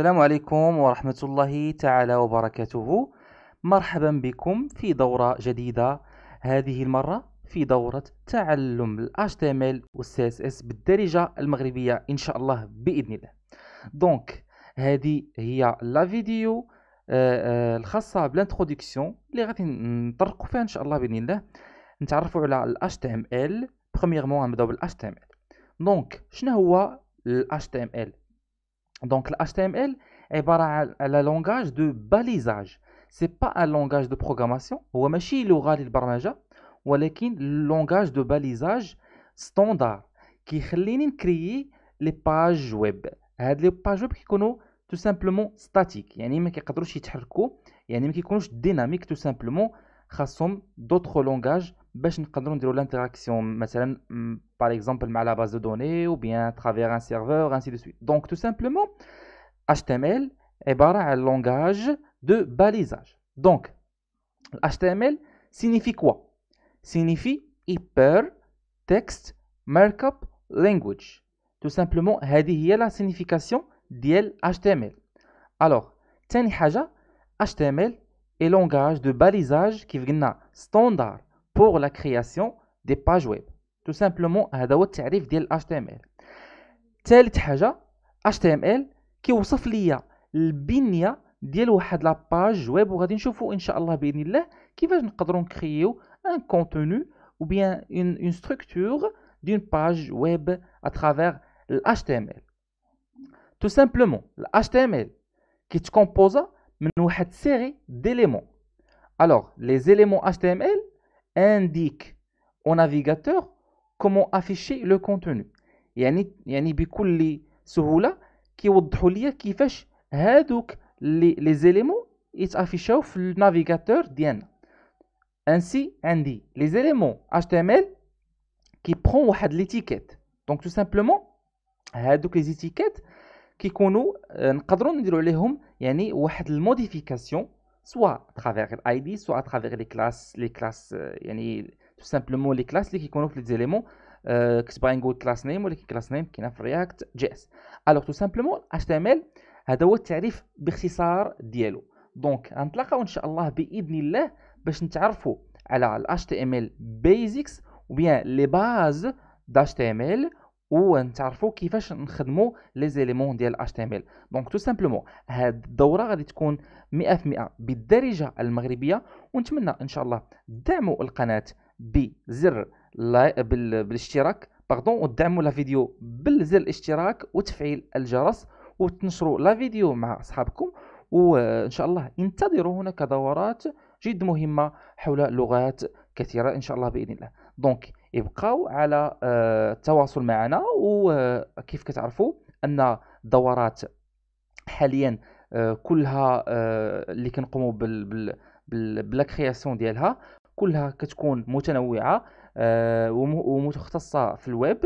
السلام عليكم ورحمة الله تعالى وبركاته مرحبا بكم في دورة جديدة هذه المرة في دورة تعلم ال HTML و CSS بالدارجة المغربية إن شاء الله بإذن الله دونك هذه هي لا آه، فيديو آه، الخاصة بالانتروديكسيون اللي غادي نطرقوا فيها إن شاء الله بإذن الله نتعرفوا على ال HTML برومييرمون غنبداو بال HTML دونك شنو هو ال HTML Donc, le HTML est un langage de balisage. Ce n'est pas un langage de programmation. Ou même un langage de balisage standard qui permet créer les pages web. Les pages web qui sont tout simplement statiques. Il y كيقدروش يتحركوا يعني tout simplement d'autres langages pour l'interaction par exemple à la base de données ou bien à travers un serveur ainsi de suite donc tout simplement HTML est un langage de balisage donc HTML signifie quoi signifie hyper text markup language tout simplement y la signification de HTML alors ثاني حاجة HTML et langage de balisage qui est standard pour la création des pages web. Tout simplement, c'est هو التعريف ديال l'HTML. ثالث chose, HTML qui est le ديال de la page web. نشوفوا ان شاء الله باذن الله كيفاش نقدروا un un contenu ou bien une, structure d'une page web à travers l'HTML. Tout simplement, l'HTML qui est composé من واحد السيري زيليمون اتش تي ام ال انديك او نافيغاتور كومون افيشي لو كونتوني يعني يعني بكل سهولة كيوضحوا ليا كيفاش هادوك لي لي زيليمون يتافيشاو في النافيغاتور ديالنا انسي عندي لي زيليمون ال كي برون واحد ليتيكيت دونك تو سامبلومون هادوك لي زيتيكيت كيكونوا آه، نقدروا نديروا عليهم يعني واحد الموديفيكاسيون سوا اترافيغ الاي دي سوا اترافيغ لي كلاس لي كلاس آه، يعني تو سامبلومون لي كلاس اللي كيكونوا في لي زيليمون كتبغي نقول كلاس نيم ولكن كلاس نيم كاينه في رياكت جي اس الوغ تو سامبلومون اتش تي ام ال هذا هو التعريف باختصار ديالو دونك غنتلاقاو ان شاء الله باذن الله باش نتعرفوا على تي ال وبيان لي باز bien تي ام ال ونتعرفوا كيفاش نخدموا لي زيليمون ديال HTML دونك تو سامبلومون هاد الدوره غادي تكون 100% بالدارجه المغربيه ونتمنى ان شاء الله دعموا القناه بزر بالاشتراك باردون ودعموا لا فيديو بالزر الاشتراك وتفعيل الجرس وتنشروا لا فيديو مع اصحابكم وان شاء الله انتظروا هناك دورات جد مهمه حول لغات كثيره ان شاء الله باذن الله دونك يبقاو على التواصل آه، معنا وكيف آه، كتعرفوا ان الدورات حاليا آه، كلها اللي كنقوموا بال ديالها كلها كتكون متنوعه ومتخصصه في الويب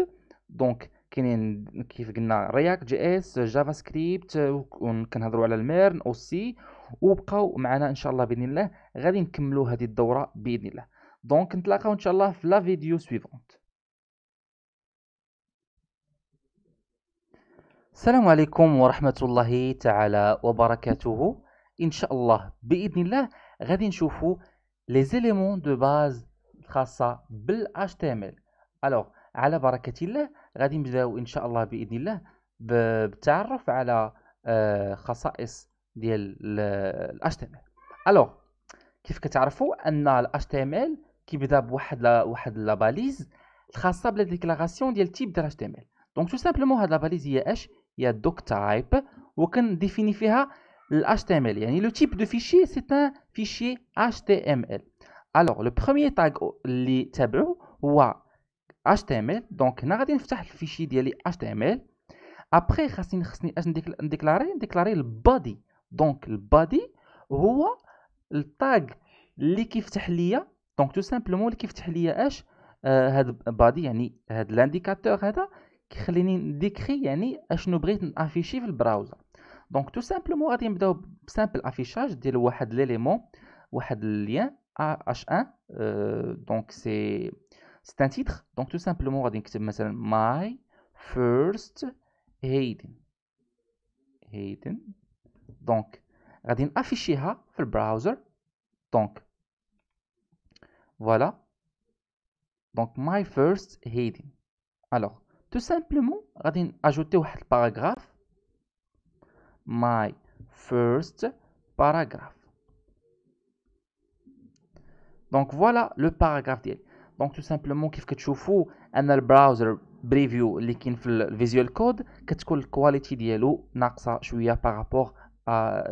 دونك كاينين كيف قلنا رياكت جي اس جافا سكريبت وكنهضروا على الميرن او سي وبقاو معنا ان شاء الله باذن الله غادي نكملوا هذه الدوره باذن الله دونك نتلاقاو ان شاء الله في لا فيديو سويفونت السلام عليكم ورحمه الله تعالى وبركاته ان شاء الله باذن الله غادي نشوفوا لي زيليمون دو باز الخاصه بال HTML الوغ على بركه الله غادي نبداو ان شاء الله باذن الله بالتعرف على آه، خصائص ديال ال HTML الوغ كيف كتعرفوا ان ال HTML كيبدا بواحد لا واحد لا باليز الخاصه بلا ديكلاراسيون ديال تيب ديال اتش تي ام ال دونك تو سامبلومون هاد لا باليز هي اش هي دوك تايب وكنديفيني فيها ال HTML يعني لو تيب دو فيشي سي ان فيشي HTML الوغ لو بروميير تاغ اللي تابعو هو HTML دونك هنا غادي نفتح الفيشي ديالي HTML ابخي خاصني خصني اش نديكلاري نديكلاري البادي دونك البادي هو التاغ اللي كيفتح ليا دونك تو سامبلومون اللي كيفتح ليا اش هاد بادي يعني هاد لانديكاتور هذا كيخليني ديكري يعني اشنو بغيت نافيشي في البراوزر دونك تو سامبلومون غادي نبداو بسامبل افيشاج ديال واحد ليليمون واحد ليان اش ان دونك سي سي ان تيتر دونك تو سامبلومون غادي نكتب مثلا ماي فيرست هيدن هيدن دونك غادي نافيشيها في البراوزر دونك Voilà. Donc, my first heading. Alors, tout simplement, on va ajouter un paragraphe. My first paragraph. Donc, voilà le paragraphe. Donc, tout simplement, qu'est-ce que tu le browser preview dans le visual code, que tu la qualité de par rapport à,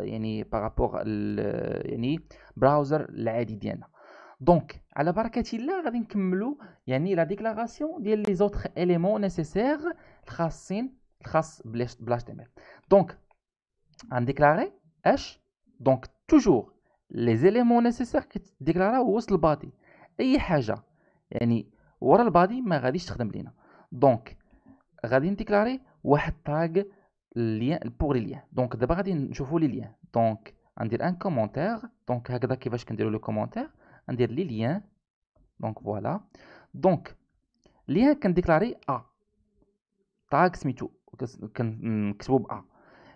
par rapport le browser, l'aide donc, à la barre, nous allons faire la déclaration des autres éléments nécessaires pour la fin de la fin de la fin de la fin de Donc, on va déclarer H. Donc, toujours les éléments nécessaires qui ont été déclarés ou le body. Et il y a le body, mais on va déclarer le Donc, on va déclarer le lien pour les liens. Donc, on va déclarer le lien. Donc, on va dire un commentaire. Donc, on va dire le commentaire. ندير لي ليان دونك فوالا دونك ليان كنديكلاري ا تاغ سميتو كنكتبو ب ا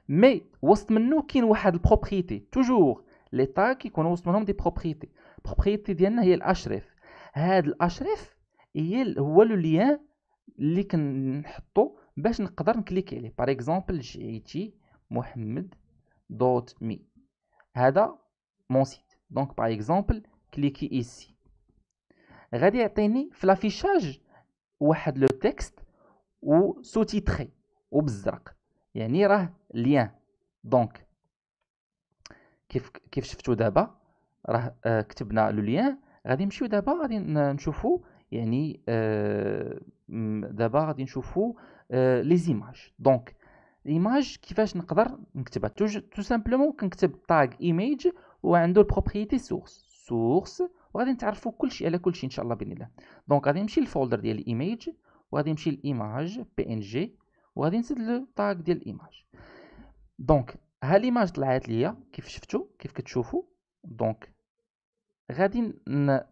مي وسط منو كاين واحد البروبريتي توجور لي تاغ كيكونوا وسط منهم دي بروبريتي البروبريتي ديالنا هي الاشرف هاد الاشرف هي هو لو ليان اللي كنحطو باش نقدر نكليكي عليه باغ اكزومبل جيتي محمد دوت مي هذا مون سيت دونك باغ اكزومبل كليكي ايسي غادي يعطيني في لافيشاج واحد لو تكست و سو تيتري وبالزرق يعني راه ليان دونك كيف كيف شفتوا دابا راه آه، كتبنا لو ليان غادي نمشيو دابا غادي نشوفو يعني آه، دابا غادي نشوفو لي زيماج دونك ايماج كيفاش نقدر نكتبها تو سامبلومون كنكتب تاغ ايميج وعندو البروبريتي سورس سورس وغادي نتعرفوا كلشي على كلشي ان شاء الله باذن الله دونك غادي نمشي للفولدر ديال الايميج وغادي نمشي للايماج بي ان جي وغادي نسد لو تاغ ديال الايماج دونك ها ليماج طلعت ليا كيف شفتوا كيف كتشوفوا دونك غادي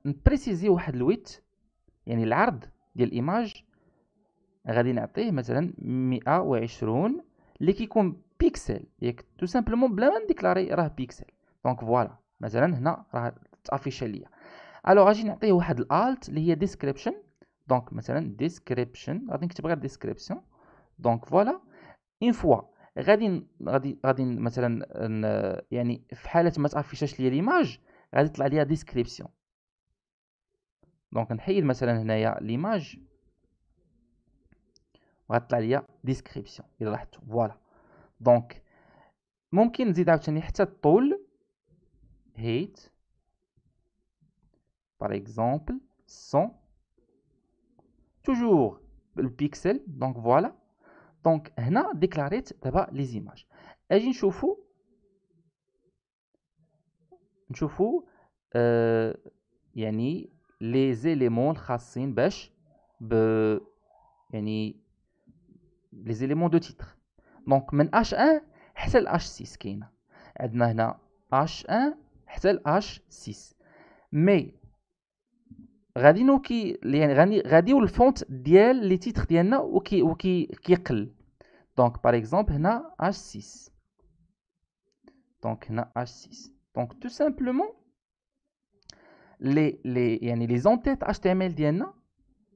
نبريسيزي واحد الويت يعني العرض ديال الايماج غادي نعطيه مثلا 120 اللي كيكون بيكسل ياك تو سامبلومون بلا ما نديكلاري راه بيكسل دونك فوالا مثلا هنا راه افيشاليا الوغ اجي نعطيه واحد الالت اللي هي ديسكريبشن دونك مثلا ديسكريبشن غادي نكتب غير ديسكريبسيون دونك فوالا اون فوا غادي غادي غادي مثلا يعني في حاله ما تافيشاش ليا ليماج غادي يطلع ليا ديسكريبسيون دونك نحيد مثلا هنايا ليماج وغتطلع ليا ديسكريبسيون الا لاحظتوا فوالا دونك ممكن نزيد عاوتاني حتى الطول هيت Par exemple, 100. Toujours le pixel, donc voilà. Donc, on a déclaré les images. Et je نشوفو يعني les éléments باش les éléments de titre. Donc من H1 H6 كاينه. عندنا هنا H1 H6. Mais Radio où le fonds d'h les titres ou qui ou qui donc par exemple na h6 donc na h6 donc tout simplement les les les en-têtes html d'adn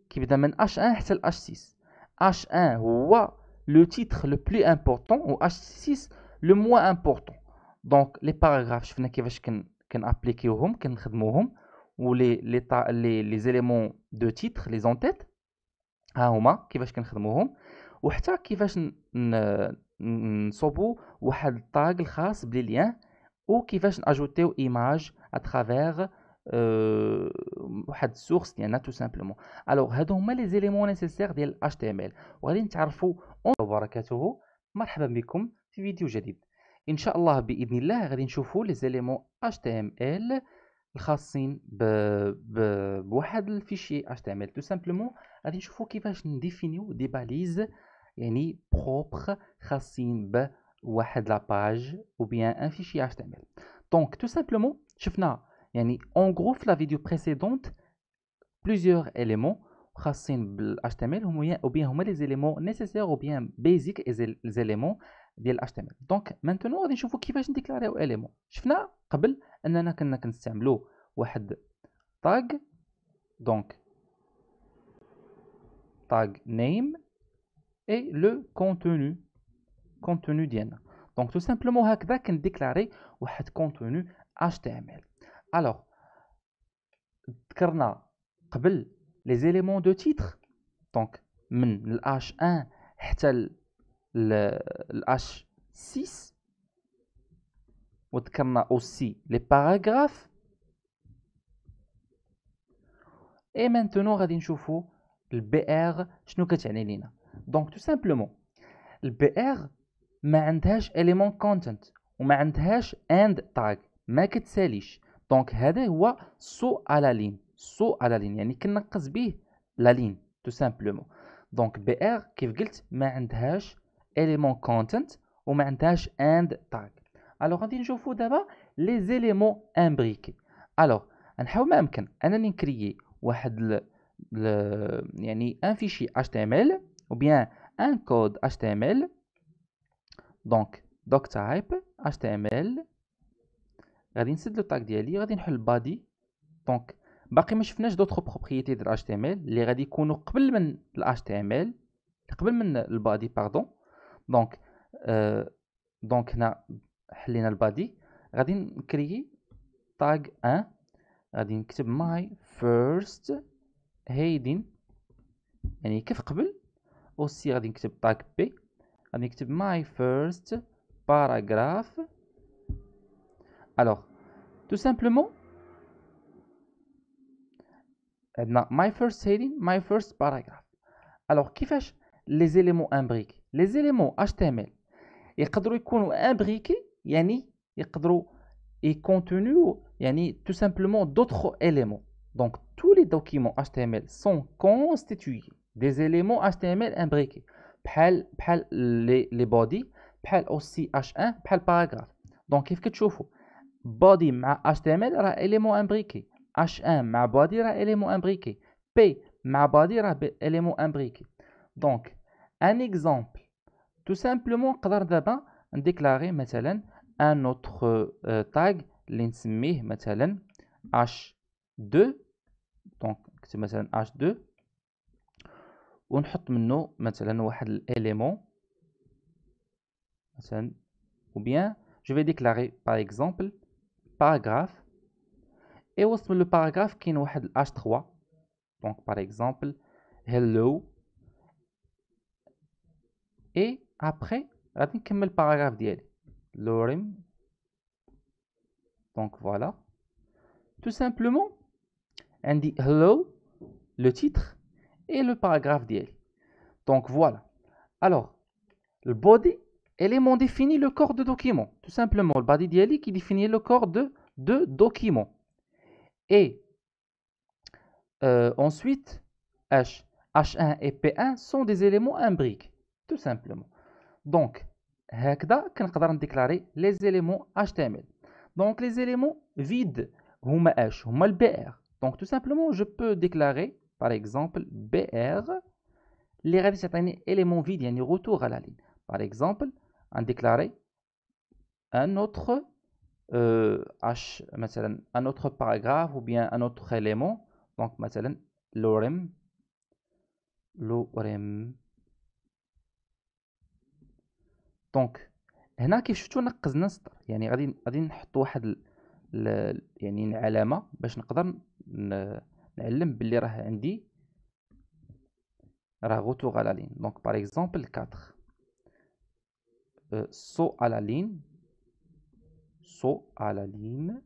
qui me donnent h1 h6 h1 ouah le titre le plus important ou h6 le moins important donc les paragraphes je veux dire que je vais qu'appliquer au home que au ou les, les, les, les éléments de titre, les en-têtes, ها هما كيفاش كنخدموهم وحتى كيفاش نصوبو واحد الطاج الخاص بلي ليان وكيفاش ناجوتيو ايماج اترافيغ أه euh، واحد السورس ديالنا تو سامبلومون الوغ هادو هما لي زيليمون نيسيسير ديال ال HTML وغادي نتعرفوا وبركاته مرحبا بكم في فيديو جديد ان شاء الله باذن الله غادي نشوفوا لي زيليمون HTML الخاصين ب... ب... بواحد الفيشي HTML تو سامبلومون غادي نشوفو كيفاش نديفينيو دي باليز يعني بروبر خاصين بواحد لاباج او بيان ان فيشي HTML دونك تو سامبلومون شفنا يعني اون غرو في لا فيديو بريسيدونت بليزيور اليمون خاصين بال HTML هما او بيان هما لي زيليمون نيسيسير او بيان بيزيك لي زيليمون ديال HTML دونك مانتونو غادي نشوفو كيفاش نديكلاريو اليمون شفنا قبل اننا كنا كنستعملو واحد تاغ دونك تاغ نيم اي لو كونتوني كونتوني ديالنا دونك تو سامبلومون هكذا كنديكلاري واحد كونتوني HTML الوغ ذكرنا قبل لي زيليمون دو تيتر دونك من الاش 1 حتى الاش 6 وذكرنا اوسي لي باراغراف اي مانتونو غادي نشوفو البي ار شنو كتعني لينا دونك تو سامبلومون البي ار ما عندهاش اليمون كونتنت وما عندهاش اند تاغ ما كتساليش دونك هذا هو سو على لين سو على لين يعني كنقص به لا لين تو سامبلومون دونك بي ار كيف قلت ما عندهاش element content وما عندهاش and tag الوغ غادي نشوفو دابا لي زيليمون امبريكي الوغ نحاول ما امكن انني نكريي واحد ل... ل... يعني ان فيشي html ou bien un code html دونك دوك تايب html غادي نسد لو تاغ ديالي غادي نحل بادي دونك باقي ما شفناش دوطخ بروبريتي ديال html اللي غادي يكونوا قبل من ال html قبل من البادي باردون donc euh, donc on a linalbadi, je tag 1, je a my first heading, on aussi tag my first paragraph. Alors, tout simplement, on a my first heading, my first paragraph. Alors, les éléments imbriqués les éléments HTML peuvent être imbriqués يعني a et contenus يعني tout simplement d'autres éléments donc tous les documents HTML sont constitués des éléments HTML imbriqués بحال بحال les body بحال aussi H1 بحال paragraphe donc كيف كتشوفوا body مع HTML un élément imbriqué H1 مع body un élément imbriqué P مع body un élément imbriqué donc un exemple, tout simplement, on peut déclarer un autre euh, tag, tag, مثلا H2, donc c'est H2, on منه مثلا ou bien je vais déclarer par exemple paragraphe et on le paragraphe qui est H3 donc par exemple hello et après, غادي le paragraphe DL. Lorem. Donc, voilà. tout simplement dit hello le titre et le paragraphe DL. donc voilà alors le body élément définit le corps de document tout simplement le body d'elle qui définit le corps de document et euh, ensuite h h1 et p1 sont des éléments imbriques tout simplement. Donc, on كنقدر déclarer les éléments HTML. Donc les éléments vides هما اش هما BR. Donc tout simplement je peux déclarer par exemple BR les غادي تعطيني élément vide يعني retour à la ligne. Par exemple, on déclarer un autre euh, H, un autre paragraphe ou bien un autre élément. Donc, مثلا, lorem, lorem, دونك هنا كيف شفتوا نقزنا السطر يعني غادي غادي نحط واحد ال... يعني العلامه باش نقدر ن... نعلم باللي راه عندي راه غوتو على لين دونك بار اكزومبل 4 سو على لين سو على لين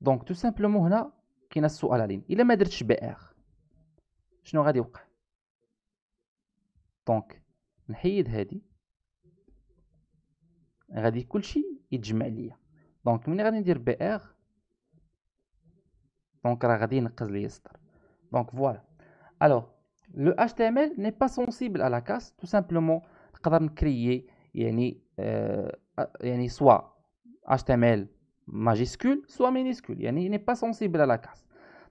دونك تو سامبلومون هنا كاين سو على لين الا ما درتش بي ار شنو غادي يوقع دونك نحيد هادي غادي كلشي يتجمع ليا دونك ملي غادي ندير بي ار دونك راه غادي ينقز ليا السطر دونك فوالا الوغ لو HTML n'est pas sensible à la casse tout simplement نقدر نكريي يعني آه يعني سوا HTML majuscule soit minuscule يعني n'est pas sensible à la casse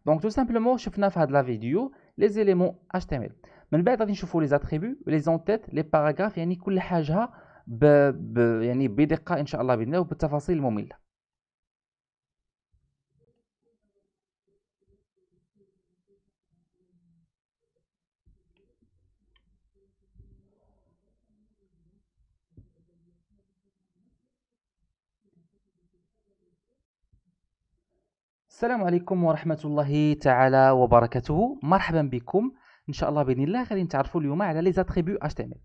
دونك tout simplement شفنا في هاد لا فيديو les éléments HTML من بعد غادي نشوفوا les attributs les en-têtes les paragraphes يعني كل حاجه ب... ب... يعني بدقه ان شاء الله باذن الله وبالتفاصيل الممله السلام عليكم ورحمة الله تعالى وبركاته مرحبا بكم ان شاء الله باذن الله غادي نتعرفوا اليوم على لي زاتريبيو HTML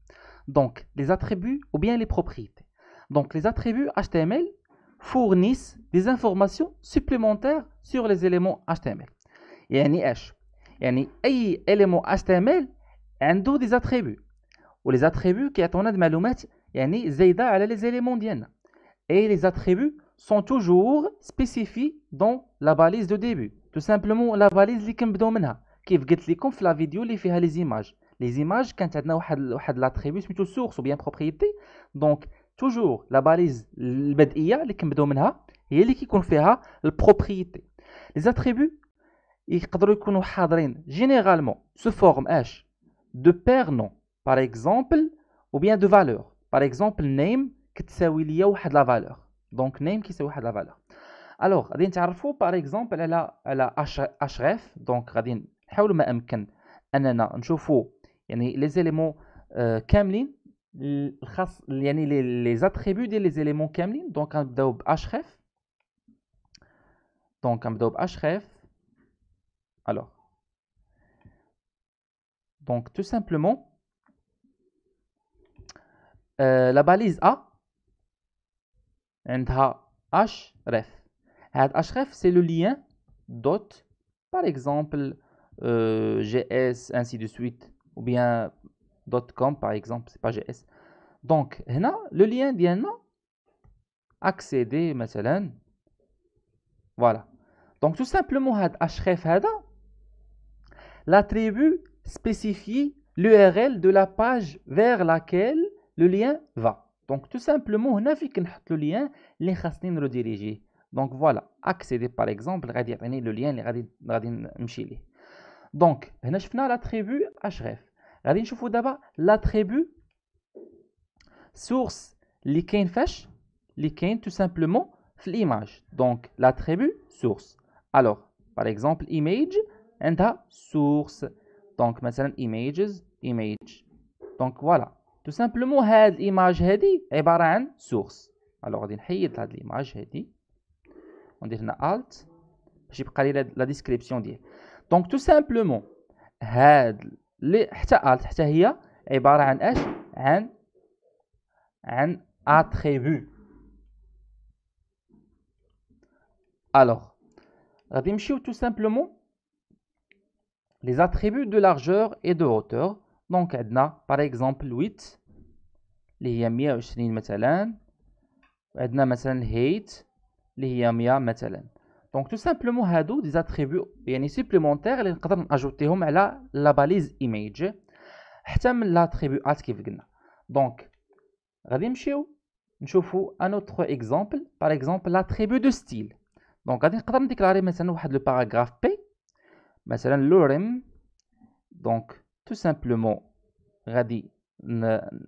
Donc, les attributs ou bien les propriétés. Donc, les attributs HTML fournissent des informations supplémentaires sur les éléments HTML. يعني اش يعني اي élément HTML عنده des attributs ou les attributs qui et un زايده à les éléments et les attributs sont toujours spécifiés dans la balise de début tout simplement la balise Qui كنبداو منها vous dit dans la vidéo qui fait les images لي زيماج كانت عندنا واحد واحد لاتريبي سميتو سورس وبيان بروبريتي دونك توجور لا باليز البدئيه اللي كنبداو منها هي اللي كيكون فيها البروبريتي لي اتريبي يقدروا يكونوا حاضرين جينيرالمون سو فورم اش دو بير نون باغ اكزومبل او بيان دو فالور بار اكزومبل نيم كتساوي ليا واحد لا فالور. دونك نيم كيساوي واحد لا فالور. الوغ غادي نتعرفوا باغ اكزومبل على على اش ريف دونك غادي نحاولوا ما امكن اننا نشوفوا Les éléments euh, KEMLIN, euh, les attributs des éléments KEMLIN, donc un d'aube href, donc un href, alors, donc tout simplement, euh, la balise A, un d'aube href, href c'est le lien dot par exemple, GS, ainsi de suite ou bien .com par exemple, c'est pas GS. Donc, le lien non. accéder, مثلا, voilà. Donc, tout simplement, href l'attribut spécifie l'URL de la page vers laquelle le lien va. Donc, tout simplement, on a le lien, les rediriger. Donc, voilà, accéder par exemple, le lien, les Donc, on a l'attribut href regardez je la tribu source linkin fish l'icane tout simplement l'image donc la tribu source alors par exemple image and source donc maintenant images image donc voilà tout simplement head image head et baran source alors regardez ici image head on dit une alt la description donc tout simplement head لي حتى قالت حتى هي عباره عن اش عن عن اتريبيو الوغ غادي نمشيو تو سامبلومون لي attributs دو لارجور اي دو هوتور دونك عندنا باغ اكزومبل 8 اللي هي 120 مثلا عندنا مثلا height اللي هي 100 مثلا Donc tout simplement هادو des attributs supplémentaires اللي نقدر ناجوتيهم la balise image حتى من قلنا donc غادي نمشيو نشوفو un autre exemple par exemple l'attribut de style donc غادي نقدر نديكلاري مثلا paragraphe P مثلا le donc tout simplement غادي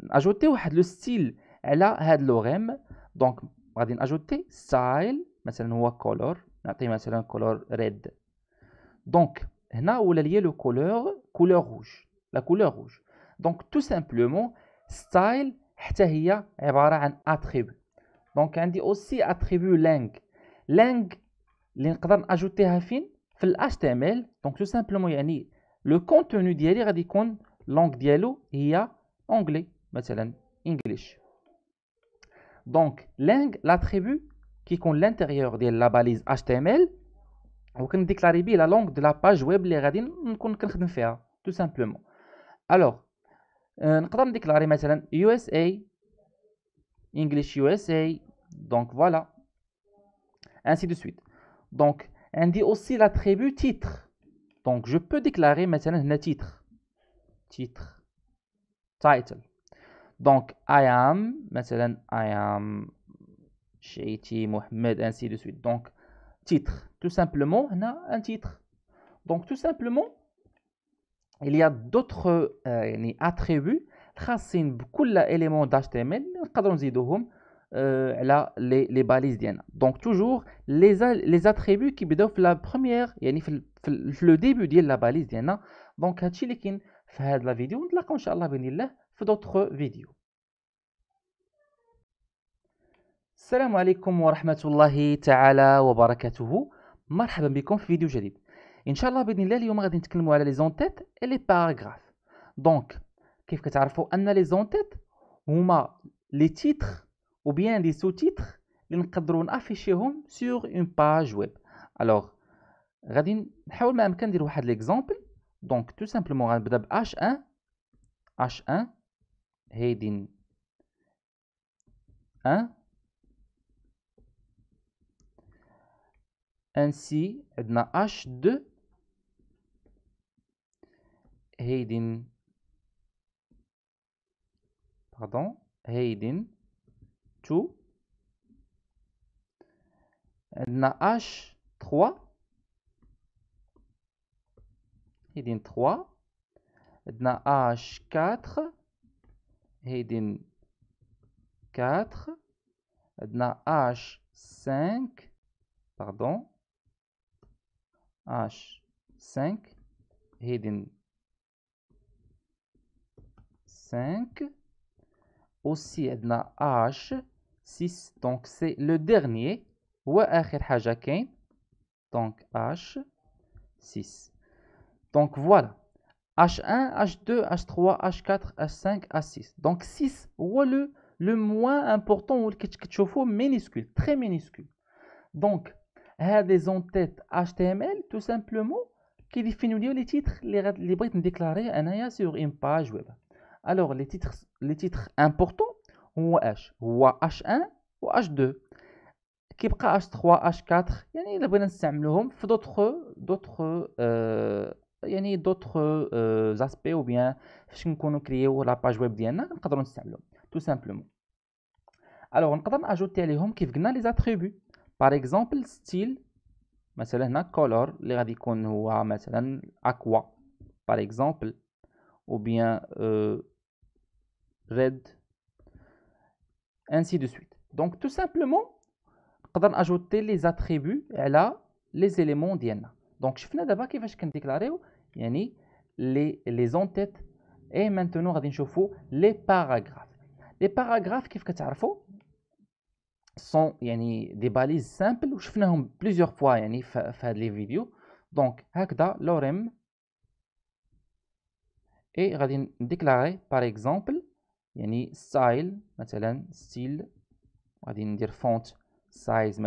ناجوتي واحد لو ستيل على donc غادي style مثلا color nativement c'est une couleur red donc là où l'allier le couleur rouge la couleur rouge donc tout simplement style ici est barre un attribut. donc on dit aussi attribut langue langue l'on peut fil html donc tout simplement il le contenu diéli radicon langue dielo il anglais donc langue l'attribut, qui compte l'intérieur de la balise HTML ou déclarer déclare la langue de la page web les radines faire tout simplement alors euh, on peut déclarer exemple USA English USA donc voilà ainsi de suite donc on dit aussi l'attribut titre donc je peux déclarer maintenant le titre titre title donc I am مثلا I am Cheiti, Mohamed, ainsi de suite. Donc, titre. Tout simplement, on a un titre. Donc, tout simplement, il y a d'autres euh, attributs d'HTML euh, les, les balises donc toujours les les attributs qui sont la première le début de la balise donc هادشي اللي faire la vidéo vidéo, فيديو la ان d'autres vidéos. السلام عليكم ورحمة الله تعالى وبركاته مرحبا بكم في فيديو جديد ان شاء الله باذن الله اليوم غادي نتكلموا على لي زونتيت لي باراغراف دونك كيف كتعرفوا ان لي زونتيت هما لي تيتر او بيان دي سو تيتر اللي نقدروا نافيشيهم سور اون باج ويب الوغ غادي نحاول ما امكن ندير واحد ليكزامبل دونك تو سامبلومون غنبدا ب اش 1 اش 1 هيدين 1 Ainsi, عندنا H2 هيدن pardon هيدن 2 عندنا H3 هيدن 3 عندنا H4 هيدن 4 عندنا H5 pardon H5 hidden 5 aussi H6 donc c'est le dernier ou donc H6 donc voilà H1 H2 H3 H4 H5 H6 donc 6 هو le le moins important ou le minuscule très minuscule donc des en tête HTML tout simplement qui définit les titres les libres déclarés un sur une page web alors les titres les titres importants ou h ou h1 ou h2 qui pour h3 h4 il y euh, a d'autres d'autres euh, d'autres aspects ou bien ce qu'on a créé la page web diana tout simplement alors on va ajouter les attributs par exemple style color اللي غادي يكون à مثلا aqua par exemple ou bien euh، red ainsi de suite donc tout simplement نقدر ajouter les attributs elle a les éléments ديالنا donc je شفنا va' كيفاش كنديكلاريو ni les les entêtes et maintenant غادي نشوفو les paragraphes les paragraphes كيف faut sont des balises simples, je fais plusieurs fois faire les vidéos. Donc, Hakda, Lorem, et Radin déclarer par exemple, style, style, dire font, size,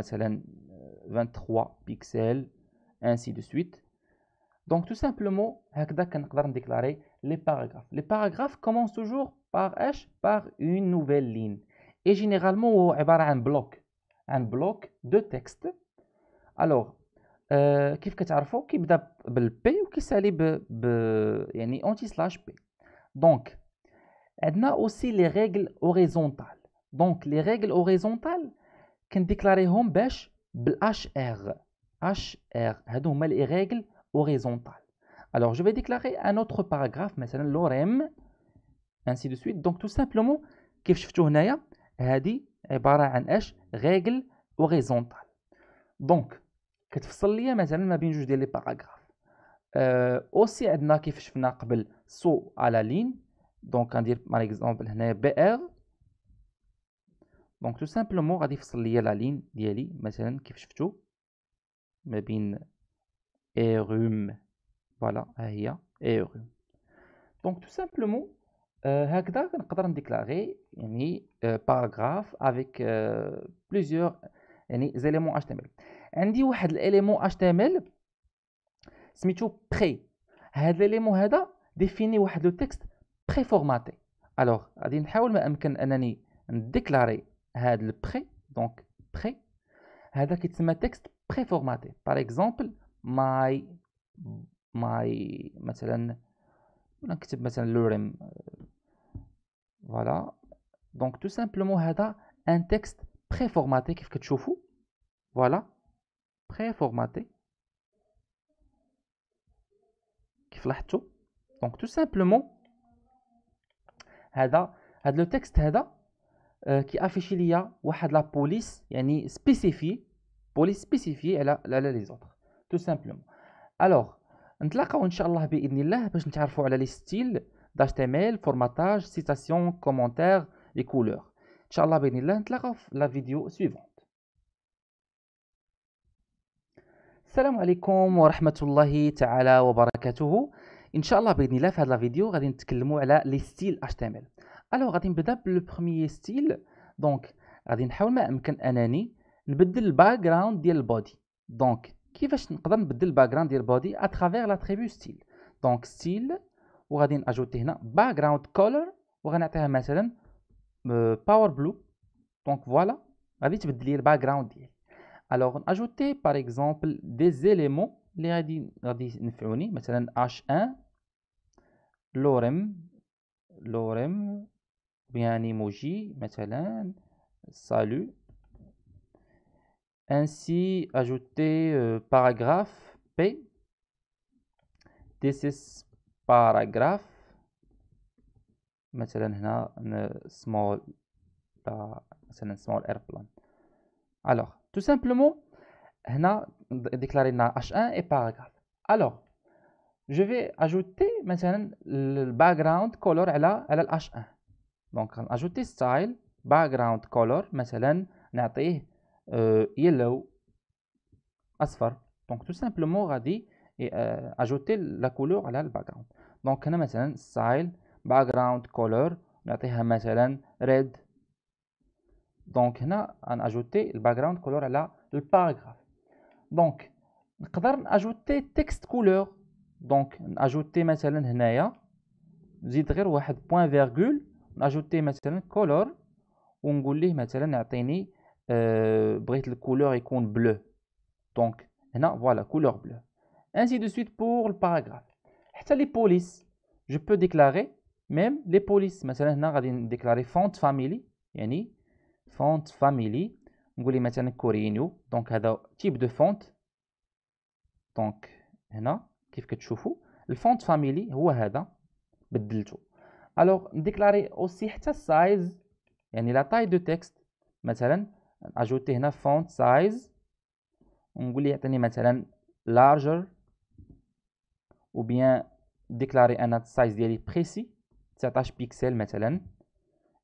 23 euh, pixels, ainsi de suite. Donc, tout simplement, Hakda can déclarer les paragraphes. Les paragraphes commencent toujours par H, par une nouvelle ligne. Et généralement, c'est un bloc. Un bloc de texte. Alors, euh, كيف كتعرفوا كيبدا بالبي وكيسالي ب, ب يعني اونتي سلاش بي دونك عندنا اوسي لي ريغل اوريزونتال دونك لي ريغل اوريزونتال كنديكلاريهم باش بالاش ار اش ار هادو هما لي ريغل اوريزونتال alors جو vais déclarer un autre paragraphe مثلا لوريم انسي دو suite دونك تو سامبلومون كيف شفتو هنايا هذه عبارة عن اش غيغل وغيزونطال دونك كتفصل ليا مثلا ما بين جوج ديال لي باراغراف أه اوسي عندنا كيف شفنا قبل سو على لين دونك غندير مار اكزومبل هنايا بي ار دونك تو سامبلومون غادي يفصل ليا لا لين ديالي مثلا كيف شفتو ما بين ايروم فوالا ها هي ايروم دونك تو سامبلومون Euh, هكذا نقدر نديكلاغي يعني باراغراف افيك بليزيور يعني زيليمون اتش تي ام ال عندي واحد الاليمون اتش تي ام ال سميتو بري هذا الاليمون هذا ديفيني واحد لو تكست بري فورماتي الوغ غادي نحاول ما امكن انني نديكلاري هاد البري دونك بري هذا كيتسمى تكست بري فورماتي باغ اكزومبل ماي ماي مثلا نكتب مثلا لوريم Voilà. Donc tout simplement هذا un texte préformaté كيف كتشوفوا. Voilà. Préformaté. كيف لاحظتوا؟ Donc tout simplement هذا هذا لو تكست هذا كي افيشي ليا واحد لا بوليس يعني سبيسيفي بوليس سبيسيفي على على لي زوتر تو سامبلومون الوغ نتلاقاو ان شاء الله باذن الله باش نتعرفوا على لي ستيل d'HTML, formatage, citations, commentaires et couleurs. Inch'Allah, bénillah, la vidéo suivante. السلام عليكم ورحمة الله تعالى وبركاته ان شاء الله باذن الله في هذا الفيديو غادي نتكلموا على لي ستيل HTML الو غادي نبدا بلو بروميي ستيل دونك غادي نحاول ما امكن انني نبدل الباك ديال البودي دونك كيفاش نقدر نبدل الباك ديال البودي اترافيغ لا تريبو ستيل دونك ستيل وغادي ناجوتي هنا background color وغنعطيها مثلا voilà blue دونك فوالا غادي تبدل لي الباكغراوند ديالي الوغ ناجوتي باغ اكزومبل دي زيليمون لي غادي غادي ينفعوني مثلا مثلا salut ainsi ajouter paragraphe p this is باراجراف مثلا هنا سمول آه، مثلا سمول ايربلان الوغ تو سامبلومون هنا ديكلارينا لنا اش 1 اي باراجراف الوغ جو في اجوتي مثلا الباك جراوند كولور على على الاش 1 دونك غناجوتي ستايل باك جراوند كولور مثلا نعطيه يلو آه، اصفر دونك تو سامبلومون غادي اجوتي لا كولور على الباك دونك هنا مثلا ستايل باك كولور نعطيها مثلا ريد دونك هنا غناجوتي الباك جراوند كولور على الباراغراف دونك نقدر ناجوتي تكست كولور دونك ناجوتي مثلا هنايا نزيد غير واحد بوين فيرغول ناجوتي مثلا كولور ونقول ليه مثلا اعطيني أه euh, بغيت الكولور يكون بلو دونك هنا فوالا كولور بلو Ainsi de suite pour le paragraphe. les polices, je peux déclarer même les polices. Maintenant, on va déclarer font family. font family. On va maintenant Corino. Donc, le type de font. Donc, هنا كيف كتشوفوا Le font هو هذا بدلته. Alors, déclarer aussi حتى size la taille de texte. va ajouter hein, font size. ونقول لي يعطيني مثلا larger ou bien déclarer un ad size d'élite précis 19 pixels مثلا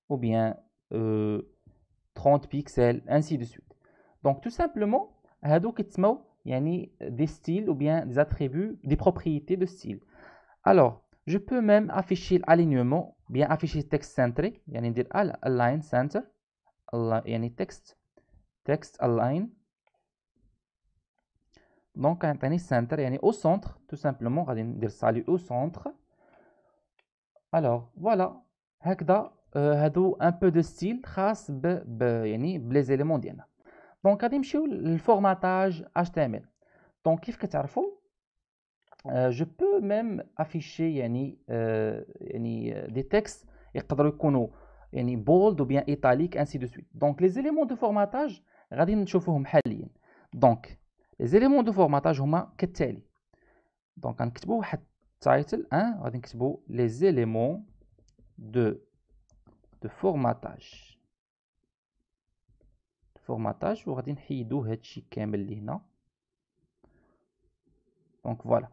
ou bien 30 euh, pixels ainsi de suite donc tout simplement il y a des styles ou bien des attributs des propriétés de style alors je peux même afficher l'alignement bien afficher texte centré il ندير align center texte texte, text align donc, il centre en a au centre, tout simplement. On va dire salut au centre. Alors, voilà. On a euh, un peu de style. Trace les éléments. Donc, on a un formatage HTML. Donc, il que tu euh, Je peux même afficher euh, des textes. et peuvent qu'on ait des ou bien italiques, ainsi de suite. Donc, les éléments de formatage, on a un peu de les éléments de formatage, sont les Donc, on écrit le titre. Hein. On va les éléments de formatage. Formatage, on va Donc voilà.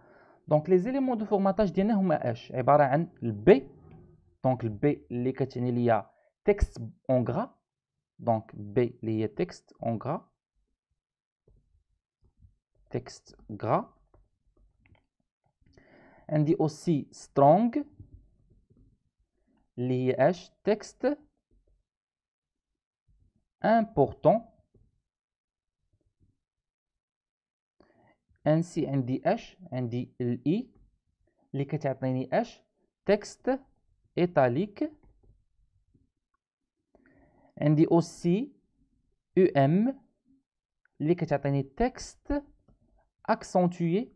Donc, les éléments de formatage, sont les va écrire. B. Donc, le B, les caractérisations. Texte en gras. Donc, B, les textes en gras texte gras. On dit aussi strong, l'IH, texte important. Ainsi, on dit H, on dit l'I, l'IKATIATINI H, texte italique. On dit aussi UM, l'IKATIATINI texte accentué.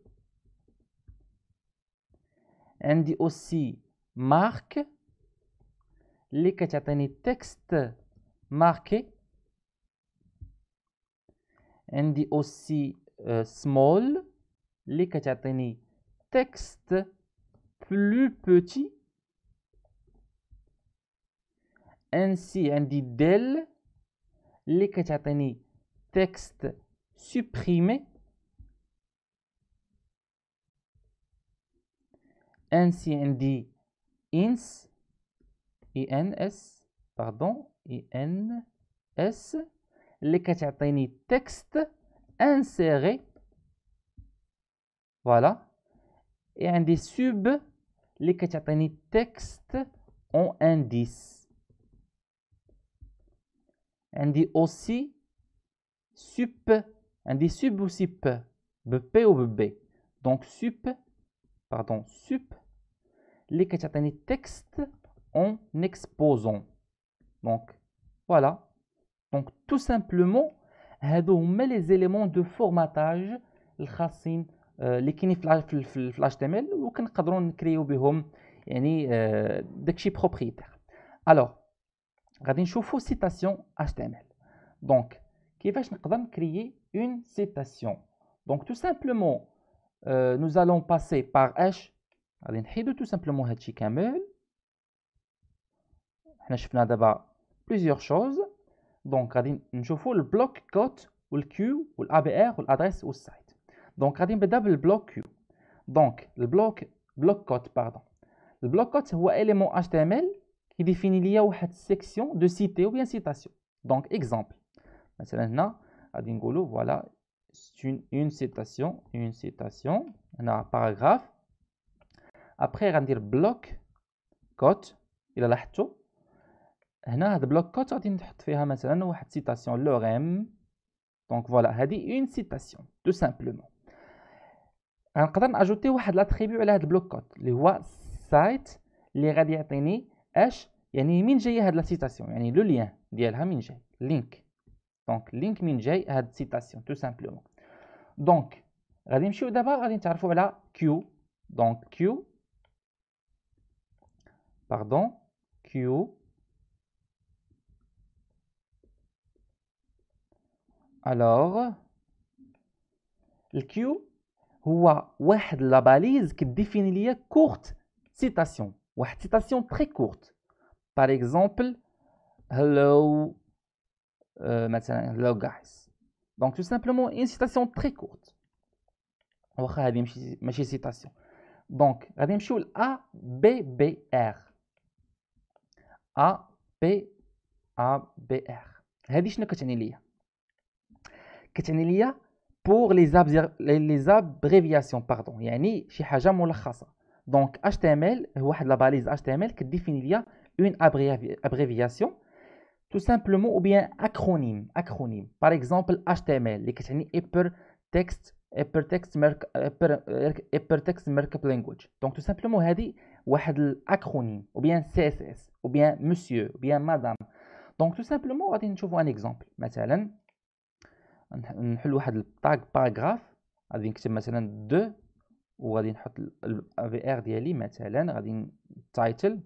On dit aussi marque. Les catatani texte marqué. On dit aussi euh, small. Les catatani texte plus petit. Ainsi, on dit del. Les catatani texte supprimé. Ainsi, on dit ins, ins, pardon, ins, les quatre-ténis textes insérés. Voilà. Et on sub, les quatre-ténis textes ont indice. On dit aussi sup, on sub ou si bp ou bb. b. Donc sup, pardon, sup, les catchatanis textes en exposant. Donc, voilà. Donc, tout simplement, met les éléments de formatage, les euh, kinifles HTML, ou qu'on peut créer au des chips propriétaires. Alors, regardez, je vous citation HTML. Donc, qui va créer une citation. Donc, tout simplement, euh, nous allons passer par H, nous allons tout simplement un chicamel. Nous allons faire plusieurs choses. Donc, nous avons faire le bloc code, ou le Q ou l'ABR ou l'adresse au le site. Donc, nous avons faire le bloc code. Donc, le bloc code, pardon. Le bloc code, c'est un élément HTML qui définit l'ia ou de section de cité ou une citation. Donc, exemple. Nous allons faire une citation. Une citation. On a un paragraphe. ابخي غندير بلوك كوت الا لاحظتوا هنا هاد بلوك كوت غادي نحط فيها مثلا واحد سيتاسيون لوغيم دونك فوالا هادي اون سيتاسيون تو سامبلومون غنقدر ناجوتي واحد لاتريبيو على هاد البلوك كوت اللي هو سايت اللي غادي يعطيني اش يعني من جايه هاد لاسيتاسيون يعني لو ليان ديالها من جاي لينك دونك لينك من جاي هاد السيتاسيون تو سامبلومون دونك غادي نمشيو دابا غادي نتعرفوا على كيو دونك كيو Pardon, q. Alors, le q ou a la balise qui définit les courte citation ou citation très courte. Par exemple, hello, euh, hello guys. Donc tout simplement une citation très courte. On va regarder la citation. Donc, A B B R. A P, A B, R هذه شنو كتعني ليا كتعني ليا pour HTML واحد la balise HTML كديفيني ليا une abréviation. tout simplement ou bien acronyme par exemple HTML اللي كتعني hypertext markup language donc tout simplement هذه واحد الاكرونيم ou bien CSS ou bien monsieur ou bien madame دونك تو سامبلومون غادي نشوفوا ان اكزومبل مثلا نحل واحد الطاغ باراغراف غادي نكتب مثلا دو وغادي نحط الفي ار ديالي مثلا غادي تايتل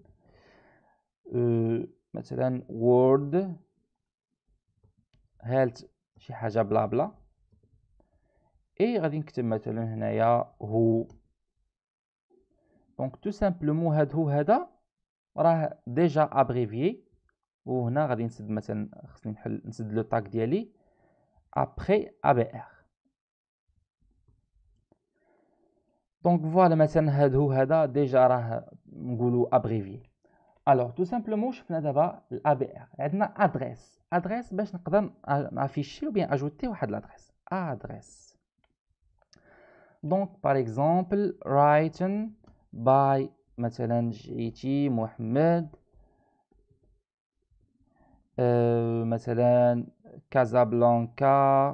مثلا وورد هالت شي حاجه بلا بلا اي غادي نكتب مثلا هنايا هو دونك تو سامبلومون هاد هو هذا راه ديجا ابريفيي وهنا غادي نسد مثلا خصني نحل نسد لو تاك ديالي ابري ا بي ار دونك فوالا مثلا هاد هو هذا ديجا راه نقولو ابريفيي الوغ تو سامبلومون شفنا دابا الا بي ار عندنا ادريس ادريس باش نقدر نافيشي بيان اجوتي واحد لادريس ادريس دونك باغ اكزومبل رايتن باي مثلا جيتي محمد أه مثلا كازابلانكا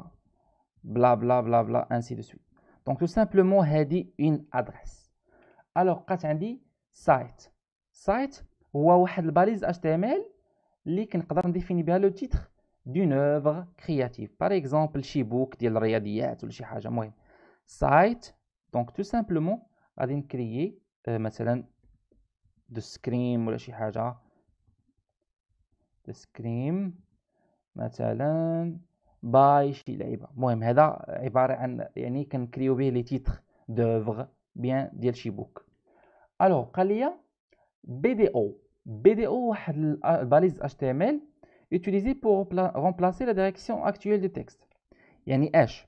بلا بلا بلا بلا انسي دو suite دونك تو سامبلومون هادي اون ادريس الوغ بقات عندي سايت سايت هو واحد الباليز ال اللي كنقدر نديفيني بها لو تيتر دون اوفر كرياتيف باغ اكزومبل شي بوك ديال الرياضيات ولا شي حاجه مهم سايت دونك تو سامبلومون غادي نكريي آه، مثلا ذا سكريم ولا شي حاجه ذا سكريم مثلا باي شي لعيبه المهم هذا عباره عن يعني كنكريو به لي تيتر دوفغ بيان ديال شي بوك الو قال لي بي دي او بي دي او واحد الباليز اش تي ام ال يوتيليزي بور رومبلاسي لا ديريكسيون actuelle du texte يعني اش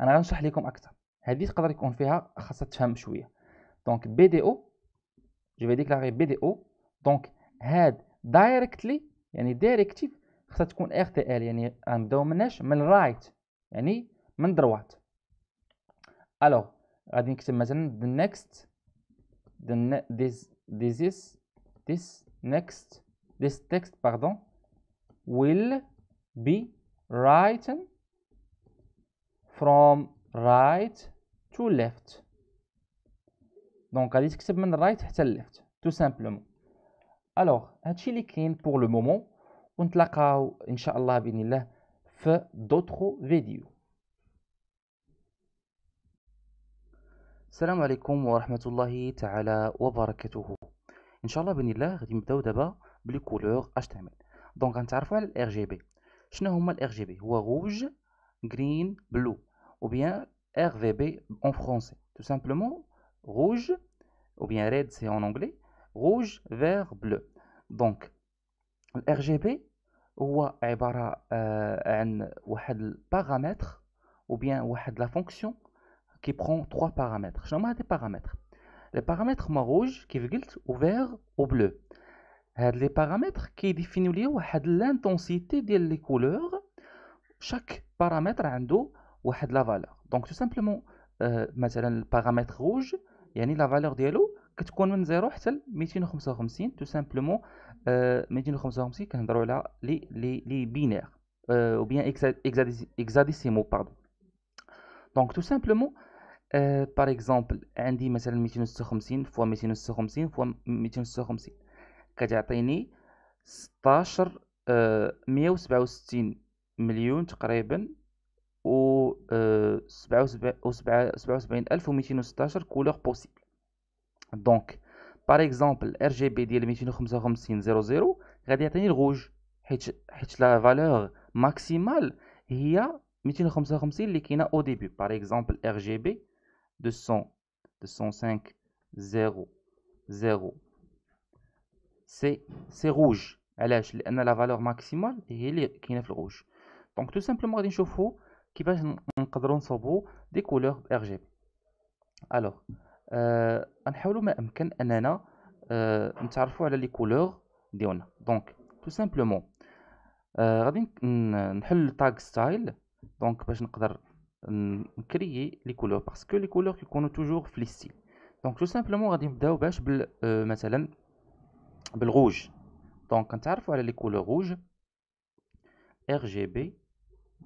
انا غنشرح لكم اكثر هذه تقدر يكون فيها خاصها تفهم شويه دونك بي دي او جو في ديكلاري بي دي او دونك هاد دايركتلي يعني دايركتيف خصها تكون ار تي ال يعني غنبداو مناش من رايت يعني من دروات الوغ غادي نكتب مثلا the next the ne this this is this next this text pardon will be written from right to left دونك غادي تكتب من الرايت حتى الليفت تو سامبلومون الوغ هادشي اللي كاين بور لو مومون ونتلاقاو ان شاء الله باذن الله في دوطخو فيديو السلام عليكم ورحمه الله تعالى وبركاته ان شاء الله باذن الله غادي نبداو دابا بلي كولور تعمل دونك غنتعرفوا على الار جي بي شنو هما الار جي بي هو روج جرين بلو او بيان ار في بي اون فرونسي تو سامبلومون rouge, ou bien red c'est en anglais, rouge, vert, bleu. Donc, le RGB, un ou ou bien la fonction qui prend trois paramètres. Je des des paramètres Les paramètres sont rouge qui ou vert ou bleu. les paramètres qui définissent l'intensité des couleurs. Chaque paramètre a de la valeur. Donc tout simplement euh, le paramètre rouge يعني لا فالور ديالو كتكون من 0 حتى ل 255 تو سامبلومون أه 255 كنهضروا على لي لي لي بينير او بيان اكزاديسيمو باردون دونك تو سامبلومون بار اكزومبل عندي مثلا 256 فوا 256 فوا 256 كتعطيني 16 أه 167 مليون تقريبا و 1216 couleurs possibles. Donc, par exemple, RGB de 1255 00, rouge. La valeur maximale est 1255 au début. Par exemple, RGB 200, 205 0, 0. C'est rouge. Elle a la valeur maximale et il est rouge. Donc, tout simplement, on va كيفاش نقدروا نصوبوا دي كولور ار جي بي الوغ غنحاولوا ما امكن اننا آه نتعرفوا على لي كولور ديالنا دونك تو سامبلومون غادي نحل تاغ ستايل دونك باش نقدر نكريي لي كولور باسكو لي كولور كيكونوا توجور في لي ستيل دونك تو سامبلومون غادي نبداو باش بال آه مثلا بالغوج دونك كنتعرفوا على لي كولور غوج ار جي بي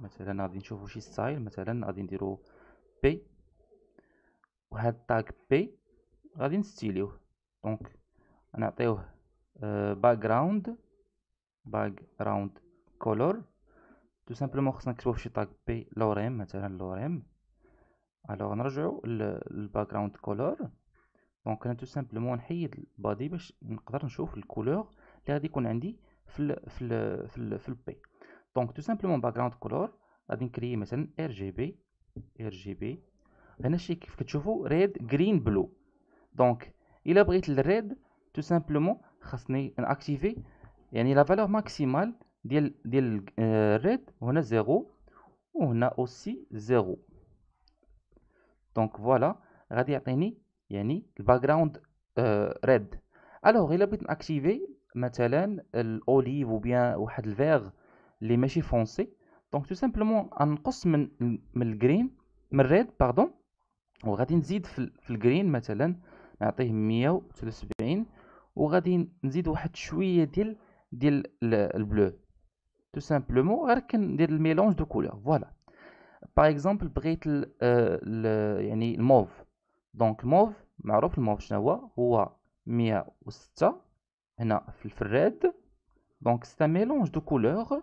مثلا غادي نشوفو شي ستايل مثلا غادي نديرو بي وهاد تاغ بي غادي نستيليوه دونك نعطيوه باك جراوند باك جراوند كولور تو سامبلومون خصنا نكتبو فشي تاغ بي لوريم مثلا لوريم الوغ نرجعو للباك جراوند كولور دونك انا تو سامبلومون نحيد البادي باش نقدر نشوف الكولور اللي غادي يكون عندي في الـ في الـ في, في البي دونك تو سامبلومون باكراوند كولور غادي نكري مثلا ار جي بي ار جي بي هنا شي كيف كتشوفوا ريد جرين بلو دونك الا بغيت الريد تو سامبلومون خاصني ناكتيفي يعني لا فالور ماكسيمال ديال ديال الريد euh, هنا زيرو وهنا اوسي زيرو دونك فوالا غادي يعطيني يعني الباكغراوند ريد الوغ الا بغيت ناكتيفي مثلا الاوليف وبيان واحد الفيغ اللي ماشي فونسي دونك تو سامبلومون غنقص من من الجرين من الريد باردون وغادي نزيد في, في الجرين مثلا نعطيه 173 وغادي نزيد واحد شويه ديال ديال البلو تو سامبلومون غير كندير الميلونج دو كولور فوالا باغ اكزومبل بغيت الـ آه، الـ يعني الموف دونك الموف معروف الموف شنو هو هو 106 هنا في الفراد دونك سي ميلونج دو كولور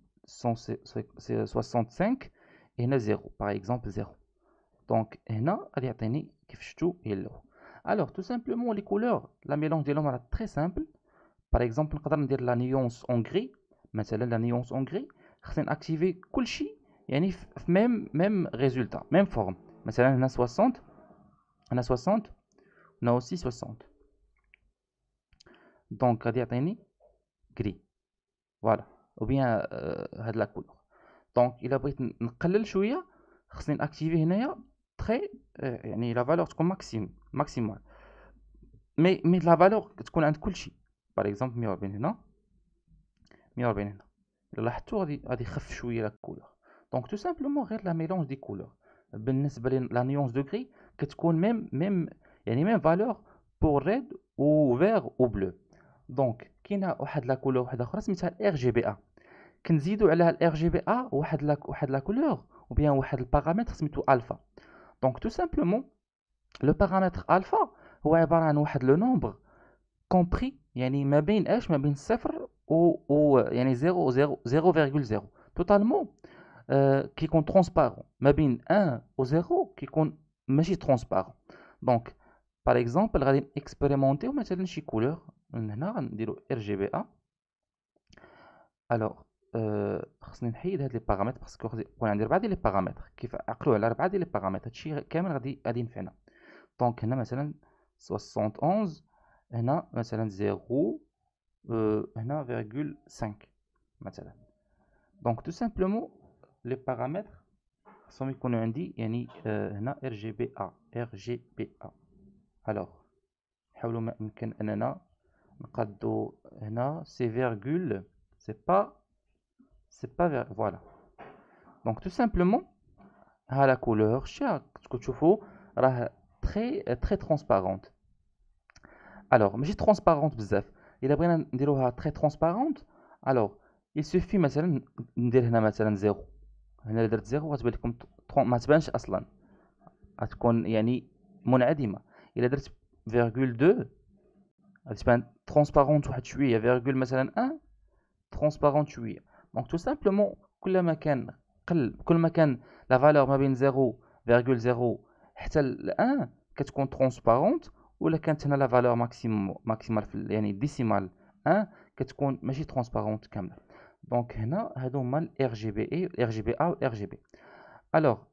65 et هنا 0 par exemple 0 donc هنا غادي alors tout simplement les couleurs la mélange des راه très simple par exemple نقدر dire la nuance en gris مثلا la nuance en gris خصني ناكتيفي كلشي يعني même ميم ميم ريزولتا forme 60 هنا 60 aussi 60 donc غادي يعطيني gris voilà بيان آه، هاد لا كولور دونك الا بغيت نقلل شويه خصني ناكتيفي هنايا تري آه، يعني لا فالور تكون ماكسيم ماكسيمال مي مي لا فالور تكون عند كلشي باغ اكزومبل 140 هنا 140 هنا الا لاحظتو غادي غادي يخف شويه لا كولور دونك تو سامبلومون غير لا ميلونج دي كولور بالنسبه لا نيونس دو غري كتكون ميم ميم يعني ميم فالور بور ريد و فيغ و بلو دونك كاينه واحد لا كولور واحده اخرى سميتها ار جي بي ا كنزيدو على عليها الار جي بي ا واحد لا واحد لا كولور ou bien واحد البارامتر سميتو الفا دونك تو سامبلومون لو بارامتر الفا هو عباره عن واحد لو نومبر كومبري يعني ما بين اش ما بين الصفر و, و يعني 0 0 0.0 توتالمون كيكون ترونسبارون ما بين 1 و 0 كيكون ماشي ترونسبارون دونك باغ اكزومبل غادي نكسبيريمونتيو مثلا شي كولور من هنا غنديرو ار جي بي ا الوغ آه، خصني نحيد هاد لي باغامتر باسكو خصني يكون عندي ربعه ديال لي باغامتر كيف عقلوا على ربعه ديال لي باغامتر هادشي كامل غادي غادي ينفعنا دونك هنا مثلا 71 هنا مثلا 0 آه، هنا فيرغول 5 مثلا دونك تو سامبلومون لي باغامتر خصهم يكونوا عندي يعني آه، هنا ار جي بي ا ار جي بي ا الوغ نحاولوا ما امكن اننا نقادو هنا سي فيرغول سي با C'est pas vrai. Voilà. Donc tout simplement, à la couleur, ce que tu fais très euh, très transparente. Alors, mais j'ai transparente bzaf. Il a bien dire très transparente. Alors, il suffit مثلا ندير هنا مثلا 0. هنا درت 0 غتبان لكم ما تبانش اصلا. غتكون يعني منعدمه. الا درت فيرغول 2 غتبان ترونسبارونت واحد شويه فيرغول مثلا 1 ترونسبارونت شويه. Donc tout simplement, la valeur entre 0,0 1 1 est transparente ou la la valeur maximale décimale 1 كتكون ماشي transparente Donc هنا RGB, هما RGBA ou RGB Alors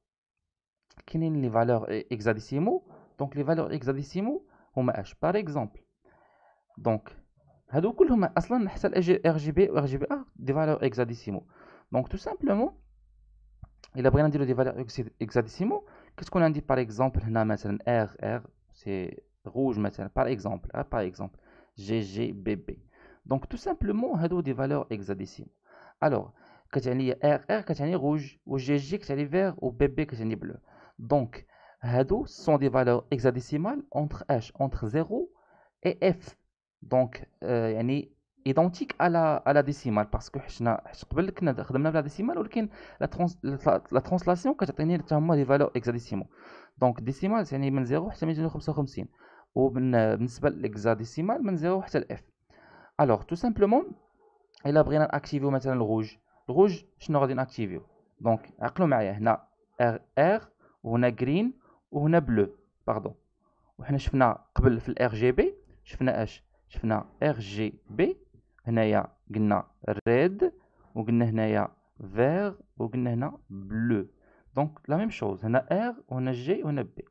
quelles sont les valeurs hexadécimales Donc les valeurs on هما H Par exemple Donc RGB des valeurs hexadécimales. Donc tout simplement, il a bien des valeurs hexadécimales. Qu'est-ce qu'on a dit par exemple R, c'est rouge, par exemple, hein, par exemple GG BB. Donc tout simplement, Hadou des valeurs hexadécimales. Alors, GG quest vert BB quest bleu Donc Hadou sont des valeurs hexadécimales entre H entre 0 et F. دونك euh, يعني ايدونتيك على على ديسيمال باسكو حش قبل كنا خدمنا بلا ديسيمال ولكن لا ترانسلاسيون كتعطيني حتى هما لي فالور اكزا اكزاديسيمو دونك ديسيمال يعني من 0 حتى 255 وبالنسبه للاكزاديسيمال من 0 حتى الاف الوغ تو سامبلومون الا بغينا ناكتيفيو مثلا الغوج الغوج شنو غادي ناكتيفيو دونك عقلوا معايا هنا ار ار وهنا جرين وهنا بلو باردون وحنا شفنا قبل في الار جي بي شفنا اش شفنا ار جي بي هنايا قلنا ريد وقلنا هنايا فيغ وقلنا هنا بلو دونك لا ميم شوز هنا ار وهنا جي وهنا بي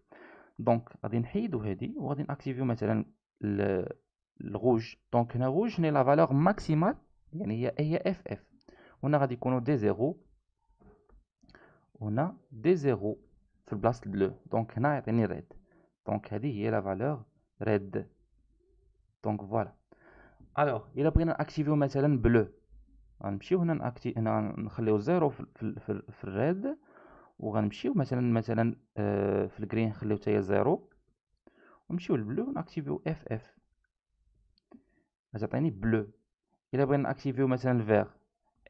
دونك غادي نحيدو هادي وغادي ناكتيفيو مثلا الغوج دونك هنا غوج هنا لا فالور ماكسيمال يعني هي هي اف اف هنا غادي يكونوا دي زيرو هنا دي زيرو في البلاصه بلو دونك هنا يعطيني ريد دونك هادي هي لا فالور ريد دونك فوالا الوغ الا بغينا ناكتيفيو مثلا بلو غنمشيو هنا نأكتي... هنا نخليو زيرو في, في, في, في الريد وغنمشيو مثلا مثلا في الجرين نخليو حتى زيرو ونمشيو للبلو ناكتيفيو اف اف غتعطيني بلو الا بغينا ناكتيفيو مثلا الفيغ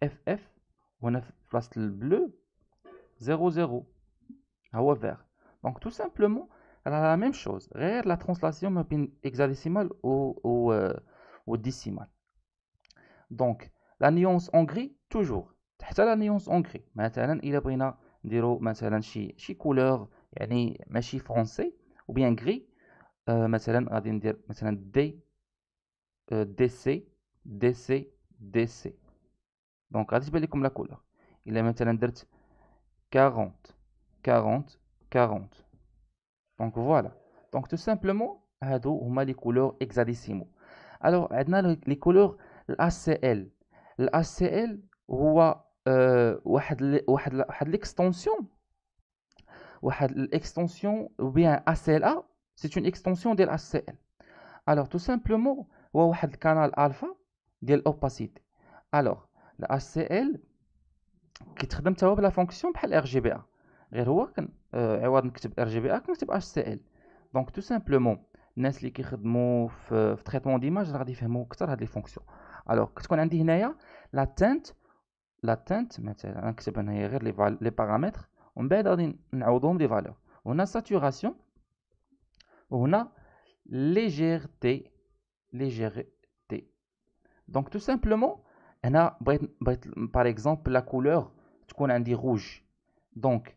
اف اف وهنا في بلاصه البلو زيرو زيرو هو فيغ دونك تو سامبلومون Alors la même chose. Regarde la translation hexadécimale ou, ou, euh, décimale. Donc, la nuance en gris, toujours. C'est la nuance en gris. Maintenant, il a pris dire maintenant couleur mais français ou bien gris مثلا غادي ندير مثلا d euh, dc dc dc donc غادي تبان لكم la couleur il est maintenant درت 40 40 40 donc voilà. Donc tout simplement, on a les couleurs hexadécimaux. Alors, on a les couleurs l'ACL. L'ACL, c'est l'extension. L'extension, ou bien ACLA, c'est une extension de l'ACL. Alors, tout simplement, on a le canal alpha de l'opacité. Alors, l'ACL, qui traite la fonction RGBA. غير هو كن آه، عوض نكتب ار جي بي ا إيه، كنكتب آه، اتش سي ال دونك تو سامبلومون الناس اللي كيخدموا في في تريتمون ديماج راه غادي يفهموا اكثر هاد لي فونكسيون الوغ كتكون عندي هنايا لا تانت لا تانت مثلا نكتب هنايا غير لي فال... لي بارامتر ومن بعد غادي نعوضهم لي فالور وهنا ساتوراسيون وهنا ليجيرتي ليجيرتي دونك تو سامبلومون هنا بغيت بغيت باغ اكزومبل لا كولور تكون عندي روج دونك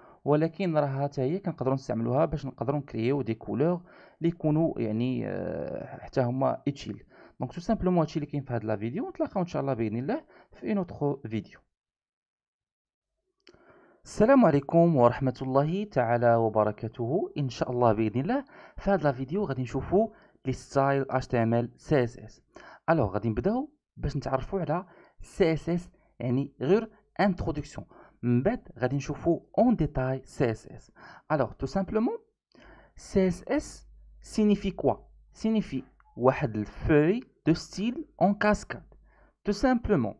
ولكن راه حتى هي كنقدروا نستعملوها باش نقدروا نكريو دي كولور اللي يكونوا يعني آه، حتى هما اتشيل دونك تو سامبلومون هادشي اللي كاين في هاد لا فيديو نتلاقاو ان شاء الله باذن الله في اون فيديو السلام عليكم ورحمة الله تعالى وبركاته إن شاء الله بإذن الله في هذا الفيديو غادي نشوفوا لي ستايل سي اس اس ألوغ غادي نبداو باش نتعرفوا على سي اس اس يعني غير انتروداكسيون en détail CSS. Alors, tout simplement, CSS signifie quoi Signifie une feuille de style en cascade. Tout simplement,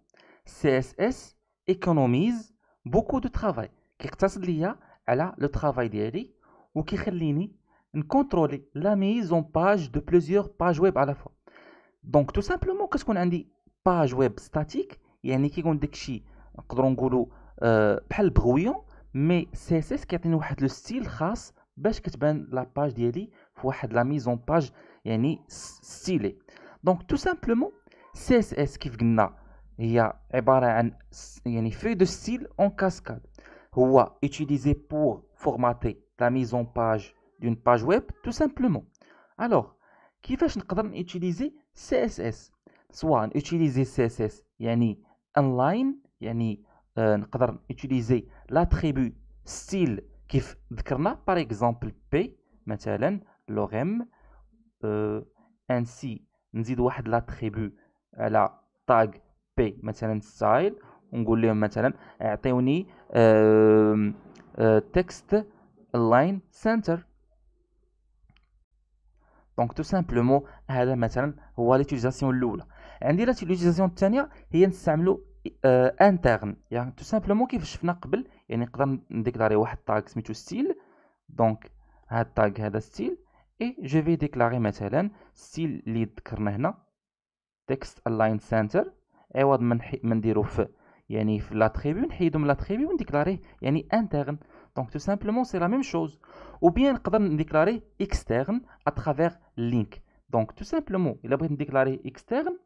CSS économise beaucoup de travail. Elle a le travail derrière ou qui contrôler la mise en page de plusieurs pages web à la fois. Donc, tout simplement, qu'est-ce qu'on a dit Page web statique, il y a une qui pas le brouillon mais css qui a le style race la page d'héli pour la mise en page et les donc tout simplement css qui vient à y a une feuille de style en cascade ou utiliser pour formater la mise en page d'une page web tout simplement alors qui utiliser css soit utiliser css il y a en nous utiliser l'attribut style qui est par exemple p lorem ainsi nous mettons l'attribut l'attribut tag p maintenant style on dit texte line center donc tout simplement à l'utilisation de la utilisation انترن آه، يعني تو سامبلومون كيف شفنا قبل يعني نقدر نديكلاري واحد تاغ سميتو ستيل دونك هاد التاغ هذا ستيل اي جو في ديكلاري مثلا ستيل اللي ذكرنا هنا تكست الاين سنتر عوض ما من نديرو في يعني في لاتريبي نحيدو من لاتريبي ونديكلاريه يعني انترن دونك تو سامبلومون سي لا ميم شوز او بيان نقدر نديكلاري اكسترن اترافير لينك دونك تو سامبلومون الا بغيت نديكلاري اكسترن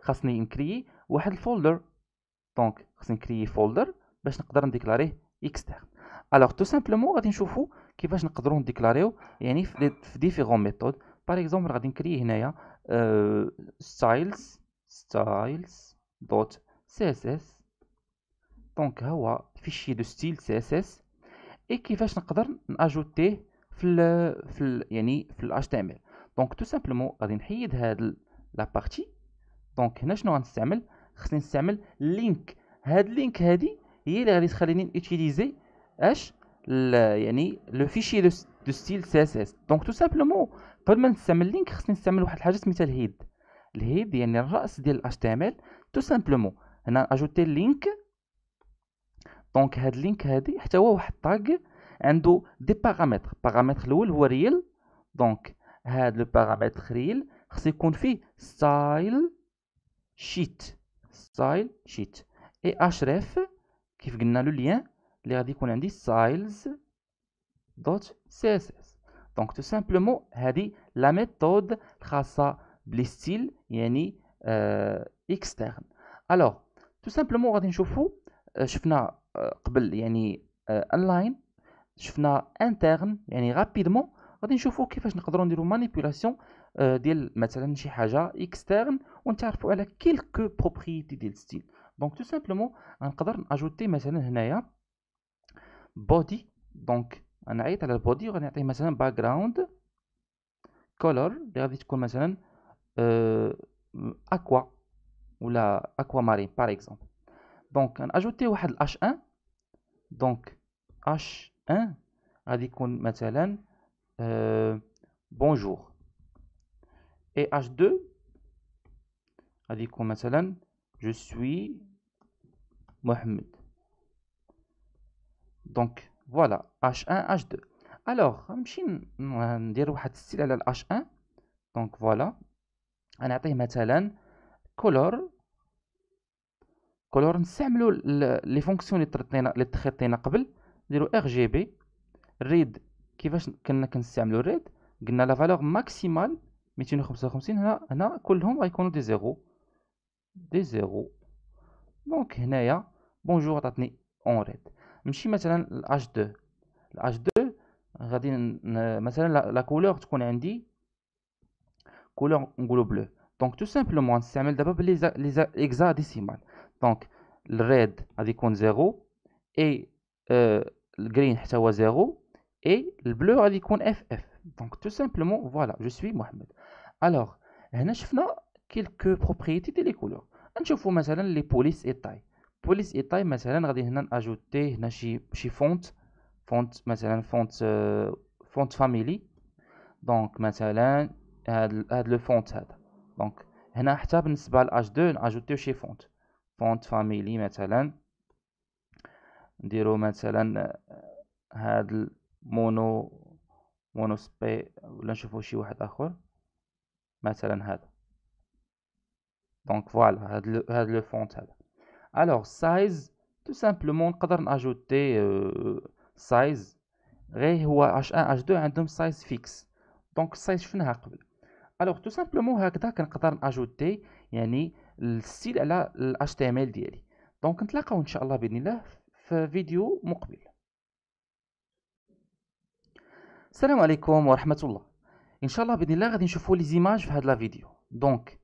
خاصني نكريي واحد الفولدر دونك خصني نكريي فولدر باش نقدر نديكلاريه اكسترن الوغ تو سامبلومون غادي نشوفو كيفاش نقدرو نديكلاريو يعني في ديفيرون ميثود باغ اكزومبل غادي نكري هنايا ستايلز ستايلز دوت سي اس اس دونك هو فيشي دو ستيل سي اس اس اي كيفاش نقدر ناجوتيه في الـ في الـ يعني في ال HTML دونك تو سامبلومون غادي نحيد هاد لا بارتي دونك هنا شنو غنستعمل خصني نستعمل لينك هاد لينك هادي هي اللي غادي تخليني نوتيليزي اش يعني لو فيشي دو ستيل سي اس اس دونك تو سامبلومون قبل ما نستعمل لينك خصني نستعمل واحد الحاجه سميتها الهيد الهيد يعني الراس ديال الاش تي ام ال تو سامبلومون هنا اجوتي لينك دونك هاد اللينك هادي حتى هو واحد تاغ عنده دي باغامتر باغامتر الاول هو ريل دونك هاد لو باغامتر ريل خص يكون فيه ستايل شيت ستايل شيت اي اشرف كيف قلنا له ليان اللي غادي يكون عندي ستايلز دوت سي اس اس دونك تو سامبلومون هادي لا ميثود الخاصه بلي ستيل يعني اكسترن الوغ تو سامبلومون غادي نشوفو شفنا قبل يعني انلاين شفنا انترن يعني رابيدمون غادي نشوفو كيفاش نقدروا نديرو مانيبيولاسيون ديال مثلا شي حاجه اكسترن On peut quelques propriétés de style. Donc, tout simplement, on peut ajouter, par exemple, body. Donc, on a le body. On un background color. On va dire aqua ou la aquamarine, par exemple. Donc, on ajouter au h1. Donc, h1. On dit qu'on bonjour. Et h2. غادي يكون مثلا جو سوي محمد دونك فوالا اش 1 اش 2 الوغ نمشي ندير واحد الستيل على الاش 1 دونك فوالا غنعطيه مثلا كولور كولور نستعملو لي فونكسيون لي طرطينا لي تخيطينا قبل نديرو ار جي بي ريد كيفاش كنا كنستعملو ريد قلنا لا فالور ماكسيمال ميتين وخمسين هنا هنا كلهم غيكونو دي زيرو دي زيرو دونك هنايا بونجور عطاتني اون ريد نمشي مثلا لاش دو الاش دو غادي مثلا لا كولور تكون عندي كولور نقولو بلو دونك تو سامبلومون نستعمل دابا بلي لي اكزا ديسيمال دونك الريد غادي يكون زيرو اي الجرين حتى هو زيرو اي البلو غادي يكون اف اف دونك تو سامبلومون فوالا جو سوي محمد الوغ هنا شفنا كيلكو بروبريتي ديال لي كولور نشوفوا مثلا لي بوليس ايطاي بوليس ايطاي مثلا غادي هنا ناجوتي هنا شي شي فونت فونت مثلا فونت آه، فونت فاميلي دونك مثلا هاد هاد لو فونت هذا دونك هنا حتى بالنسبه ل اش 2 ناجوتيو شي فونت فونت فاميلي مثلا نديرو مثلا آه، هاد المونو مونو سبي ولا نشوفو شي واحد اخر مثلا هذا دونك فوالا هاد لو فونت هذا الوغ سايز تو سامبلومون نقدر ناجوتي سايز euh, غير هو اش 1 اش 2 عندهم سايز فيكس دونك السايز شفناها قبل الوغ تو سامبلومون هكذا كنقدر ناجوتي يعني السيل على ال HTML ديالي دونك نتلاقاو ان شاء الله باذن الله في فيديو مقبل السلام عليكم ورحمه الله ان شاء الله باذن الله غادي نشوفوا لي زيماج في هذا لا فيديو دونك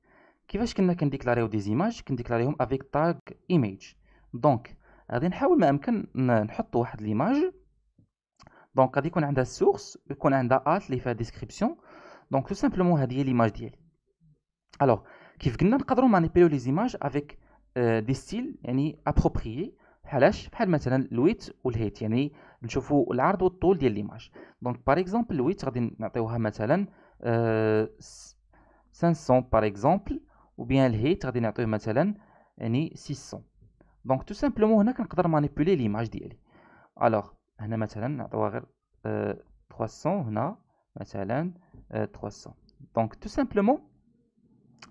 كيفاش كنا كنديكلاريو دي زيماج كنديكلاريوهم افيك تاغ ايميج دونك غادي نحاول ما امكن نحط واحد ليماج دونك غادي يكون عندها سورس ويكون عندها ات اللي فيها ديسكريبسيون دونك تو سامبلومون هذه هي ليماج ديالي الوغ كيف قلنا نقدروا مانيبيلو لي زيماج افيك دي ستيل يعني ابروبريي بحالاش بحال مثلا الويت والهيت يعني نشوفوا العرض والطول ديال ليماج دونك بار اكزومبل الويت غادي نعطيوها مثلا 500 بار اكزومبل ou bien le heat غادي نعطيه مثلا يعني 600 دونك تو سامبلومون هنا كنقدر مانيبيولي ليماج ديالي الوغ هنا مثلا نعطيوها غير 300 آه، هنا مثلا 300 دونك تو سامبلومون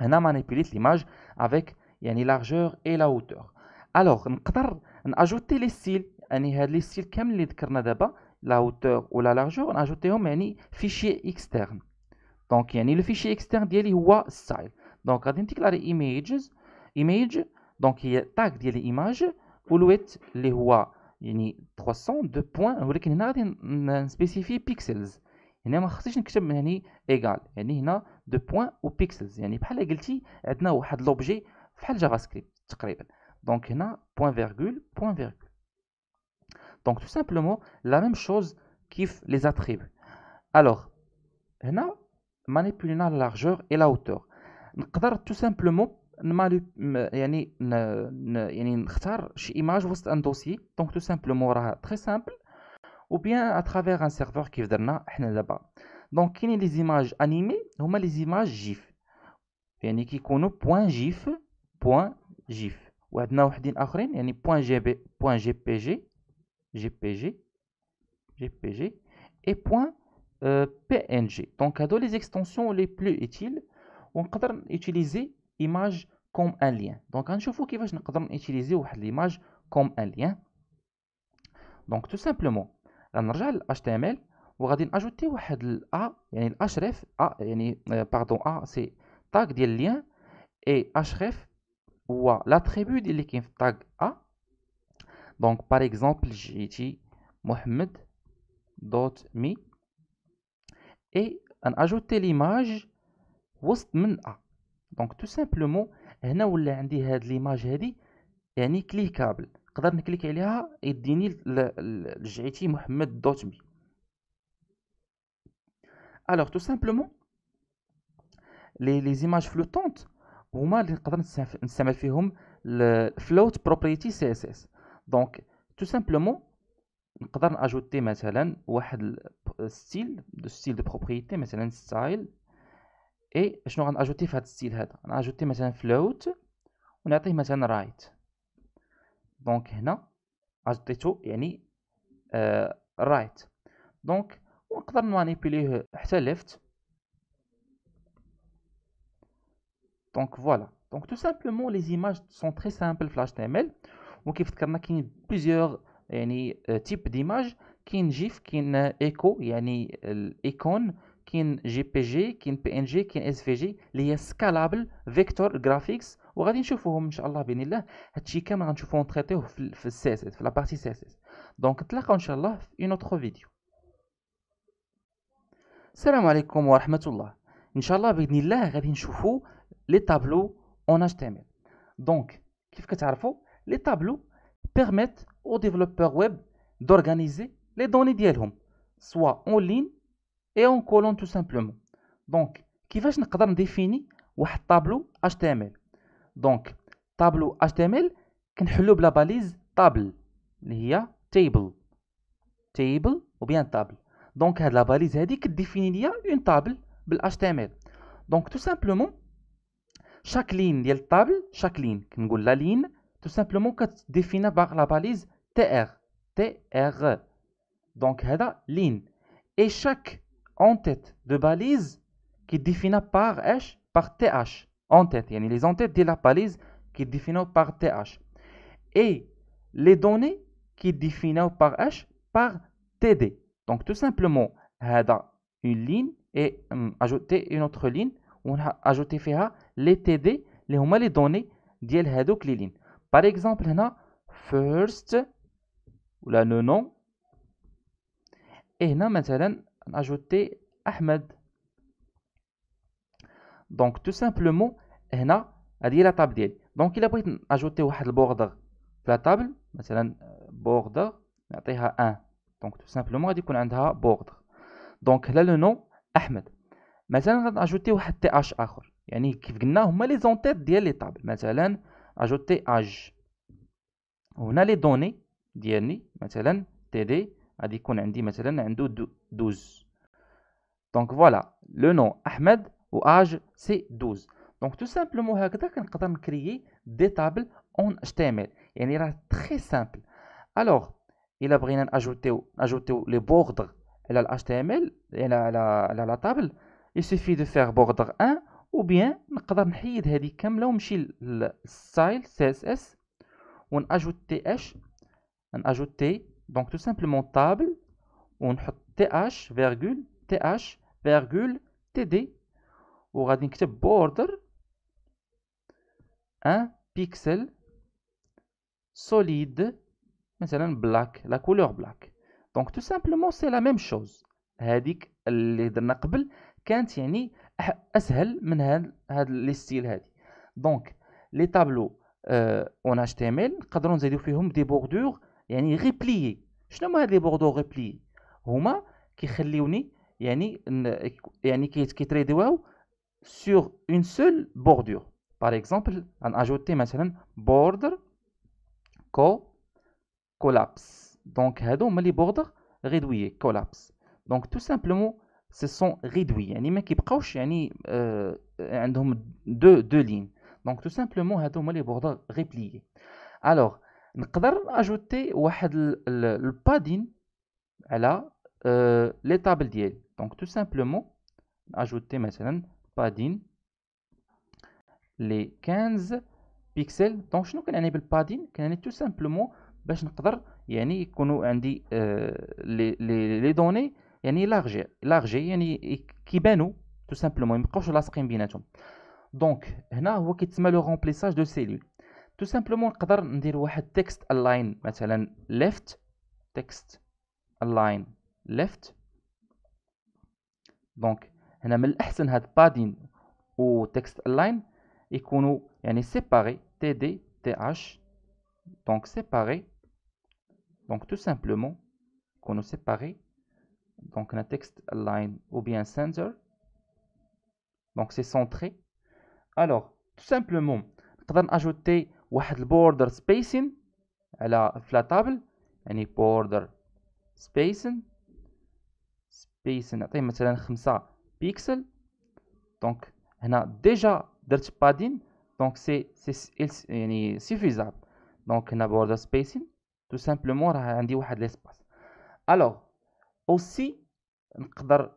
هنا مانيبيوليت ليماج افيك يعني لارجور اي لا هوتور الوغ نقدر ناجوتي لي ستيل يعني هاد لي ستيل كامل اللي ذكرنا دابا لا هوتور ولا لارجور ناجوتيهم يعني فيشي اكسترن دونك يعني لو فيشي اكسترن ديالي هو ستايل Donc, on va images, image. Donc il y a tag, de l'image, Vous Il y a 300 2 points. Vous pouvez venir là, pixels. Il n'y a pas de égal. Il y a 2 points ou pixels. Il y a pas là que je l'objet en JavaScript. Donc il point virgule, point virgule. Donc tout simplement la même chose qu'ils les attributs. Alors, il y la largeur et la hauteur. نقدر تو سامبلومون نمالي يعني ن... يعني نختار شي ايماج وسط ان دوسي دونك تو سامبلومون راه تري سامبل او بيان اترافيغ ان سيرفور كيف درنا حنا دابا دونك كاينين لي زيماج انيمي هما لي زيماج جيف يعني كيكونوا بوان جيف بوان جيف وعندنا وحدين اخرين يعني بوان جي بي بوان جي بي جي جي بي جي جي بي جي اي بوان بي ان جي دونك هادو لي زيكستونسيون لي بلو اوتيل ونقدر نوتيليزي ايماج كوم ان ليان دونك غنشوفو كيفاش نقدر نوتيليزي واحد ليماج كوم ان ليان دونك تو سامبلومون غنرجع ل اتش تي ام ال وغادي ناجوتي واحد ال ا يعني الاشرف ا يعني باردون ا سي تاغ ديال ليان اي اشرف هو لاتريبيو ديال اللي كاين في تاغ ا دونك باغ اكزومبل جيتي محمد دوت مي اي ان اجوتي ليماج وسط من ا دونك تو سامبلومون هنا ولا عندي هاد ليماج هادي يعني كليكابل نقدر نكليك عليها يديني لجعيتي محمد دوت مي الوغ تو سامبلومون لي لي زيماج فلوتونت هما اللي نقدر نستعمل فيهم الفلوت بروبريتي سي اس اس دونك تو سامبلومون نقدر ناجوتي مثلا واحد ستيل دو ستيل دو بروبريتي مثلا ستايل اي شنو غنأجوتي في هذا الستيل هذا غنأجوتي مثلا فلوت ونعطيه مثلا رايت دونك هنا اجوتيتو يعني آه، رايت دونك ونقدر نمانيبيليه حتى ليفت دونك فوالا دونك تو سامبلومون لي زيماج سون تري سامبل في ال وكيف ذكرنا كاين بليزيوغ يعني تيب آه، ديماج كاين جيف كاين ايكو يعني الايكون كاين جي بي جي كاين بي ان جي كاين اس في جي اللي هي سكالابل فيكتور جرافيكس وغادي نشوفوهم ان شاء الله باذن الله هادشي كامل غنشوفوهم نتريطيوه في, في السي اس اس في لابارتي سي اس اس دونك نتلاقاو ان شاء الله في اون اوتر فيديو السلام عليكم ورحمه الله ان شاء الله باذن الله غادي نشوفو لي تابلو اون اتش تي ام ال دونك كيف كتعرفوا لي تابلو بيرميت او ديفلوبور ويب دورغانيزي لي دوني ديالهم سوا اون لين et en كولون tout simplement. Donc, كيفاش نقدر نديفيني واحد طابلو HTML دونك طابلو HTML كنحلو بلا باليز طابل اللي هي تيبل تيبل وبيان طابل دونك هاد لا باليز هادي كديفيني ليا اون طابل بال HTML دونك تو سامبلومون شاك لين ديال الطابل شاك لين كنقول لا لين تو سامبلومون كتديفينا باغ لا باليز تي ار تي ار دونك هذا لين اي شاك en-tête de balise qui définit par H, par TH. En-tête, et les en de la balise qui définit par TH. Et les données qui définissent par H par TD. Donc tout simplement, une ligne et hum, ajouter une autre ligne, on a ajouté les TD, les les données ديال lignes. par exemple par first هنا ou ولا non et et هنا maintenant ناجوتي احمد دونك تو سامبلومون هنا هذه هي لا طاب ديالي دونك الا بغيت ناجوتي واحد البوردر في لا طابل مثلا بوردر نعطيها 1 دونك تو سامبلومون غادي يكون عندها بوردر دونك هنا لو نو احمد مثلا غناجوتي واحد تي اش اخر يعني كيف قلنا هما لي زونتيت ديال لي طابل مثلا اجوتي اج هنا لي دوني ديالي مثلا تي دي غادي يكون عندي مثلا عنده 12 دونك فوالا لو نو احمد اج سي 12 دونك تو سامبلومون هكذا كنقدر نكريي دي طابل اون ال يعني راه تري سامبل الوغ الا بغينا ناجوتيو ناجوتيو لي بوردر على تي ام على على على لا طابل يسيفي دو فير بوردر 1 او بيان نقدر نحيد هذه كامله ونمشي للستايل سي اس اس وناجوتي اش ناجوتي Donc tout simplement table, on met th, virgule, th, virgule, td. On va border, un pixel solide, black, la couleur black. Donc tout simplement c'est la même chose. هذيك اللي درنا قبل كانت يعني اسهل من هاد هاد لي ستيل هادي دونك لي tableaux اون اتش تي ام ال نقدروا نزيدو فيهم يعني غيبليي شنو هما هاد لي بوردو غيبليي هما كيخليوني يعني يعني كيتريديوها سور اون سول بوردور باغ اكزومبل غناجوتي مثلا بوردر كو كولابس دونك هادو هما لي بوردر ريدوي كولابس دونك تو سامبلومون سي سون ريدوي يعني ما كيبقاوش يعني آه عندهم دو دو لين دونك تو سامبلومون هادو هما لي بوردر ريبليي الوغ نقدر اجوتي واحد البادين على لي آه، طابل ديالي دونك تو سامبلومون اجوتي مثلا بادين لي 15 بيكسل دونك شنو كنعني بالبادين كنعني تو سامبلومون باش نقدر يعني يكونوا عندي آه، لي لي دوني يعني لارجي لارجي يعني كيبانوا تو سامبلومون ميبقاوش لاصقين بيناتهم دونك هنا هو كيتسمى لو رومبليساج دو سيلول تو سامبلومون نقدر ندير واحد تكست الاين مثلا ليفت تكست الاين ليفت دونك هنا من الاحسن هاد بادين و تكست الاين يكونوا يعني سيباري تي دي تي اش دونك سيباري دونك تو سامبلومون يكونوا سيباري دونك هنا تكست الاين او بيان سنتر دونك سي سونتري الوغ تو سامبلومون نقدر ناجوتي واحد البوردر سبيسين على فلاتابل يعني بوردر سبيسين سبيسين نعطيه مثلا خمسة بيكسل دونك هنا ديجا درت بادين دونك سي سي يعني سيفيزابل دونك هنا بوردر سبيسين تو سامبلومون راه عندي واحد ليسباس الوغ اوسي نقدر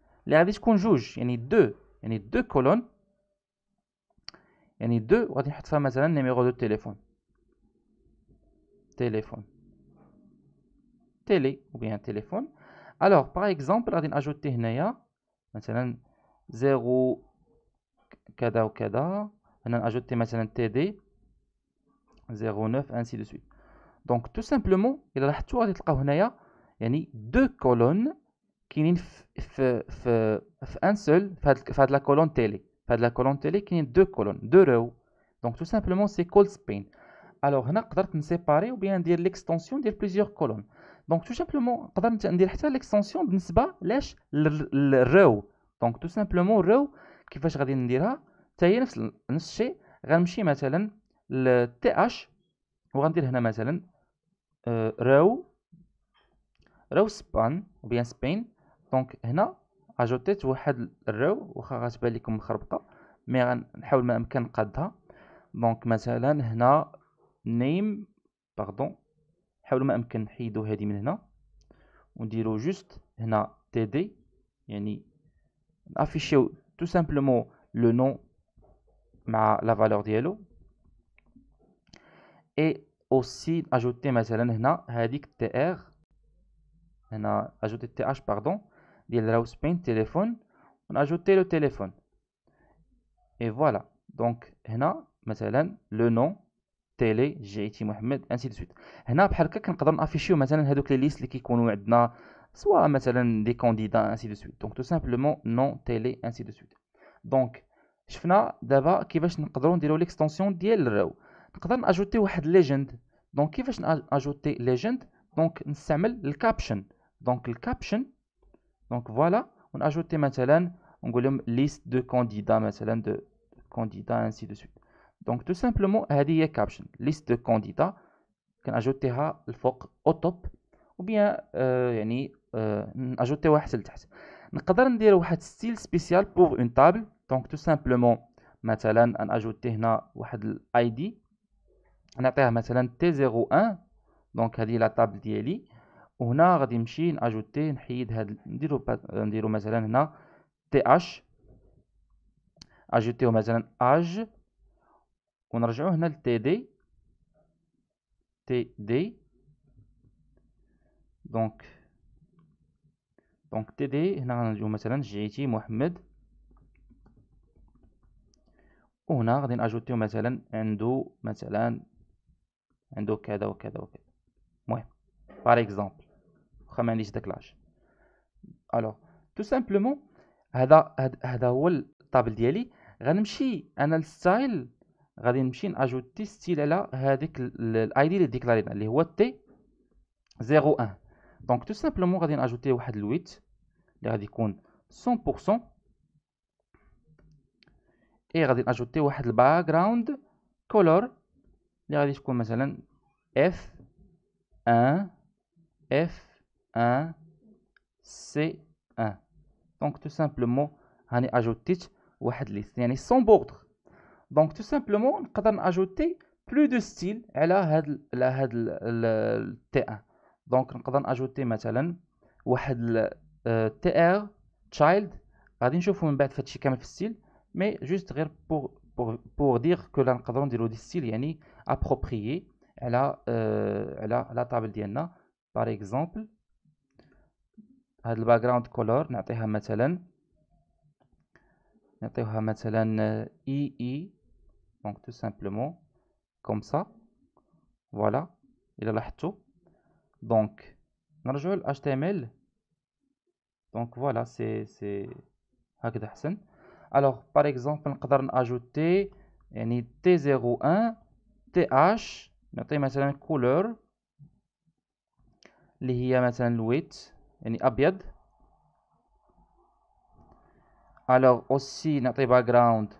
les hadiths qu'on juge ni deux y a deux colonnes y ni deux وغادي نحط فيها par exemple, numéro de téléphone téléphone, télé ou bien téléphone alors par exemple غادي ناجوتي هنايا مثلا 0 كذا on هنا ناجوتي maintenant td TD, 09 ainsi de suite donc tout simplement il y a, ni deux colonnes كاينين في في في ان سول في هاد في هاد لا كولون تيلي في هاد لا كولون تيلي كاينين دو كولون دو رو دونك تو سامبلومون سي كول سبين الوغ هنا قدرت نسيباري بيان ندير ليكستونسيون ديال بليزيور كولون دونك تو سامبلومون نقدر ندير حتى ليكستونسيون بالنسبه لاش للرو دونك تو سامبلومون رو كيفاش غادي نديرها حتى هي نفس نفس الشيء غنمشي مثلا للتي اش وغندير هنا مثلا رو رو سبان بيان سبين دونك هنا اجوتيت واحد الرو واخا غتبان لكم مخربقه مي غنحاول ما امكن نقادها دونك مثلا هنا نيم باردون حاولوا ما امكن نحيدوا هذه من هنا ونديروا جوست هنا تي دي يعني نافيشيو تو سامبلومون لو نون مع لا فالور ديالو اي اوسي اجوتي مثلا هنا هذيك تي ار هنا اجوتي تي اش باردون ديال راوسبين تيليفون ونأجوتي لو تليفون اي فوالا دونك هنا مثلا لو نون تيلي جيتي محمد انسي دو سويت هنا بحال هكا كنقدر نافيشيو مثلا هذوك لي ليست اللي كيكونوا عندنا سوا مثلا دي كونديدا انسي دو سويت دونك تو سامبلومون نون تيلي انسي دو سويت دونك شفنا دابا كيفاش نقدروا نديروا ليكستونسيون ديال الرو نقدر ناجوتي واحد ليجند دونك كيفاش ناجوتي ليجند دونك نستعمل الكابشن دونك الكابشن Donc voilà, on ajouté maintenant, on a une liste de candidats, maintenant de candidats, ainsi de suite. Donc tout simplement, il y a caption, liste de candidats, On ajoute au top, ou bien, on ajoute au top. On peut un style spécial pour une table, donc tout simplement, maintenant, on ajoute une ID, on a maintenant T01, donc la table d'Eli. وهنا غادي نمشي ناجوتي نحيد هاد نديرو نديرو مثلا هنا تي اش اجوتيو مثلا اج ونرجعو هنا لتي دي تي دي دونك دونك تي دي هنا غنجيو مثلا جيتي محمد وهنا غادي ناجوتيو مثلا عندو مثلا عندو كذا وكذا وكذا المهم باغ اكزومبل واخا عنديش داك العشر الوغ تو سامبلومون هذا هذا هو الطابل ديالي غنمشي انا للستايل غادي نمشي ناجوتي ستيل على هذيك الاي دي اللي ديكلارينا اللي هو تي 01 دونك تو سامبلومون غادي ناجوتي واحد الويت اللي غادي يكون 100% اي غادي ناجوتي واحد الباكغراوند كولور اللي غادي تكون مثلا اف 1 اف 1, C1. Donc tout simplement, on a ajouté une liste, Donc tout simplement, on ajouter plus de style à la T1. Donc on peut ajouter t TR child. On mais juste pour, dire que approprié à la table Par exemple, هاد الباك جراوند كولور نعطيها مثلا نعطيوها مثلا اي اي دونك تو سامبلومون كوم سا فوالا الى لاحظتوا دونك نرجعوا ل HTML دونك فوالا سي سي هكذا احسن الوغ باغ اكزومبل نقدر ناجوتي يعني تي زيرو ان تي اش نعطي مثلا كولور اللي هي مثلا الويت يعني ابيض الوغ اوسي نعطي باك جراوند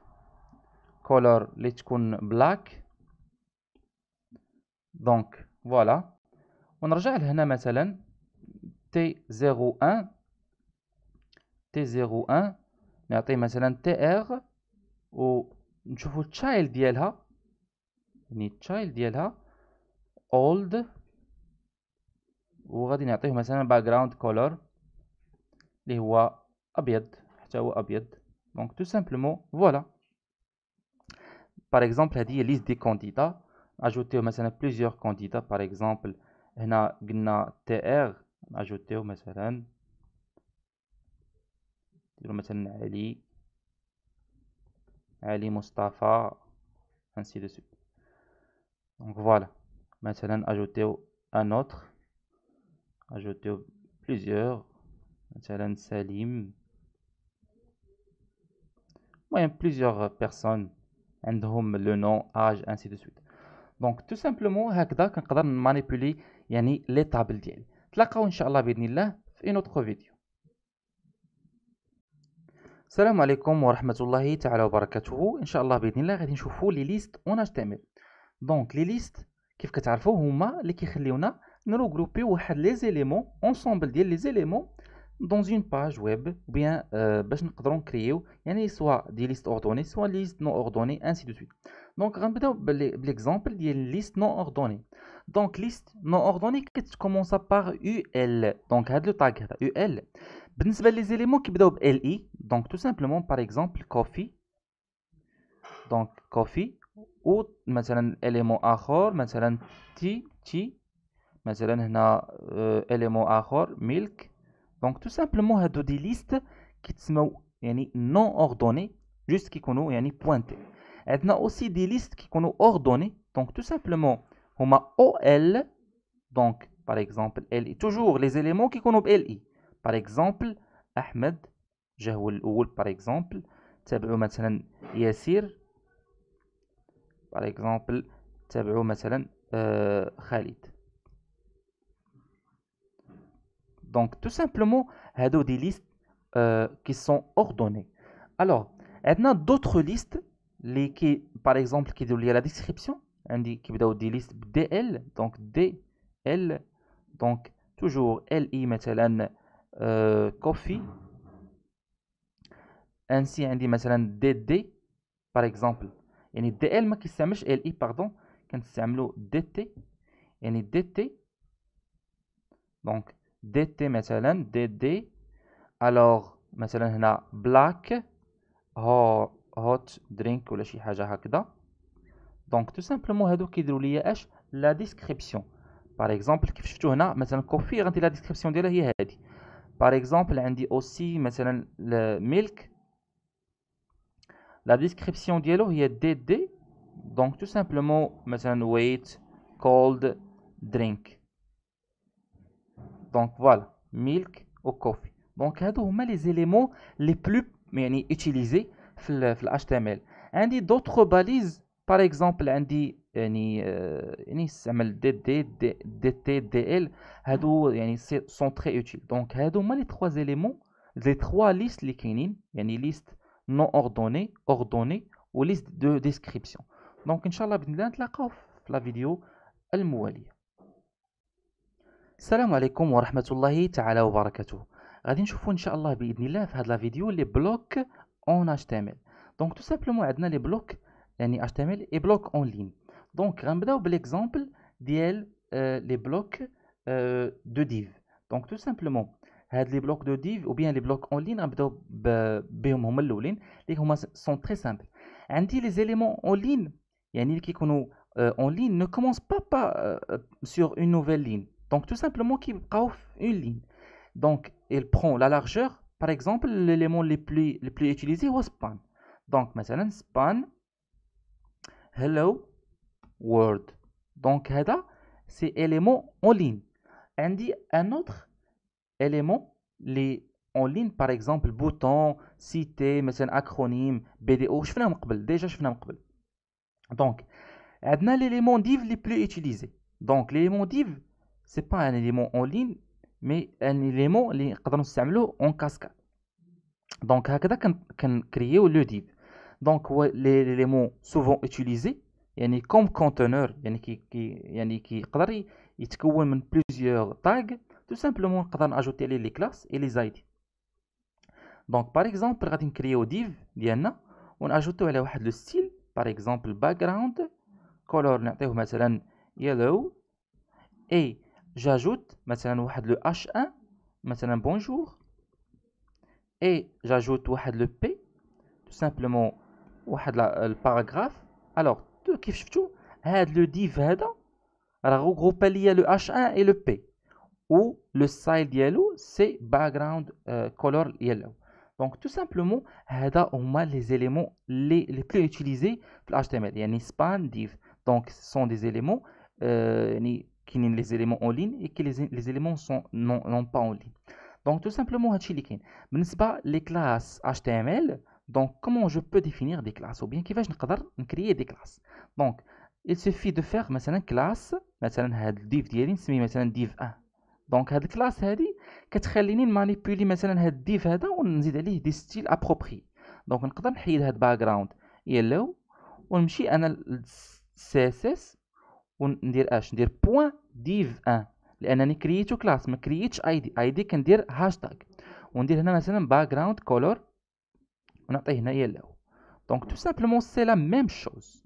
كولور اللي تكون بلاك دونك فوالا ونرجع لهنا مثلا تي 01 تي 01 نعطي مثلا تي ار ونشوفو التشايلد ديالها يعني التشايلد ديالها اولد وغادي نعطيه مثلا باك جراوند كولور اللي هو ابيض حتى هو ابيض دونك تو سامبلومون فوالا باغ اكزومبل هادي هي ليست دي كونديدا اجوتيو مثلا بليزيوغ كونديدا باغ اكزومبل هنا قلنا تي ار اجوتيو مثلا نديرو مثلا علي علي مصطفى انسي دو suite دونك فوالا مثلا اجوتيو un autre اجوتيو بليزيوغ مثلا سليم المهم بليزيوغ بيغسون عندهم لو نو اج انسي دو سويت دونك تو سامبلومون هكذا كنقدر نمانيبولي يعني لي طابل ديالي تلاقاو ان شاء الله باذن الله في اون اوتر فيديو السلام عليكم ورحمه الله تعالى وبركاته ان شاء الله باذن الله غادي نشوفوا لي ليست اون اتش تي ام ال دونك لي ليست كيف كتعرفوا هما اللي كيخليونا nous regrouper les éléments, ensemble les éléments, dans une page web, ou bien, pour euh, nous créer soit des listes ordonnées, soit des listes non ordonnées, ainsi de suite. Donc, l'exemple des listes non ordonnées Donc, liste non ordonnée qui commence par UL. Donc, le tag UL. les éléments qui بداو LI, donc tout simplement par exemple coffee donc coffee ou un élément آخر un T, T. مثلا هنا اليمون آه، اخر ميلك دونك تو سامبلومون هادو دي ليست كيتسموا يعني نون اوردوني جوست كيكونوا يعني بوينتي عندنا اوسي دي ليست كيكونوا اوردوني دونك تو سامبلومون هما او ال دونك par exemple LI toujours les éléments qui connaissent LI par exemple Ahmed جهو الأول par اكزومبل تابعو مثلا ياسير par اكزومبل تابعو مثلا آه، خالد Donc, tout simplement, a des listes euh, qui sont ordonnées. Alors, y a d'autres listes, les qui, par exemple, qui liées à la description, qui a des listes DL, donc DL, donc toujours LI, مثلا euh, coffee. Ainsi, c'est un DD, par exemple. يعني DL qui كيستعملش LI, pardon, كنستعملو DT. يعني DT, donc dt dd alors black hot drink ولا chose donc tout simplement la description par exemple كيف شفتوا la description de par exemple dit aussi le milk la description ديالو est dd donc tout simplement مثلاً wait cold drink donc voilà, milk ou coffee. Donc c'est les éléments les plus utilisés dans HTML. Il d'autres balises, par exemple, il dd a des qui euh, euh, sont très utiles. Donc c'est les trois éléments, les trois listes, les yani, listes non ordonnées, ordonnées ou listes de description. Donc Inch'Allah, on se retrouve dans la vidéo. السلام عليكم ورحمة الله تعالى وبركاته غادي نشوفوا ان شاء الله باذن الله في هذا لا لي بلوك اون HTML دونك تو سامبلومون عندنا لي بلوك يعني HTML اي بلوك اون لين دونك غنبداو بالاكزامبل ديال آه، لي بلوك دو آه، ديف دونك تو سامبلومون هاد لي بلوك دو ديف او بيان لي بلوك اون لين غنبداو بهم هما الاولين اللي هما سون تري سامبل عندي لي زيليمون اون لين يعني اللي كيكونوا اون لين نو كومونس با با سور اون نوفيل لين Donc tout simplement qui une ligne. Donc il prend la largeur. Par exemple, l'élément le plus, les plus utilisé est span. Donc مثلا span hello world. Donc c'est élément en ligne. On un autre élément les en ligne par exemple bouton, cité, un acronyme, BDO, شفناهم قبل, déjà شفناهم قبل. Donc, عندنا l'élément div le plus utilisé. Donc l'élément div c'est pas un élément en ligne mais un élément les on en cascade donc qu'on crée le div donc éléments souvent utilisé a comme conteneur qui a qui plusieurs tags tout simplement نقدر ajouter les classes et les id donc par exemple غادي le div ديالنا ونajoutou on ajoute le style par exemple background color par مثلا yellow et j'ajoute maintenant واحد le H1 مثلا bonjour et j'ajoute واحد le P tout simplement واحد euh, le paragraphe alors كيف شفتوا le div هذا راه le H1 et le P ou le style yellow, c'est background euh, color yellow donc tout simplement au هما les éléments les, plus utilisés في HTML يعني span div donc ce sont des éléments euh, qui n'ont les éléments en ligne et que les, les éléments sont non, non pas en ligne. Donc tout simplement, c'est ce pas les classes HTML, donc comment je peux définir des classes ou bien comment vais-je créer des classes Donc il suffit de faire une classe, une div div div 1. Donc cette classe, elle dit, qu'elle va manipuler cette div et on des styles appropriés. Donc on peut enlever cette background yellow, on va aller CSS وندير اش ندير بوان ديف ان لانني كرييتو كلاس ما كرييتش اي دي اي دي كندير هاشتاغ وندير هنا مثلا باك جراوند كولور ونعطيه هنا يلو دونك تو سامبلومون سي لا ميم شوز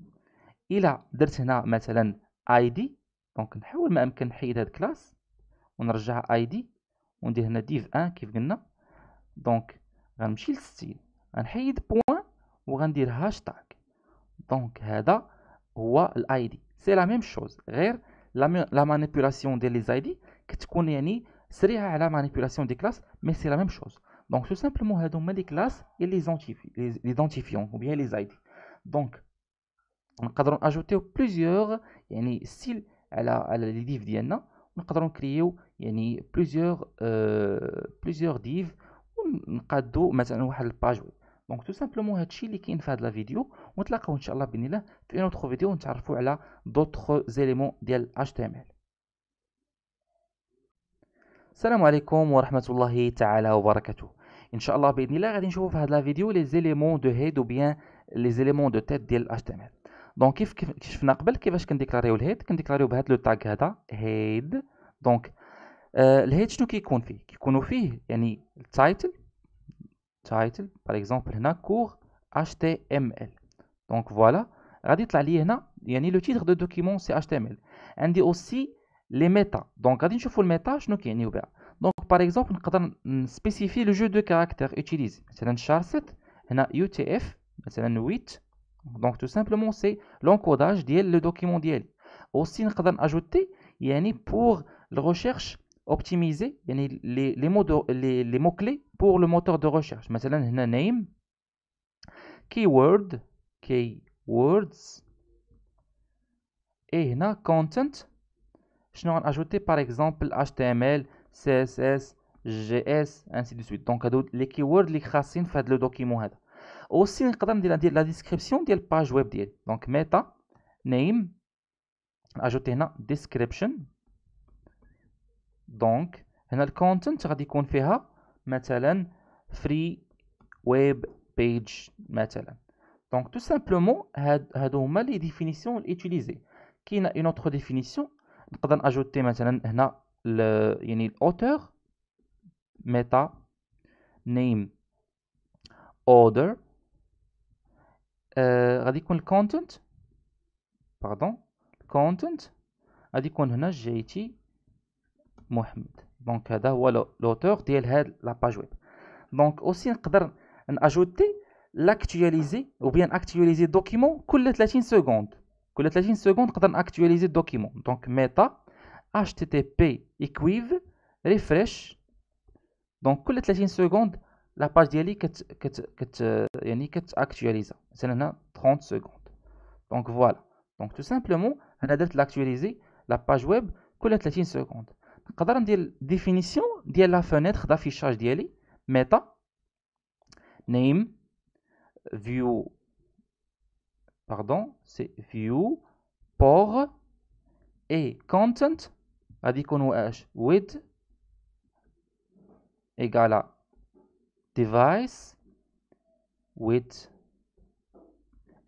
الى درت هنا مثلا اي دي دونك نحاول ما امكن نحيد هاد كلاس ونرجع اي دي وندير هنا ديف ان كيف قلنا دونك غنمشي للستيل غنحيد بوان وغندير هاشتاغ دونك هذا هو الاي دي c'est la même chose. غير la, la manipulation des les ID ni يعني à la manipulation des classes, mais c'est la même chose. Donc tout simplement هادو هما les classes et les identifiants, les ou bien les ID. Donc on نقدروا ajouter plusieurs يعني style على divs, div euh, plusieurs divs, plusieurs div ونقادو مثلا واحد page page. دونك تو سامبلومون هادشي اللي كاين في هاد لا فيديو ونتلاقاو ان شاء الله باذن الله في اون اوتر فيديو ونتعرفوا على دوطخ زيليمون ديال ال السلام عليكم ورحمه الله تعالى وبركاته ان شاء الله باذن الله غادي نشوفوا في هاد لا فيديو لي زيليمون دو هيد وبيان لي زيليمون دو تيت ديال ال دونك كيف كيف شفنا قبل كيفاش كنديكلاريو الهيد كنديكلاريو بهاد لو تاغ هذا هيد دونك الهيد شنو كيكون فيه كيكونوا فيه يعني التايتل title par exemple هنا cours html donc voilà غادي يطلع لي هنا ni le titre de document c'est html عندي aussi les meta donc غادي le الميتا شنو كيعنيو بها donc par exemple نقدر spécifier le jeu de caractères utilisé مثلا charset 7 هنا utf مثلا 8 donc tout simplement c'est l'encodage ديال le document ديالي aussi نقدر ajouter يعني pour la recherche optimiser les, mots clés pour le moteur de recherche c'est un name keyword keywords et un content je vais ajouter par exemple html css gs ainsi de suite donc les keywords les racines fait le document aussi نقدر ندير la description de la page web donc meta name ajouter une description دونك هنا الكونتنت غادي يكون فيها مثلا فري ويب بيج مثلا دونك تو سامبلومون هادو هما لي ديفينيسيون ليتيليزي كاينه اون اوتر ديفينيسيون نقدر ناجوتي مثلا هنا يعني الاوتور ميتا نيم اوردر غادي يكون الكونتنت باردون الكونتنت غادي يكون هنا جيتي محمد دونك هذا هو لوتور ديال هاد لاباج ويب دونك اوسي نقدر ناجوتي لاكتواليزي او بيان اكتواليزي دوكيمون كل 30 سكوند كل 30 سكوند نقدر ناكتواليزي دوكيمون دونك ميتا اتش تي تي بي ايكويف ريفريش دونك كل 30 سكوند لاباج ديالي كت كت كت يعني كتاكتواليزا مثلا هنا 30 سكوند دونك فوالا دونك تو سامبلومون انا درت لاكتواليزي لاباج ويب كل 30 سكوند نقدر ندير ديفينيسيون ديال لا فونيتر دافيشاج ديالي ميتا نيم فيو باردون سي فيو بور اي كونتنت غادي يكون واش ويد ايغالا ديفايس ويد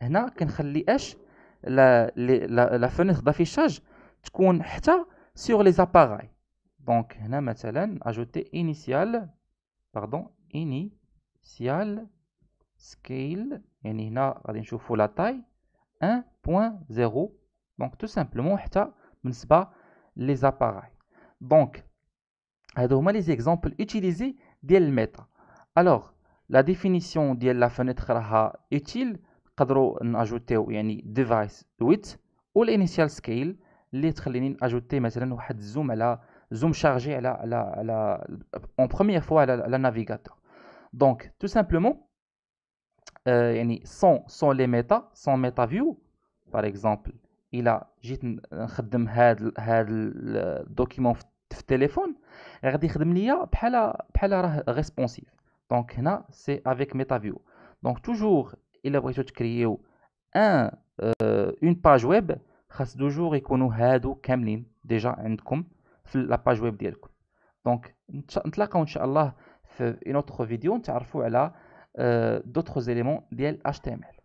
هنا كنخلي اش لا لا لا فونيتر دافيشاج تكون حتى سيغ لي زاباغاي Donc, nous avons ajouté initial scale et nous avons ajouté la taille 1.0. Donc, tout simplement, nous pas les appareils. Donc, nous avons les exemples utilisés pour le Alors, la définition de la fenêtre est utile. cadre avons ajouté le device 8 ou l'initial scale. Nous avons ajouté le zoom zoom chargé en première fois le la, navigateur. Donc, tout simplement, euh, sans, les méta, sans MetaView view, par exemple, il a juste un document de téléphone, il a un responsive. Donc, là, c'est avec MetaView view. Donc, toujours, il a besoin créer un, euh, une page web, il a toujours un déjà un compte. في لاباج ويب ديالكم دونك نتلاقاو ان شاء الله في اون اوتر فيديو نتعرفوا على دوطخ آه، زيليمون ديال اتش تي HTML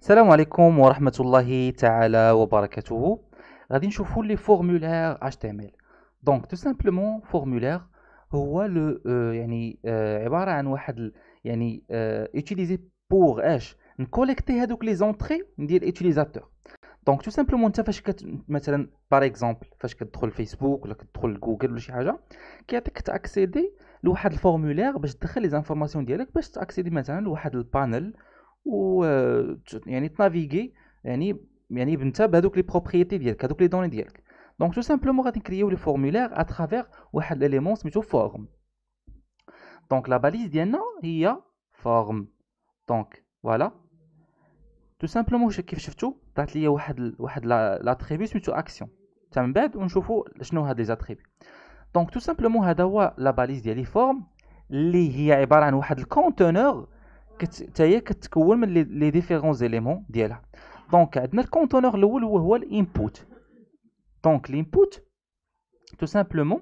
السلام عليكم ورحمه الله تعالى وبركاته غادي نشوفوا لي فورمولير HTML دونك تو سامبلومون فورمولير هو لو آه، يعني آه، عباره عن واحد يعني يوتيليزي بور اش نكوليكتي هذوك لي زونطري ديال الاتيليزاتور دونك تو سامبلومون انت فاش كت مثلا بار اكزومبل فاش كتدخل فيسبوك ولا كتدخل جوجل ولا شي حاجه كيعطيك تاكسيدي لواحد الفورمولير باش تدخل لي زانفورماسيون ديالك باش تاكسيدي مثلا لواحد البانل و آه، يعني تنافيغي يعني يعني بنتا بهذوك لي بروبريتي ديالك هذوك لي دوني ديالك دونك تو سامبلومون غادي نكريو لي فورمولير اترافيغ واحد ليليمون سميتو فورم دونك لا باليز ديالنا هي فورم دونك فوالا تو سامبلومون كيف شفتو طلعت لي واحد واحد لاتريبي سويتو اكسيون تا من بعد ونشوفوا شنو هاد لي زاتريبي دونك تو سامبلومون هذا هو لا باليز ديال لي فورم اللي هي عباره عن واحد الكونتونور تا هي كتكون من لي ديفيرون زيليمون ديالها دونك عندنا الكونتونور الاول هو هو الانبوت دونك الانبوت تو سامبلومون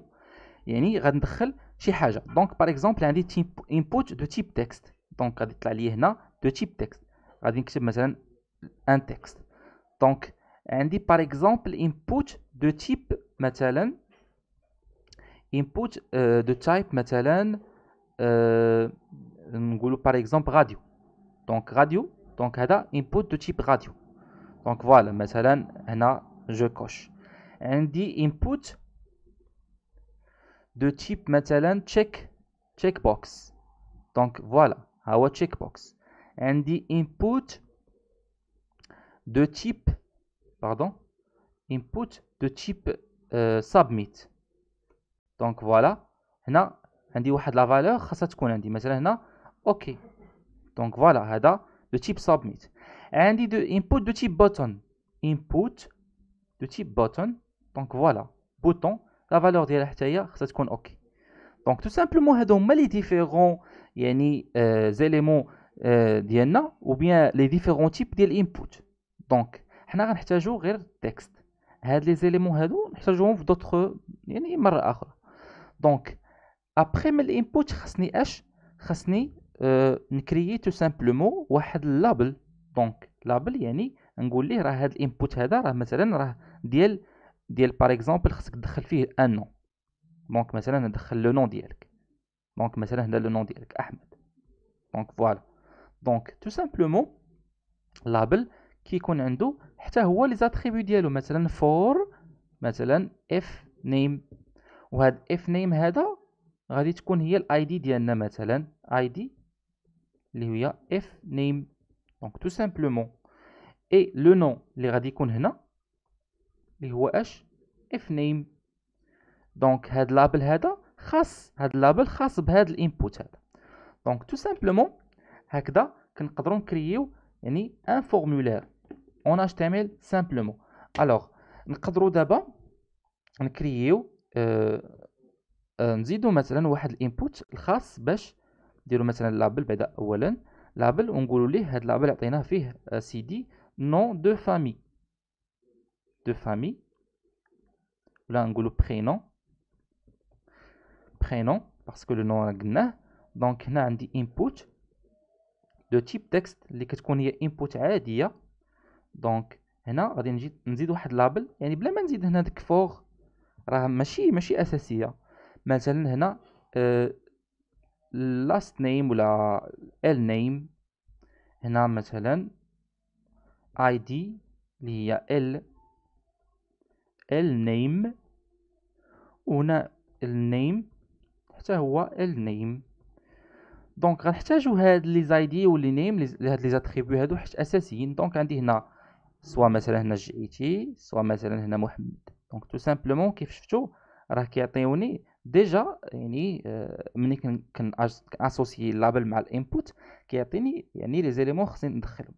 يعني غندخل شي حاجه دونك باغ اكزومبل عندي تيب انبوت دو تيب تكست دونك غادي يطلع لي هنا دو تيب تكست غادي نكتب مثلا ان تكست Donc, dit par exemple input de type مثلا input euh, de type مثلا euh, par exemple radio. Donc radio, donc هذا input de type radio. Donc voilà, مثلا هنا je coche. dit input de type مثلا check checkbox. Donc voilà, هو checkbox. dit input de type pardon input de type euh, submit donc voilà là on dit la valeur خاصها تكون عندي OK donc voilà هذا de type submit عندي de input de type button input de type button donc voilà bouton la valeur de حتى ça خاصها OK donc tout simplement on هما les différents euh, éléments euh, de ou bien les différents types d'input. دونك حنا غنحتاجو غير التكست هاد لي زيليمون هادو نحتاجوهم في دوطخ يعني مره اخرى دونك ابخي من الانبوت خاصني اش خاصني أه نكريي تو سامبلومون واحد لابل دونك لابل يعني نقول ليه راه هاد الانبوت هذا راه مثلا راه ديال ديال باغ اكزومبل خاصك تدخل فيه ان نون دونك مثلا ندخل لو نون ديالك دونك مثلا هنا لو نون ديالك احمد دونك فوالا دونك تو سامبلومون لابل كيكون عنده حتى هو لي زاتريبيو ديالو مثلا فور مثلا اف نيم وهاد اف نيم هذا غادي تكون هي الاي دي ديالنا مثلا اي دي اللي هي اف نيم دونك تو سامبلومون اي لو نون اللي غادي يكون هنا اللي هو اش اف نيم دونك هاد لابل هذا خاص هاد لابل خاص بهاد الانبوت هذا دونك تو سامبلومون هكذا كنقدروا نكرييو يعني ان فورمولير اون HTML سامبلومون الوغ نقدروا دابا نكرييو آه، آه، نزيدو مثلا واحد الانبوت الخاص باش نديرو مثلا لابل بعدا اولا لابل ونقولوا ليه هاد لابل عطيناه فيه سيدي نون دو فامي دو فامي ولا نقولوا برينون برينون باسكو لو نون قلناه دونك هنا عندي انبوت دو تيب تكست اللي كتكون هي انبوت عاديه دونك هنا غادي نجي نزيد واحد لابل يعني بلا ما نزيد هنا داك فوغ راه ماشي ماشي اساسيه مثلا هنا لاست آه، نيم ولا ال نيم هنا مثلا اي دي اللي هي ال ال نيم ال نيم حتى هو ال نيم دونك غنحتاجو هاد لي زايدي ولي نيم هاد لي زاتريبيو هادو حيت اساسيين دونك عندي هنا سوا مثلا هنا جئتي سوا مثلا هنا محمد دونك تو سامبلومون كيف شفتو راه كيعطيوني ديجا يعني آه، ملي كناسوسي لابل مع الانبوت كيعطيني يعني لي زيليمون خصني ندخلهم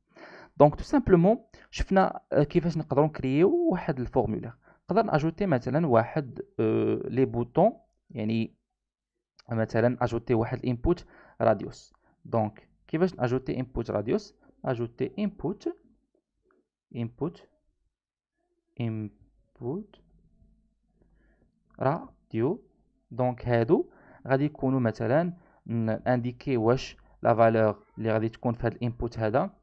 دونك تو سامبلومون شفنا آه، كيفاش نقدروا نكريو واحد الفورمولير نقدر ناجوتي مثلا واحد آه، لي بوتون يعني مثلا اجوتي واحد الانبوت راديوس دونك كيفاش ناجوتي انبوت راديوس اجوتي انبوت input input radio دونك هادو غادي يكونوا مثلا انديكي واش لا فالور اللي غادي تكون في هذا الانبوت هذا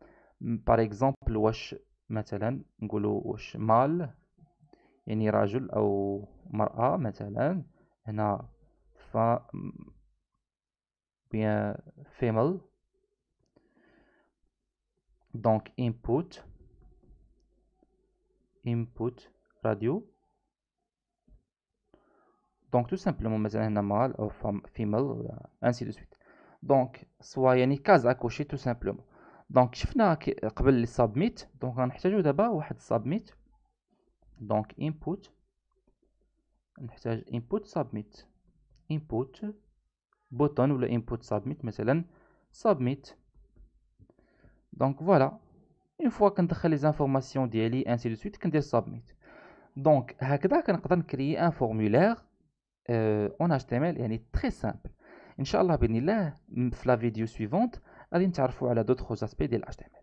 بار اكزومبل واش مثلا نقولوا واش مال يعني رجل او مرأة مثلا هنا ف بيان فيمل دونك انبوت input radio دونك تو سامبلومون مثلا هنا مال او فيميل ولا انسي دو سويت دونك سوا يعني كاز اكوشي تو سامبلومون دونك شفنا قبل لي سابميت دونك غنحتاجو دابا واحد سابميت دونك input نحتاج input submit input بوتون ولا input submit مثلا submit دونك فوالا اون فوا كندخل لي زانفورماسيون ديالي انسي دو سويت كندير سابميت دونك هكذا كنقدر نكري ان فورمولير اون اتش تي ام ال يعني تري سامبل ان شاء الله باذن الله في لا فيديو سويفونت غادي نتعرفوا على دوطخ اسبي ديال اتش تي ام ال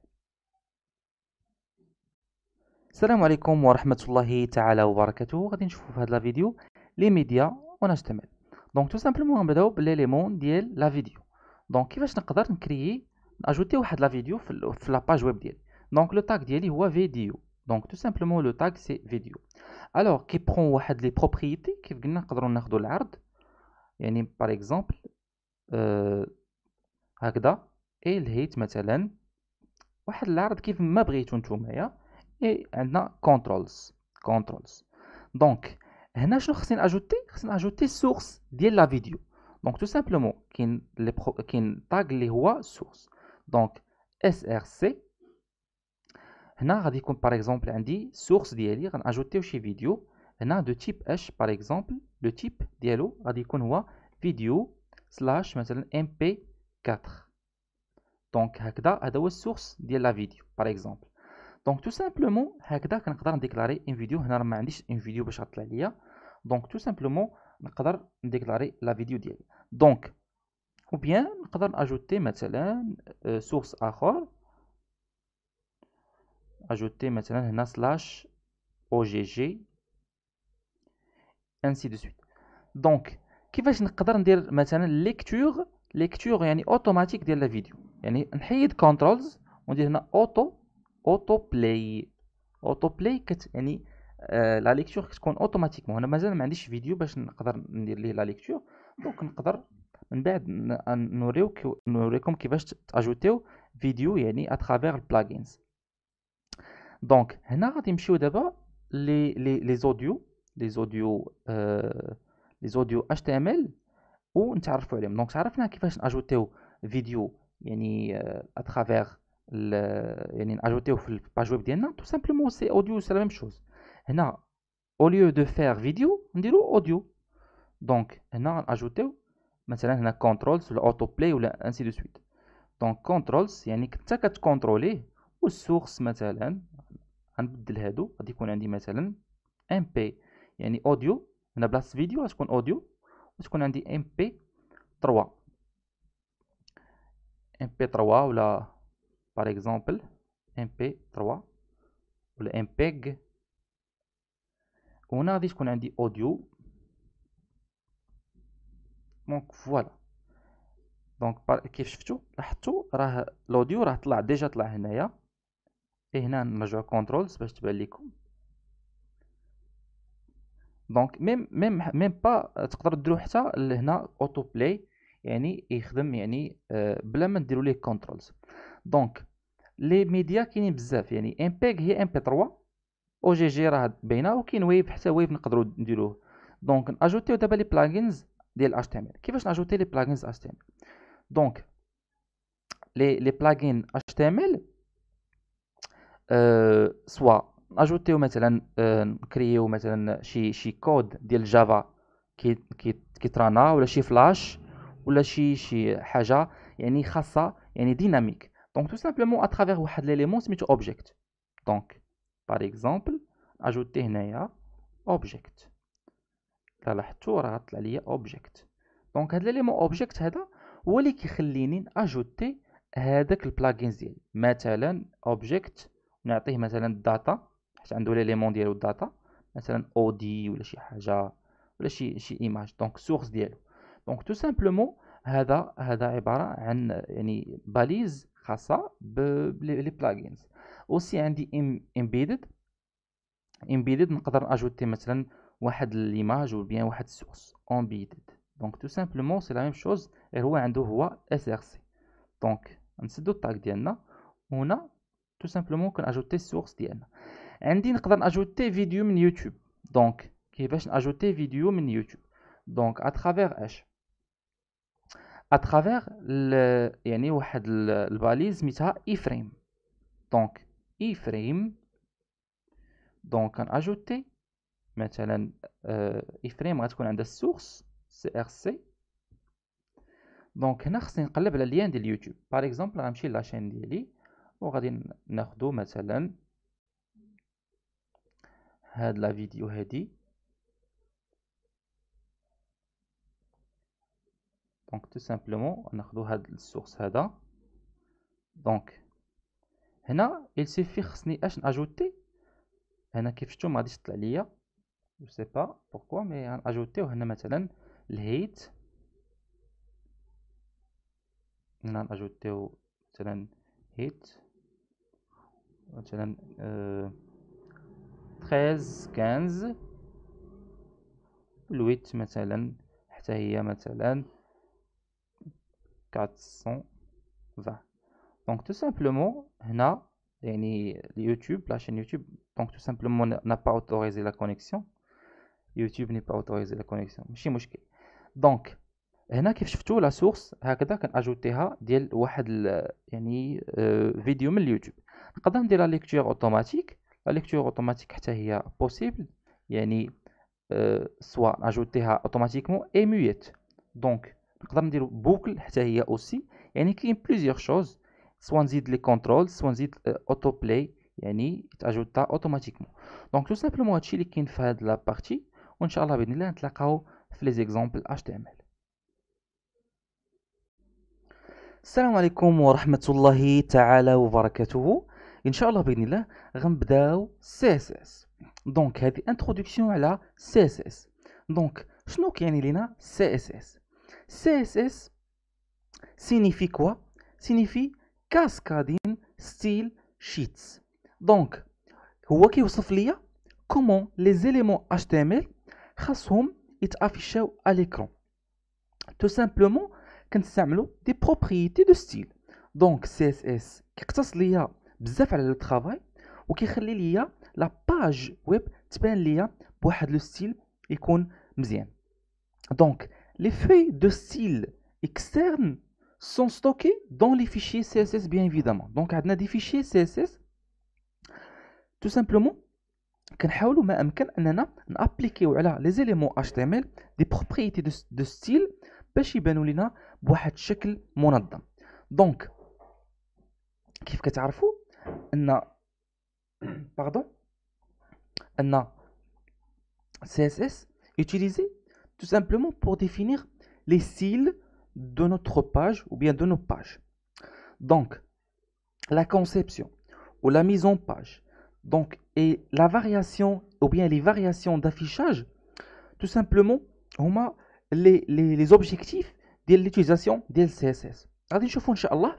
السلام عليكم ورحمه الله تعالى وبركاته غادي نشوفوا في هذا فيديو لي ميديا اون اتش تي ام ال دونك تو سامبلمون نبداو بليليمون ديال لا فيديو دونك كيفاش نقدر نكريي ناجوتي واحد لا فيديو في, في لا باج ويب ديالي donc le tag dit il w a donc tout simplement le tag c'est video alors qui prend les propriétés qui viennent dans notre dollarde, par exemple regarda euh, el head metlan w a dollarde qui est ma brigiton tumea et elle a controls controls donc on a ajouté de source de la vidéo. donc tout simplement qui tag les w source donc src on a par exemple un die source d'éléir en ajouter aussi vidéo on a de type h par exemple le type d'éléo radiconois vidéo slash MP4 donc là on a deux sources de la vidéo par exemple donc tout simplement là que nous allons déclarer une vidéo on a demandé une vidéo de chatelier donc tout simplement nous allons déclarer la vidéo d'élé donc ou bien nous allons ajouter une euh, source à اجوتي مثلا هنا سلاش او جي جي انسي دو سويت دونك كيفاش نقدر ندير مثلا ليكتور ليكتور يعني اوتوماتيك ديال لا فيديو يعني نحيد كونترولز وندير هنا اوتو اوتو بلاي اوتو بلاي كت يعني لا آه، ليكتور كتكون اوتوماتيك هنا مازال ما عنديش فيديو باش نقدر ندير ليه لا ليكتور دونك نقدر من بعد نوريوك نوريكم كيفاش تاجوتيو فيديو يعني اترافير البلاجينز دونك هنا غادي نمشيو دابا لي لي لي زوديو لي زوديو آه لي زوديو اش تي ام ال ونتعرفوا عليهم دونك تعرفنا كيفاش ناجوتيو فيديو يعني اترافيغ يعني ناجوتيو في الباج ويب ديالنا تو سامبلومون سي اوديو سي لا ميم شوز هنا او ليو دو faire فيديو نديرو اوديو دونك هنا ناجوتيو مثلا هنا controls ولا auto play ولا انسي دو سويت دونك كونترولز يعني انت كتكونتروليه والسورس مثلا غنبدل هادو غادي يكون عندي مثلا ام بي يعني اوديو هنا بلاصه فيديو غتكون اوديو وتكون عندي ام بي 3 ام بي 3 ولا بار اكزومبل ام بي 3 ولا ام بيغ وهنا غادي تكون عندي اوديو دونك فوالا دونك كيف شفتو لاحظتو راه الاوديو راه طلع ديجا طلع هنايا هنا نرجعو كونترولز باش تبان لكم دونك ميم ميم ميم با تقدر ديرو حتى لهنا اوتو بلاي يعني يخدم يعني بلا ما نديرو ليه كونترولز دونك لي ميديا كاينين بزاف يعني امبيغ هي ام بي 3 او جي جي راه باينه وكاين ويب حتى ويب نقدرو نديروه دونك ناجوتيو دابا لي بلاجينز ديال اتش تي ام ال كيفاش ناجوتي لي بلاجينز اتش تي ام ال دونك لي لي بلاجين اتش تي ام ال سوا اجوتيو مثلا نكريو مثلا شي شي كود ديال جافا كي كيترانا ولا شي فلاش ولا شي شي حاجه يعني خاصه يعني ديناميك دونك تو سامبلومون اترافيغ واحد ليليمون سميتو اوبجيكت دونك بار اكزومبل اجوتي هنايا اوبجيكت لاحظتوا راه طلع ليا اوبجيكت دونك هاد ليليمون اوبجيكت هذا هو اللي كيخليني اجوتي هذاك البلاجينز ديالي مثلا اوبجيكت نعطيه مثلا الداتا حيت عنده ليليمون ديالو الداتا مثلا اودي ولا شي حاجه ولا شي شي ايماج دونك سورس ديالو دونك تو سامبلومون هذا هذا عباره عن يعني باليز خاصه بلي بلاجينز اوسي عندي امبيدد امبيدد نقدر اجوتي مثلا واحد ليماج ولا بيان واحد السورس امبيدد دونك تو سامبلومون سي لا ميم شوز غير هو عنده هو اس ار سي دونك نسدو الطاق ديالنا هنا تو سامبلومون كنأجوتي السورس ديالنا عندي نقدر ناجوتي فيديو من يوتيوب دونك كيفاش ناجوتي فيديو من يوتيوب دونك اترافير اش اترافير يعني واحد الباليز سميتها اي فريم دونك اي فريم دونك كناجوتي مثلا اي euh, فريم غتكون عندها السورس سي ار سي دونك هنا خصني نقلب على الليان ديال اليوتيوب باغ اكزومبل غنمشي لاشين ديالي وغادي ناخدو مثلا هاد لا فيديو هادي دونك تو سامبلومون ناخدو هاد السورس هذا دونك هنا il suffit خصني اش ناجوتي هنا كيف شفتو ما غاديش تطلع ليا جو سي با بوركو مي غناجوتيو هنا مثلا الهيت هنا ناجوتيو مثلا هيت 13 15 8, 400 donc tout simplement youtube la chaîne youtube donc tout simplement n'a pas autorisé la connexion youtube n'est pas autorisé la connexion donc هنا كيف شفتوا لا سورس هكذا كناجوتيها ديال واحد يعني آه، فيديو من اليوتيوب نقدر ندير لا ليكتور اوتوماتيك لا ليكتور اوتوماتيك حتى هي بوسيبل يعني آه، سوا اجوتيها اوتوماتيكمون اي ميت دونك نقدر ندير بوكل حتى هي اوسي يعني كاين بليزيوغ شوز سوا نزيد لي كونترول سوا نزيد اوتو آه، بلاي يعني تاجوتا اوتوماتيكمون دونك تو سامبلومون هادشي اللي كاين في هاد لابارتي وان شاء الله باذن الله نتلاقاو في لي زيكزامبل اتش تي ام ال السلام عليكم ورحمة الله تعالى وبركاته ان شاء الله باذن الله غنبداو سي اس اس دونك هذه انتروداكسيون على سي اس اس دونك شنو كيعني لينا سي اس اس سي اس اس سينيفي كوا سينيفي كاسكادين ستيل شيتس دونك هو كيوصف ليا كومون لي زيليمون اتش تي ام ال خاصهم يتافيشاو على ليكرون تو سامبلومون كنستعملوا دي بروبريتي دو ستيل دونك سي اس اس كيقتص ليا بزاف على لو طرافاي وكيخلي ليا لا باج ويب تبان ليا بواحد لو ستيل يكون مزيان دونك لي فوي دو ستيل اكسترن لي فيشي سي اس اس بيان ايفيدامون دونك عندنا دي فيشي سي اس اس تو سامبلومون كنحاولوا ما امكن اننا نابليكيو على لي زيليمون ال دي بروبريتي دو ستيل باش يبانوا لينا Donc, الشكل منظم دونك كيف كتعرفوا ان CSS utilisé tout simplement pour définir les styles de notre page ou bien de nos pages. Donc, la conception ou la mise en page, donc, et la variation ou bien les variations d'affichage, tout simplement, on a les objectifs ديال ليتيزاسيون ديال السي اس اس غادي نشوفوا ان شاء الله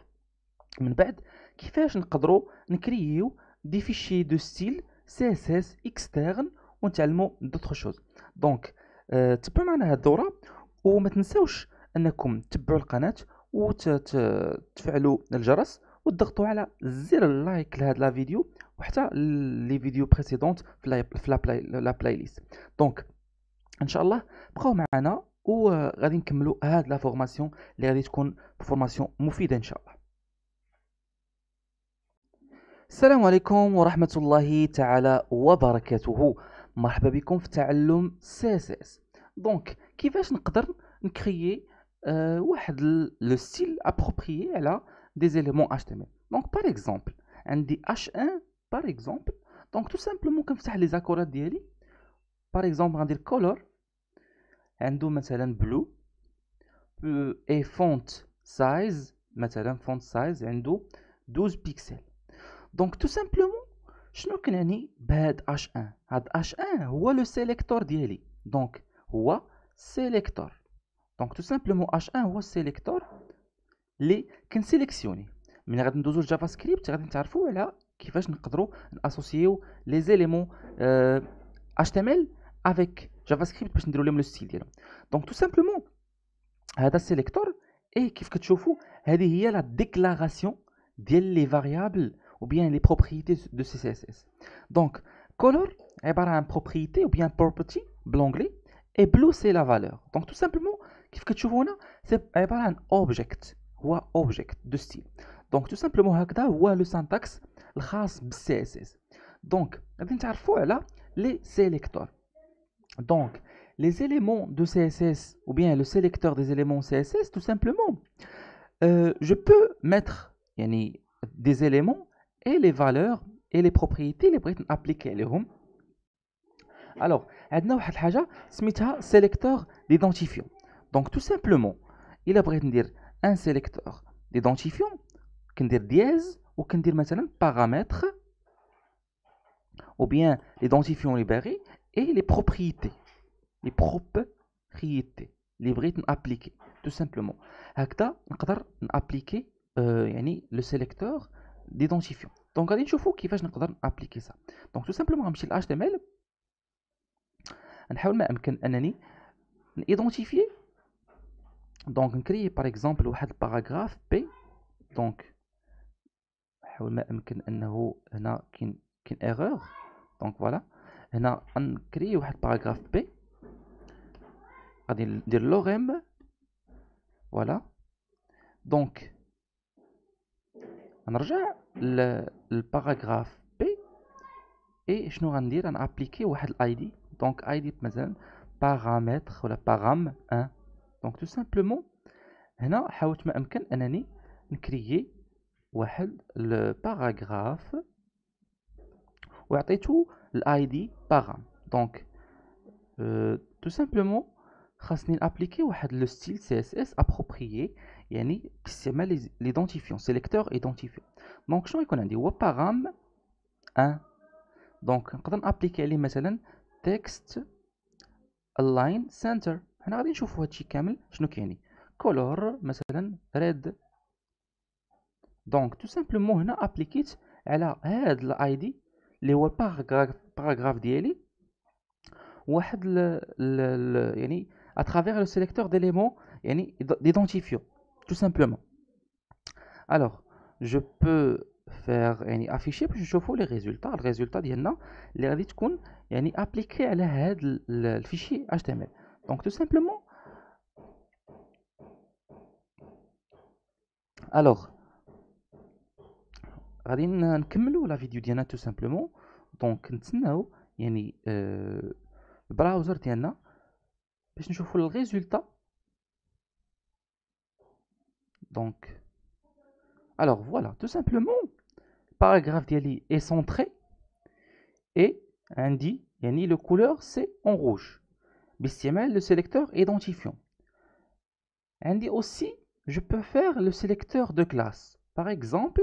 من بعد كيفاش نقدروا نكرييو دي فيشي دو ستيل سي اس اس اكسترن ونتعلموا دوطخ شوز دونك أه تبعوا معنا هاد الدوره وما تنساوش انكم تبعو القناه وتفعلوا الجرس وتضغطوا على زر اللايك لهاد لا فيديو وحتى لي فيديو بريسيدونت في لا بلاي ليست دونك ان شاء الله بقاو معنا وغادي euh, نكملوا هاد لا فورماسيون اللي غادي تكون فورماسيون مفيده ان شاء الله السلام عليكم ورحمه الله تعالى وبركاته مرحبا بكم في تعلم سي اس اس دونك كيفاش نقدر نكريي euh, واحد لو ستيل ابروبريي على دي زيليمون اتش تي ام دونك بار اكزومبل عندي اش 1 بار اكزومبل دونك تو سامبلومون كنفتح لي زاكورات ديالي بار اكزومبل غندير كولور عنده مثلا بلو اي فونت سايز مثلا فونت سايز عنده 12 بيكسل دونك تو سامبلومون شنو كنعني بهاد اش ان هاد اش ان هو لو سيليكتور ديالي دونك هو سيليكتور دونك تو سامبلومون اش ان هو السيليكتور لي كنسيليكسيوني ملي غادي ندوزو لجافا سكريبت غادي نتعرفو على كيفاش نقدروا ناسوسيو لي زيليمون اه euh, html افيك Javascript سكريبت باش نديرو لهم لو ستيل ديالهم دونك تو سامبلومون هذا سيليكتور اي كيف كتشوفوا هذه هي لا ديكلاراسيون ديال لي variables ou bien les propriétés de CSS. Donc, color est une propriété ou bien property, l'anglais, et blue c'est la valeur. Donc tout simplement, qu'est-ce que tu vois là C'est un object ou object de style. Donc tout simplement, c'est le syntaxe de CSS. Donc, غادي نتعرفوا là les sélecteurs. Donc, les éléments de CSS, ou bien le sélecteur des éléments CSS, tout simplement, euh, je peux mettre des éléments et les valeurs et les propriétés les بغيت appliquer les home. Alors, une chose sélecteur d'identifiant. Donc tout simplement, il بغيت dire un sélecteur d'identifiant dire dièse ou كندير مثلا paramètre ou bien l'identifiant libéré et les propriétés. Les propriétés, les rythmes appliquées. tout simplement. acta on peut appliquer euh, le sélecteur d'identifiant. Donc, on va voir comment on peut appliquer ça. Donc, tout simplement, on va HTML. On va voir identifier. Donc, on crée par exemple un paragraphe P. Donc, on va voir comment une erreur. Donc, voilà. On créé le paragraphe P. On dit le Voilà. Donc, on rajoute le paragraphe P. Et je vais appliquer l'ID. Donc, l'ID est un paramètre, le paramètre 1. Donc, tout simplement, on créé le paragraphe. On va tout l'id ID param donc euh, tout simplement je appliqué appliquer le style CSS approprié et qui met l'identifiant sélecteur identifiant donc je suis concerné au param un donc quand on applique les text align center on va voir un c'est complet je n'en ai color mesuré red donc tout simplement on applique à a head l'ID les paragraphes dieli ou à travers le sélecteur d'éléments yani tout simplement alors je peux faire afficher puis je chauffe les résultats le résultat les résultats qu'on à la le fichier html donc tout simplement alors غادي نكملوا لا فيديو ديالنا تو سامبلومون دونك نتسناو يعني آه البراوزر ديالنا باش نشوفوا الريزولتا دونك alors voilà tout simplement le paragraphe ديالي est centré et عندي يعني le couleur c'est en rouge باستعمال le sélecteur identifiant عندي aussi je peux faire le sélecteur de classe par exemple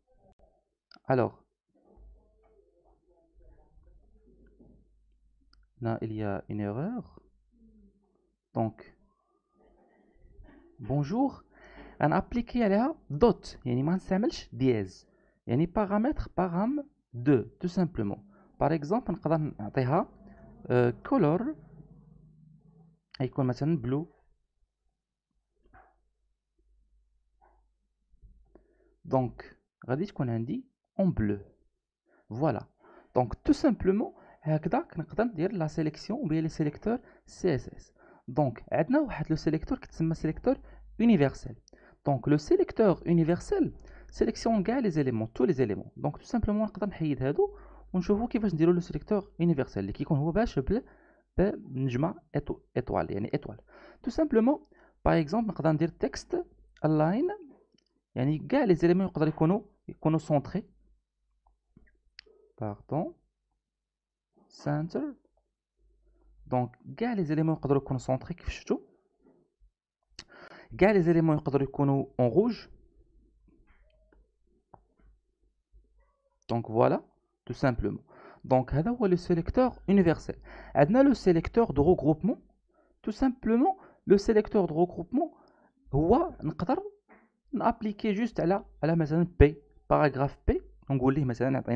Alors, là, il y a une erreur. Donc, bonjour. On applique là dot. Il y a une paramètres dièse. Il y a paramètre param 2, tout simplement. Par exemple, on va dire euh, color. Il est blue. Donc, regardez ce qu'on a dit en bleu. Voilà. Donc tout simplement, nous allons dire la sélection ou bien le sélecteur CSS. Donc, عندنا واحد le sélecteur qui le sélecteur universel. Donc le sélecteur universel sélectionne les éléments, tous les éléments. Donc tout simplement, نقدر نحيد هادو le sélecteur universel qui كيكون étoile, étoile. Tout simplement, par exemple, allons dire texte align les éléments يقدر يكونوا يكونوا centrés pardon, center. Donc, gars les éléments qu'on sont concentrés, qui les éléments en rouge. Donc, voilà, tout simplement. Donc, le sélecteur universel. Adna le sélecteur de regroupement. Tout simplement, le sélecteur de regroupement, un cadre appliqué juste à la, à P, paragraphe P. Donc, on va P.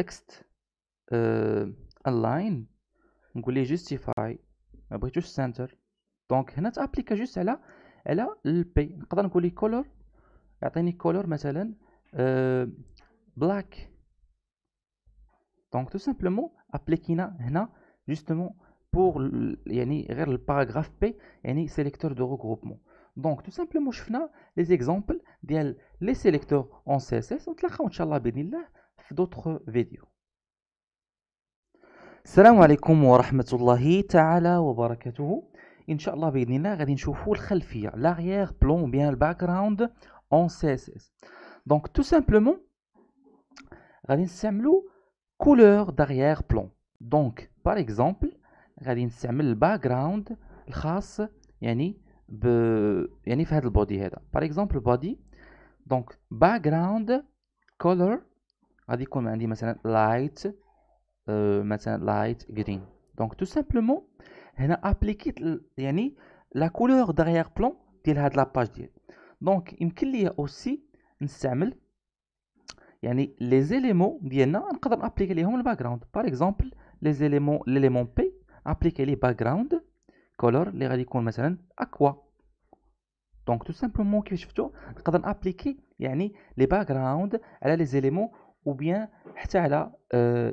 Texte, euh, Align, Justify, voulons justifier, nous Donc, nous appliquons juste là elle le P, nous voulons les color mais c'est euh, Black. Donc, tout simplement, nous appliquons justement, pour le paragraphe P, il y a sélecteurs de regroupement. Donc, tout simplement, je fais les exemples, les sélecteurs en CSS sont la on challah في d'autres vidéos. السلام عليكم ورحمة الله تعالى وبركاته ان شاء الله باذن الله غادي نشوفوا الخلفيه l'arrière plan ou bien le background en CSS donc tout simplement غادي نستعملو couleur d'arrière plan donc par exemple غادي نستعمل الباكجراوند الخاص يعني ب يعني في هذا البودي هذا par exemple body donc background color radicule, je mets un light, je euh, mets light green. Donc tout simplement, elle a appliqué, ni la couleur derrière plan qu'il y a de la page dite. Donc il y a aussi une semelle, y les éléments qui a n'a qu'à d'en appliquer les background. Par exemple, les éléments, l'élément P applique les background color, les radicules, je mets aqua. Donc tout simplement qu'est-ce que je fais, appliquer, ni les background, elle a les éléments ou bien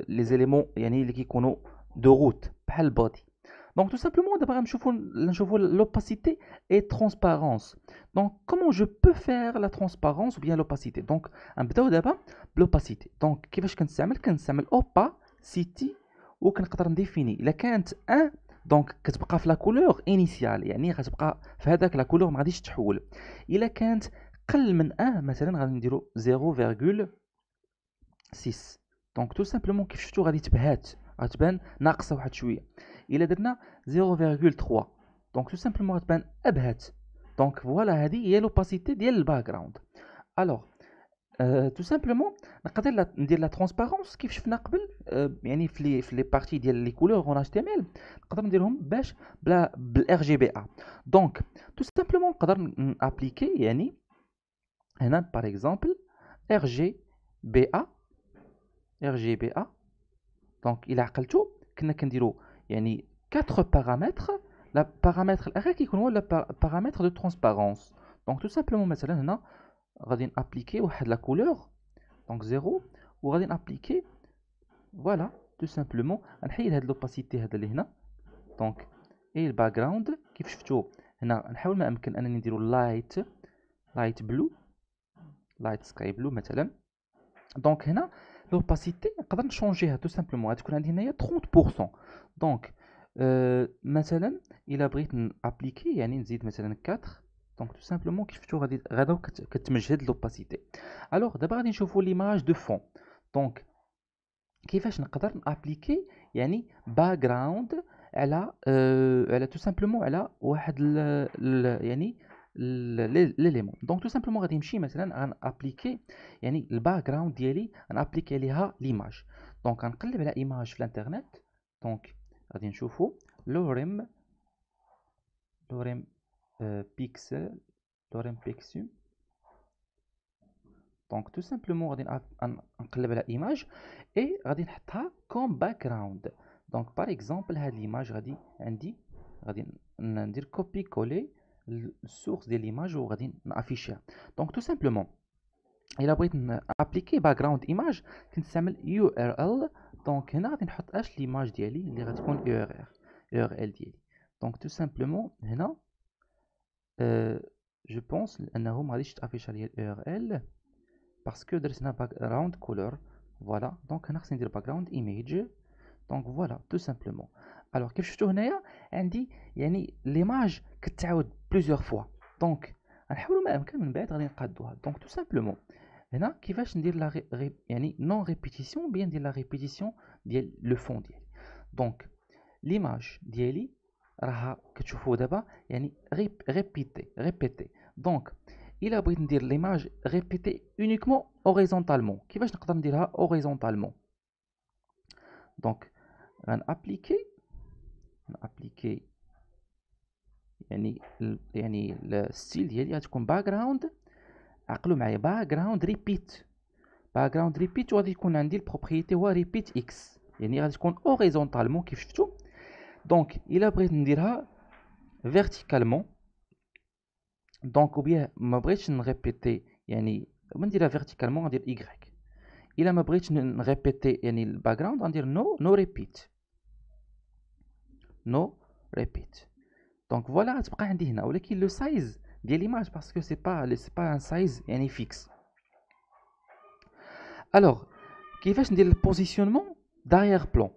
les éléments qui de route par le body donc tout simplement d'abord je voir l'opacité et la transparence donc comment je peux faire la transparence ou bien l'opacité donc un petit peu d'abord l'opacité donc qu'est-ce que je vais faire le faire le faire le définir. ou quelque temps a quand un donc qu'est-ce la couleur initiale y'a ni a fait la couleur malheureusement il a 1, quel minimum par exemple donc tout simplement qu'est-ce que tu as dit peut-être qu'il un peu de il a donné 0,3 donc tout simplement il un peu de faiblesse donc voilà, c'est l'opacité du background alors euh, tout simplement on peut dire la transparence qui on l'a vu dans les parties des couleurs HTML l'on a achetées on peut dire qu'elles sont en rgba donc tout simplement on peut appliquer ici par exemple rgba RGBA, donc il a y a quatre paramètres, la paramètre, le paramètre de transparence. Donc tout simplement, mais cela on va appliquer la couleur, donc zéro, on va appliquer voilà, tout simplement, on va de donc, et le background, On light, light blue, light sky blue, donc L'opacité, elle a changer hein, tout simplement. Elle a dit qu'il y avait 30%. Donc, euh, Messelen, il a hmm, appliqué Yannick 4. Donc, tout simplement, il faut que tu me de l'opacité. Alors, d'abord, je vous l'image de fond. Donc, quand on a appliqué Yannick, il y a un background. Elle euh, a tout simplement, elle a ouvert l'élément. Donc tout simplement, je vais appliquer le background d'Yeli, à appliquer l'image. Donc on clique l'image sur l'Internet. Donc, on vais voir l'orem, l'orem lorim euh, pixel, pixel. Donc tout simplement, je vais clique l'image et je vais mettre comme background. Donc par exemple, l'image, je vais dire copier-coller source de l'image ou redine affichée. Donc tout simplement, il a appliqué background image qui s'appelle URL. Donc, il n'a besoin l'image l'image image d'aller URL. Donc tout simplement, euh, je pense, que n'a pas mis URL parce que dans un background color, voilà. Donc, il n'a background image. Donc voilà, tout simplement alors if ce que tu en l'image que tu plusieurs fois, donc on va donc tout simplement, a qui va dire la, non répétition, bien dire la répétition, du le fond, donc l'image, que tu donc il a besoin de dire l'image répétée uniquement horizontalement, qui va horizontalement. donc on applique on appliquer le style, background. background repeat. Le background repeat, a dit la propriété repeat x. Il y a un horizontal qui est tout. Donc, il a brisé un verticalement. Donc, ou m'a il m'a brisé un dira verticalement, y. Il m'a no, repeat. نو ريبيت دونك فوالا غتبقى عندي هنا ولكن لو سايز ديال ليماج باسكو سي با سي با ان سايز يعني فيكس الوغ كيفاش ندير البوزيسيونمون دايير بلون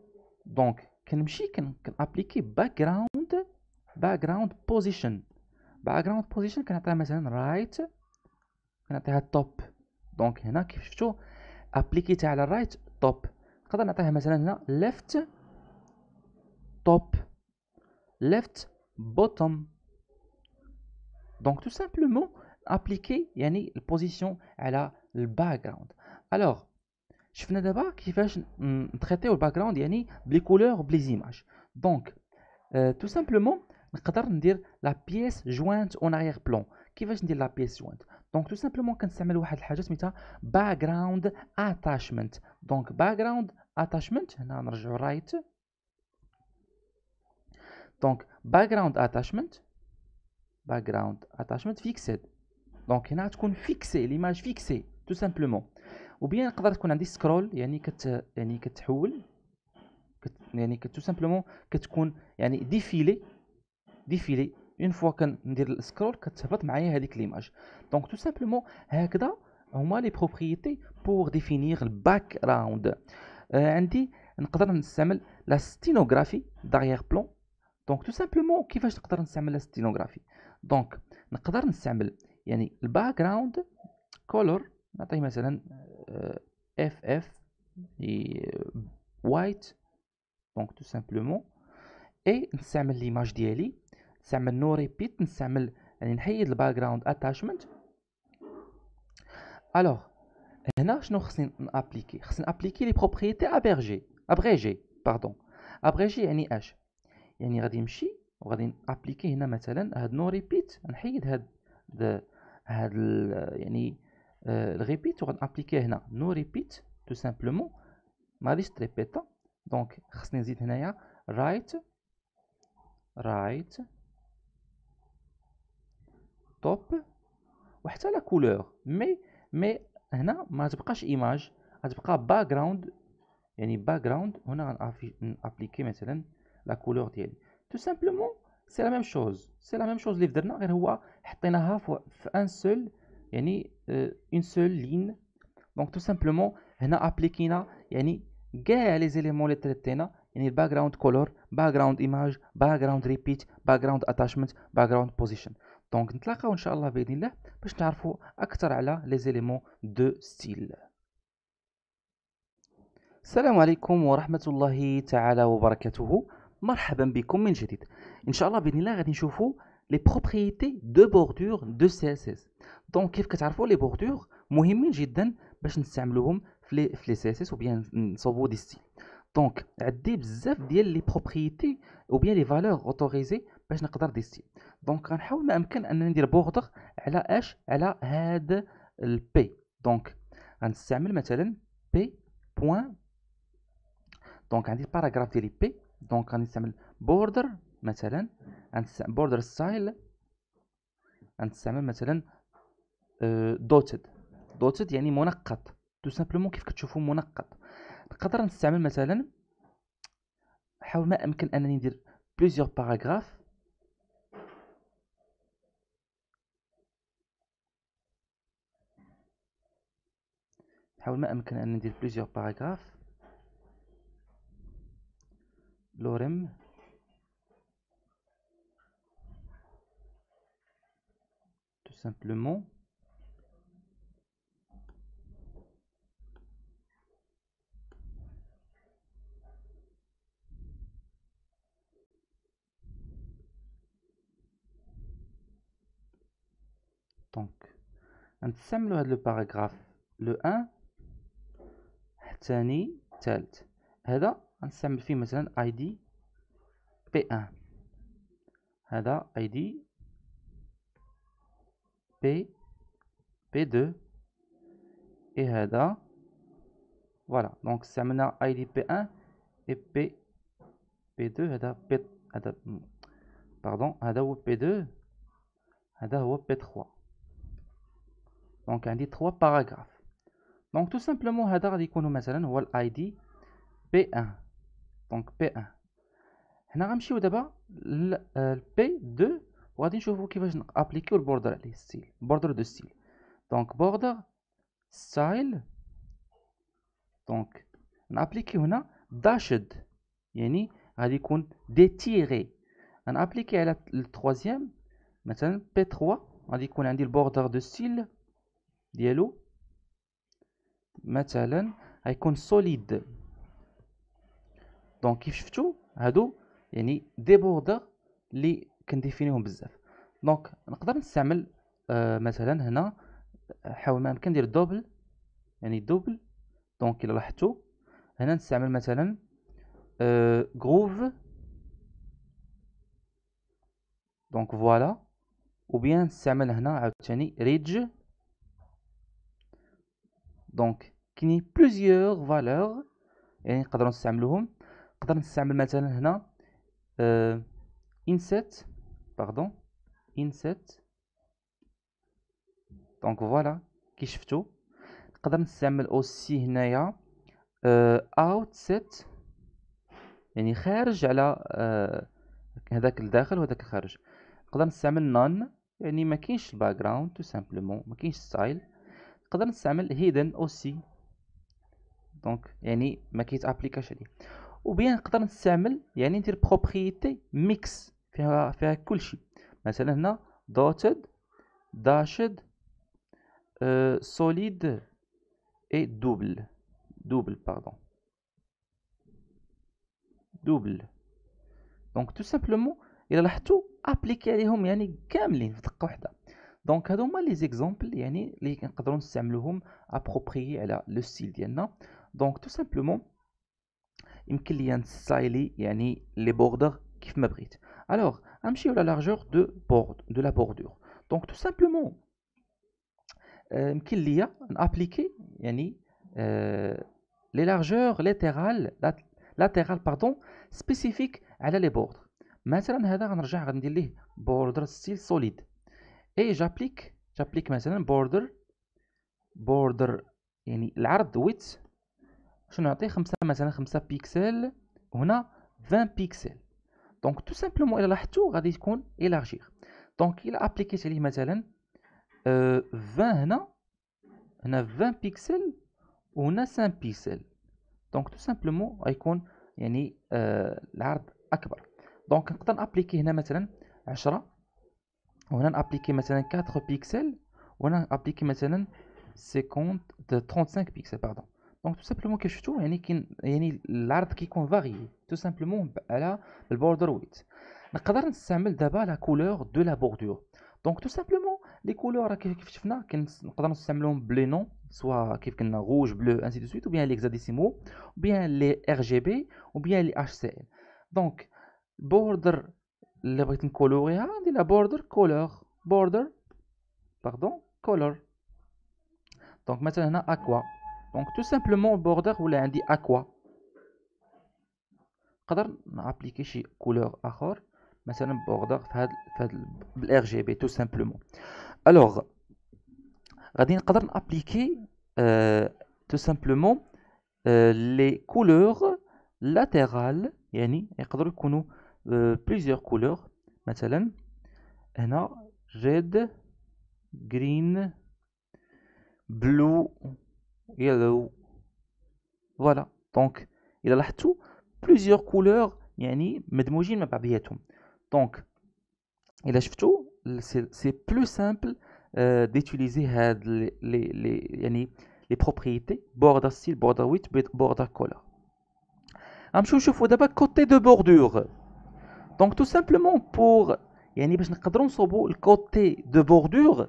دونك كنمشي كنابليكي باك جراوند باك جراوند بوزيشن باك جراوند بوزيشن كنعطيها مثلا رايت كنعطيها توب دونك هنا كيف شفتو ابليكيتها على رايت توب نقدر نعطيها مثلا هنا ليفت توب left bottom. Donc tout simplement appliquer a la position à la le background. Alors, je venais voir qui va traiter au background les couleurs, les images. Donc euh, tout simplement, vais dire la pièce jointe en arrière-plan. Qui va dire la pièce jointe Donc tout simplement, quand on fait une chose, on Background Attachment. Donc Background Attachment, on va right. دونك باك جراوند اتاشمنت باك جراوند اتاشمنت فيكسيد دونك هنا تكون فيكسي ليماج فيكسي تو سامبلومون وبيان نقدر تكون عندي سكرول يعني كت يعني كتحول كت يعني كتو سامبلومون كتكون يعني ديفيلي ديفيلي اون فوا كندير السكرول كتهبط معايا هذيك ليماج دونك تو سامبلومون هكذا هما لي بروبريتي بور ديفينيغ الباك راوند عندي نقدر نستعمل لا ستينوغرافي داريير بلون دونك تو سامبلومون كيفاش نقدر نستعمل الستينوغرافي دونك نقدر نستعمل يعني الباك جراوند كولور نعطيه مثلا اف اف وايت دونك تو سامبلومون اي نستعمل ليماج ديالي نستعمل نو ريبيت نستعمل يعني نحيد الباك جراوند اتاشمنت الوغ هنا شنو خصني نابليكي خصني نابليكي لي بروبريتي ابرجي ابريجي باردون ابريجي يعني اش يعني غادي نمشي وغادي نابليكي هنا مثلا هاد نو ريبيت نحيد هاد هاد يعني آه، الريبيت وغنابليكيه هنا نو ريبيت تو سامبلومون ما غاديش تريبيتا دونك خصني نزيد هنايا رايت رايت توب وحتى لا كولور مي مي هنا ما تبقاش ايماج غتبقى باك جراوند يعني باك جراوند هنا غنابليكي مثلا La couleur Tout simplement, c'est la même chose. C'est la même chose. L'effacement. Un seul, euh, une seule ligne. Donc tout simplement, on a appliqué là, les éléments les traits. Un background color, background image, background repeat, background attachment, background position. Donc dans ce pour en shà Allah wêdin les éléments de style. مرحبا بكم من جديد ان شاء الله باذن الله غادي نشوفوا لي بروبريتي دو بوردور دو سي اس اس دونك كيف كتعرفوا لي بوردور مهمين جدا باش نستعملوهم في لي سي اس اس وبيان نصوبو دي ستيل دونك عندي بزاف ديال لي بروبريتي وبيان لي فالور اوتوريزي باش نقدر دي ستيل دونك غنحاول ما امكن انني ندير بوردر على اش على هاد البي دونك غنستعمل مثلا بي بوان دونك عندي الباراغراف ديال بي دونك غنستعمل بوردر مثلا غنستعمل بوردر ستايل غنستعمل مثلا دوتد آه، دوتد يعني منقط تو سامبلومون كيف كتشوفوا منقط نقدر نستعمل مثلا حاول ما امكن انني ندير بليزيور باراغراف حاول ما امكن ان ندير بليزيور باراغراف lorem tout simplement donc un simple le paragraphe le 1 2 ثالث هذا غنستعمل فيه مثلا id بي ان هذا id بي بي دو اي هذا فوالا دونك استعملنا id بي ان اي بي بي دو هذا بي هذا باردون هذا هو بي دو هذا هو بي تخوا دونك عندي تخوا باراغراف دونك تو سامبلومون هذا غادي يكون مثلا هو الاي دي بي ان donc p1. on a remis le p2. vous avez déjà va appliquer le border style, de style. donc border style. donc on applique on a dashed. y'a ni. on dit qu'on est on applique à troisième. p3. on dit le border de style. yellow le maintenant, on solide. دونك كيف شفتوا هادو يعني دي بوردر اللي كنديفينيهم بزاف دونك نقدر نستعمل آه مثلا هنا حاول ما امكن ندير دوبل يعني دوبل دونك الى لاحظتوا هنا نستعمل مثلا آه جروف دونك فوالا وبيان نستعمل هنا عاوتاني ريدج دونك كاينين بلوزيور فالور يعني نقدروا نستعملوهم نقدر نستعمل مثلا هنا انسيت باردون انسيت دونك فوالا كي شفتو نقدر نستعمل اوسي هنايا اوت آه، سيت يعني خارج على آه، هذاك الداخل وهذاك الخارج نقدر نستعمل نون يعني ما كاينش الباك جراوند تو سامبلومون ما كاينش ستايل نقدر نستعمل هيدن اوسي دونك يعني ما كيتابليكاش عليه وبين نقدر نستعمل يعني ندير بروبريتي ميكس فيها فيها كلشي مثلا هنا دوتد داشد سوليد اي دوبل دوبل باردون دوبل دونك تو سامبلومون الا لاحظتوا ابليكي عليهم يعني كاملين في دقه واحده دونك هادو هما لي زيكزامبل يعني اللي كنقدروا نستعملوهم ابروبري على لو ستيل ديالنا دونك تو سامبلومون Quel lien y a ni les borders qui me brite. Alors, à monsieur la largeur de bord de la bordure. Donc tout simplement, qu'il y a appliqué y ni les largeurs latérales latéral pardon spécifique à la bordure. Maintenant, on a d'un argent style solide. Et j'applique j'applique maintenant border border y large شنو نعطيه خمسة مثلا خمسة بيكسل هنا 20 بيكسل دونك تو سامبلومون الى لاحظتو غادي تكون الارجيغ دونك الى ابليكيت عليه مثلا 20 آه، هنا هنا 20 بيكسل وهنا 5 بيكسل دونك تو سامبلومون غيكون يعني آه، العرض اكبر دونك نقدر نابليكي هنا مثلا 10 وهنا نابليكي مثلا 4 بيكسل وهنا نابليكي مثلا 50 35 بيكسل باردون دونك تو سامبلومون كشفتو يعني كاين يعني العرض كيكون فاري تو سامبلومون على البوردر ويت نقدر نستعمل دابا لا كولور دو لا بوردور دونك تو سامبلومون لي كولور كيف شفنا نقدر نستعملهم بلي نون سوا كيف قلنا غوج بلو انسي دو سويت وبيان ليكزاديسيمو وبيان لي ار جي بي وبيان لي اش سي ال دونك بوردر اللي بغيت نكولوريها ندير بوردر كولور بوردر باردون كولور دونك مثلا هنا اكوا Donc tout simplement, border ou à quoi On peut appliquer des couleurs border RGB tout simplement. Alors, on peut appliquer euh, tout simplement euh, les couleurs latérales, c'est-à-dire euh, plusieurs couleurs, par red, green, blue yellow. Voilà. Donc, il a tout plusieurs couleurs يعني مدموجين مع بعضياتهم. Donc, il a tout c'est plus simple euh, d'utiliser les, les, les propriétés border style, border width, border color. غنمشيو نشوفوا le côté de bordure. Donc tout simplement pour يعني باش نقدروا نصوبوا le côté de bordure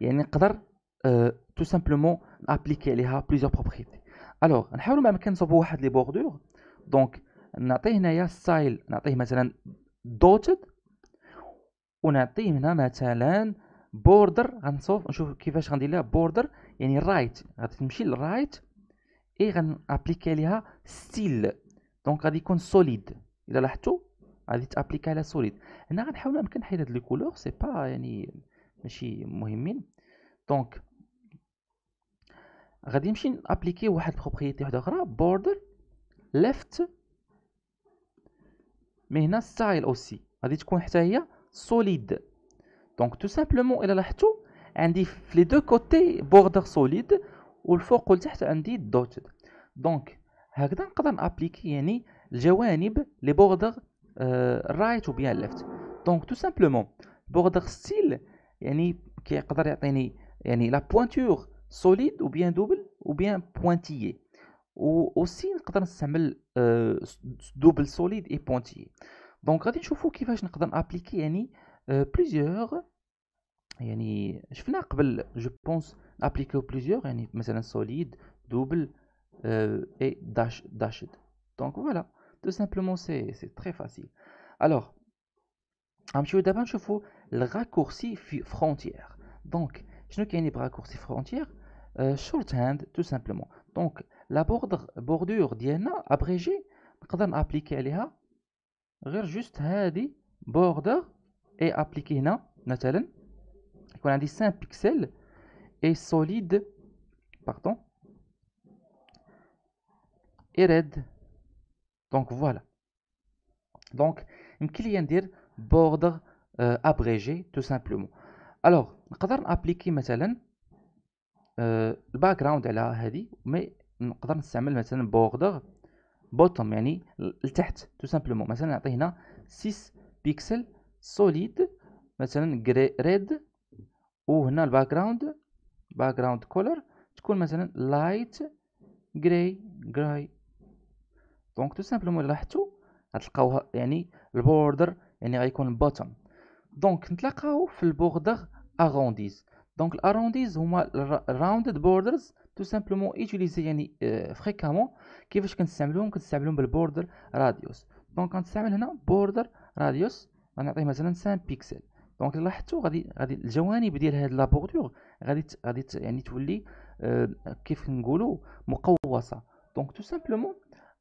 يعني نقدر euh, تو سامبلومون ابليكي عليها بليزيور بروبريتي الوغ نحاولوا ما مكان نصوبوا واحد لي بوردور دونك نعطيه هنايا ستايل نعطيه مثلا دوتد ونعطيه هنا مثلا بوردر غنصوف نشوف كيفاش غندير لها بوردر يعني رايت غتمشي للرايت اي غنابليكي عليها ستيل دونك غادي يكون سوليد الا لاحظتوا غادي تابليكا على سوليد هنا غنحاول امكن نحيد هاد لي كولور سي با يعني ماشي مهمين دونك غادي نمشي نابليكي واحد بروبريتي وحده اخرى بوردر ليفت مي هنا ستايل اوسي غادي تكون حتى هي سوليد دونك تو سامبلومون الا لاحظتوا عندي في لي دو كوتي بوردر سوليد والفوق والتحت عندي دوتد دونك هكذا نقدر نابليكي يعني الجوانب لي بوردر رايت وبيا ليفت دونك تو سامبلومون بوردر ستيل يعني كيقدر يعطيني يعني لا بوينتور solide ou bien double ou bien pointillé. Ou aussi un utiliser euh, double solide et pointillé. Donc va نشوفوا كيفاش نقدر appliquer يعني euh, plusieurs je شفنا قبل je pense appliquer plusieurs solide, double euh, et dash dash Donc voilà, tout simplement c'est très facile. Alors نمشيو voir le raccourci frontière. Donc شنو كاين raccourci frontière euh, short hand tout simplement donc la bordure diena abrégée quand appliquer عليها à juste هادي border et appliquer هنا مثلا a dit 5 pixels et solide pardon et red donc voilà donc يمكن à dire, border euh, abrégée tout simplement alors peut appliquer مثلا آه، الباك جراوند على هذه مي نقدر نستعمل مثلا بوردر بوتوم يعني لتحت تو سامبلومون مثلا نعطي هنا 6 بيكسل سوليد مثلا ريد وهنا الباك جراوند باك جراوند كولر تكون مثلا لايت جراي جراي دونك تو سامبلومون لاحظتوا غتلقاوها يعني البوردر يعني غيكون بوتوم دونك نتلاقاو في البوردر اغونديز دونك الاررونديز هما الراوندد بوردرز تو سامبلومون ايتيليزي يعني فريكامون كيفاش كنستعملوهم كنستعملوهم بالبوردر راديوس دونك كنستعمل هنا بوردر راديوس غنعطيه مثلا 5 بيكسل دونك لاحظتوا غادي غادي الجوانب ديال هاد لابوردور غادي غادي يعني تولي كيف نقولوا مقوسه دونك تو سامبلومون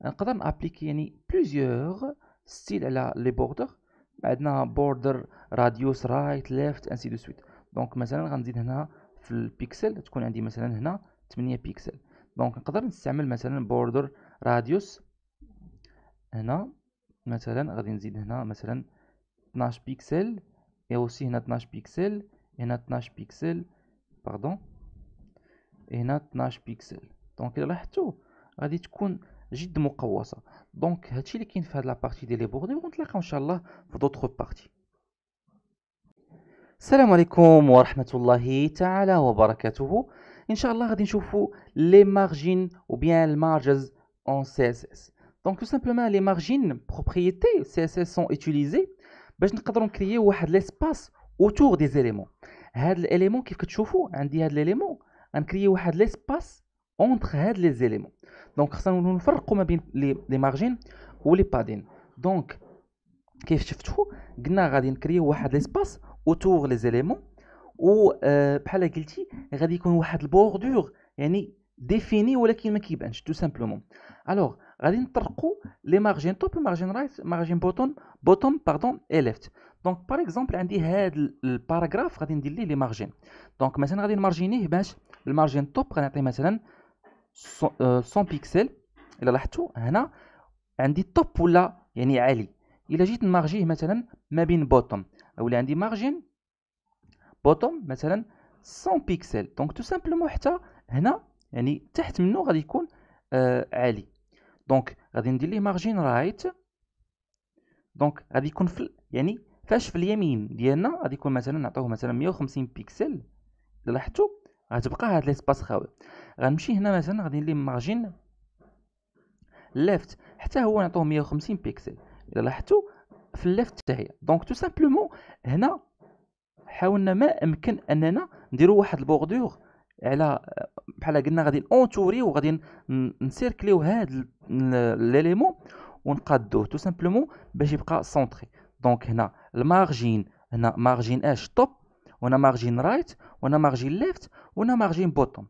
نقدر نابليكي يعني بليزيوغ ستيل على لي بوردر عندنا بوردر راديوس رايت ليفت انسي دو سويت دونك مثلا غنزيد هنا في البيكسل تكون عندي مثلا هنا 8 بيكسل دونك نقدر نستعمل مثلا بوردر راديوس هنا مثلا غادي نزيد هنا مثلا 12 بيكسل اي اوسي هنا 12 بيكسل هنا 12 بيكسل باردون هنا 12 بيكسل دونك الى لاحظتوا غادي تكون جد مقوسه دونك هادشي اللي كاين في هاد لابارتي ديال لي بوردي ونتلاقاو ان شاء الله في دوطخ بارتي السلام عليكم ورحمة الله تعالى وبركاته ان شاء الله غادي نشوفو لي مارجين أو بيان المارجز إس إس دونك تو سامبلومون لي مارجين بروبريتي إس سون إتيليزي باش نقدرو نكريو واحد ليسباس اوتور دي زيليمون هاد الاليمون كيف كتشوفو عندي هاد الاليمون غنكريو واحد ليسباس أونتخ هاد لي زيليمون دونك خصنا نفرقو ما بين لي مارجين لي بادين دونك كيف شفتو قلنا غادي نكريو واحد ليسباس اوتور لي زيليمون بحال قلتي غادي يكون واحد البوردور يعني ديفيني ولكن ما كيبانش تو سامبلومون الوغ غادي نطرقوا لي مارجين توب مارجين رايت مارجين بوتون بوتوم باردون اي ليفت دونك باغ اكزومبل عندي هاد الباراغراف غادي ندير ليه لي مارجين دونك مثلا غادي نمارجينيه باش المارجين توب غنعطيه مثلا 100 بيكسل الا لاحظتوا هنا عندي توب ولا يعني عالي الا جيت نمارجيه مثلا ما بين بوتوم ولا عندي مارجين بوتوم مثلا 100 بيكسل دونك تو سامبلومون حتى هنا يعني تحت منه غادي يكون آه عالي دونك غادي ندير ليه مارجين رايت دونك غادي يكون في يعني فاش في اليمين ديالنا غادي يكون مثلا نعطوه مثلا 150 بيكسل لاحظتوا غتبقى هاد ليسباس خاوي غنمشي هنا مثلا غادي ندير مارجين ليفت حتى هو نعطوه 150 بيكسل الا لاحظتوا في حتى هي دونك تو سامبلومون هنا حاولنا ما امكن اننا نديرو واحد البوردور على بحال قلنا غادي اونتوري وغادي نسيركليو هاد ليليمون ونقادوه تو سامبلومون باش يبقى سونتري دونك هنا المارجين هنا مارجين اش توب وهنا مارجين رايت وهنا مارجين ليفت وهنا مارجين بوتوم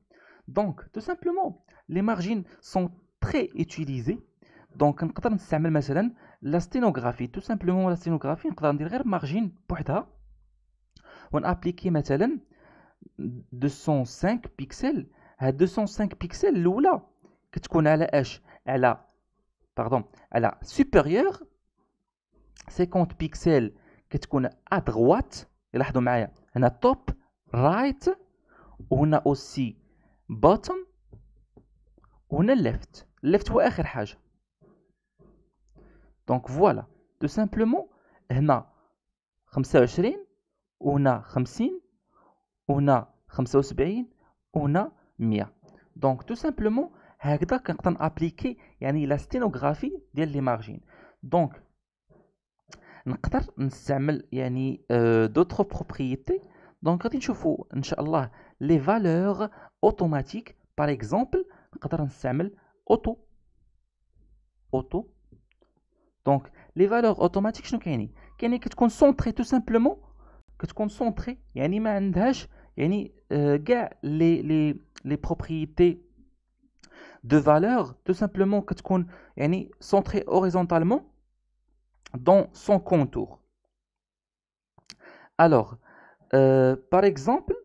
دونك تو سامبلومون لي مارجين سون تري utilisés دونك نقدر نستعمل مثلا لا ستينوغرافي تو سامبلومون لا ستينوغرافي نقدر ندير غير مارجين بوحدها ونابليكي مثلا 205 بيكسل هاد 205 بيكسل الاولى كتكون على اش على باردون على سوبيريور 50 بيكسل كتكون ادغوات لاحظوا معايا هنا توب رايت وهنا اوسي بوتوم وهنا ليفت ليفت هو اخر حاجه Donc voilà, tout simplement, on a 25, on a 50, on a 75, on a 100. Donc tout simplement, هكذا كنقدر applique يعني لا ستينوغرافي ديال لي مارجين donc نقدر نستعمل يعني donc بروبريتي on غادي نشوفوا ان شاء الله لي فالور donc, les valeurs automatiques, sont concentrées tout simplement. Que Il y a les propriétés de valeur. Tout simplement, que tu concentrées horizontalement dans son contour. Alors, euh، par exemple,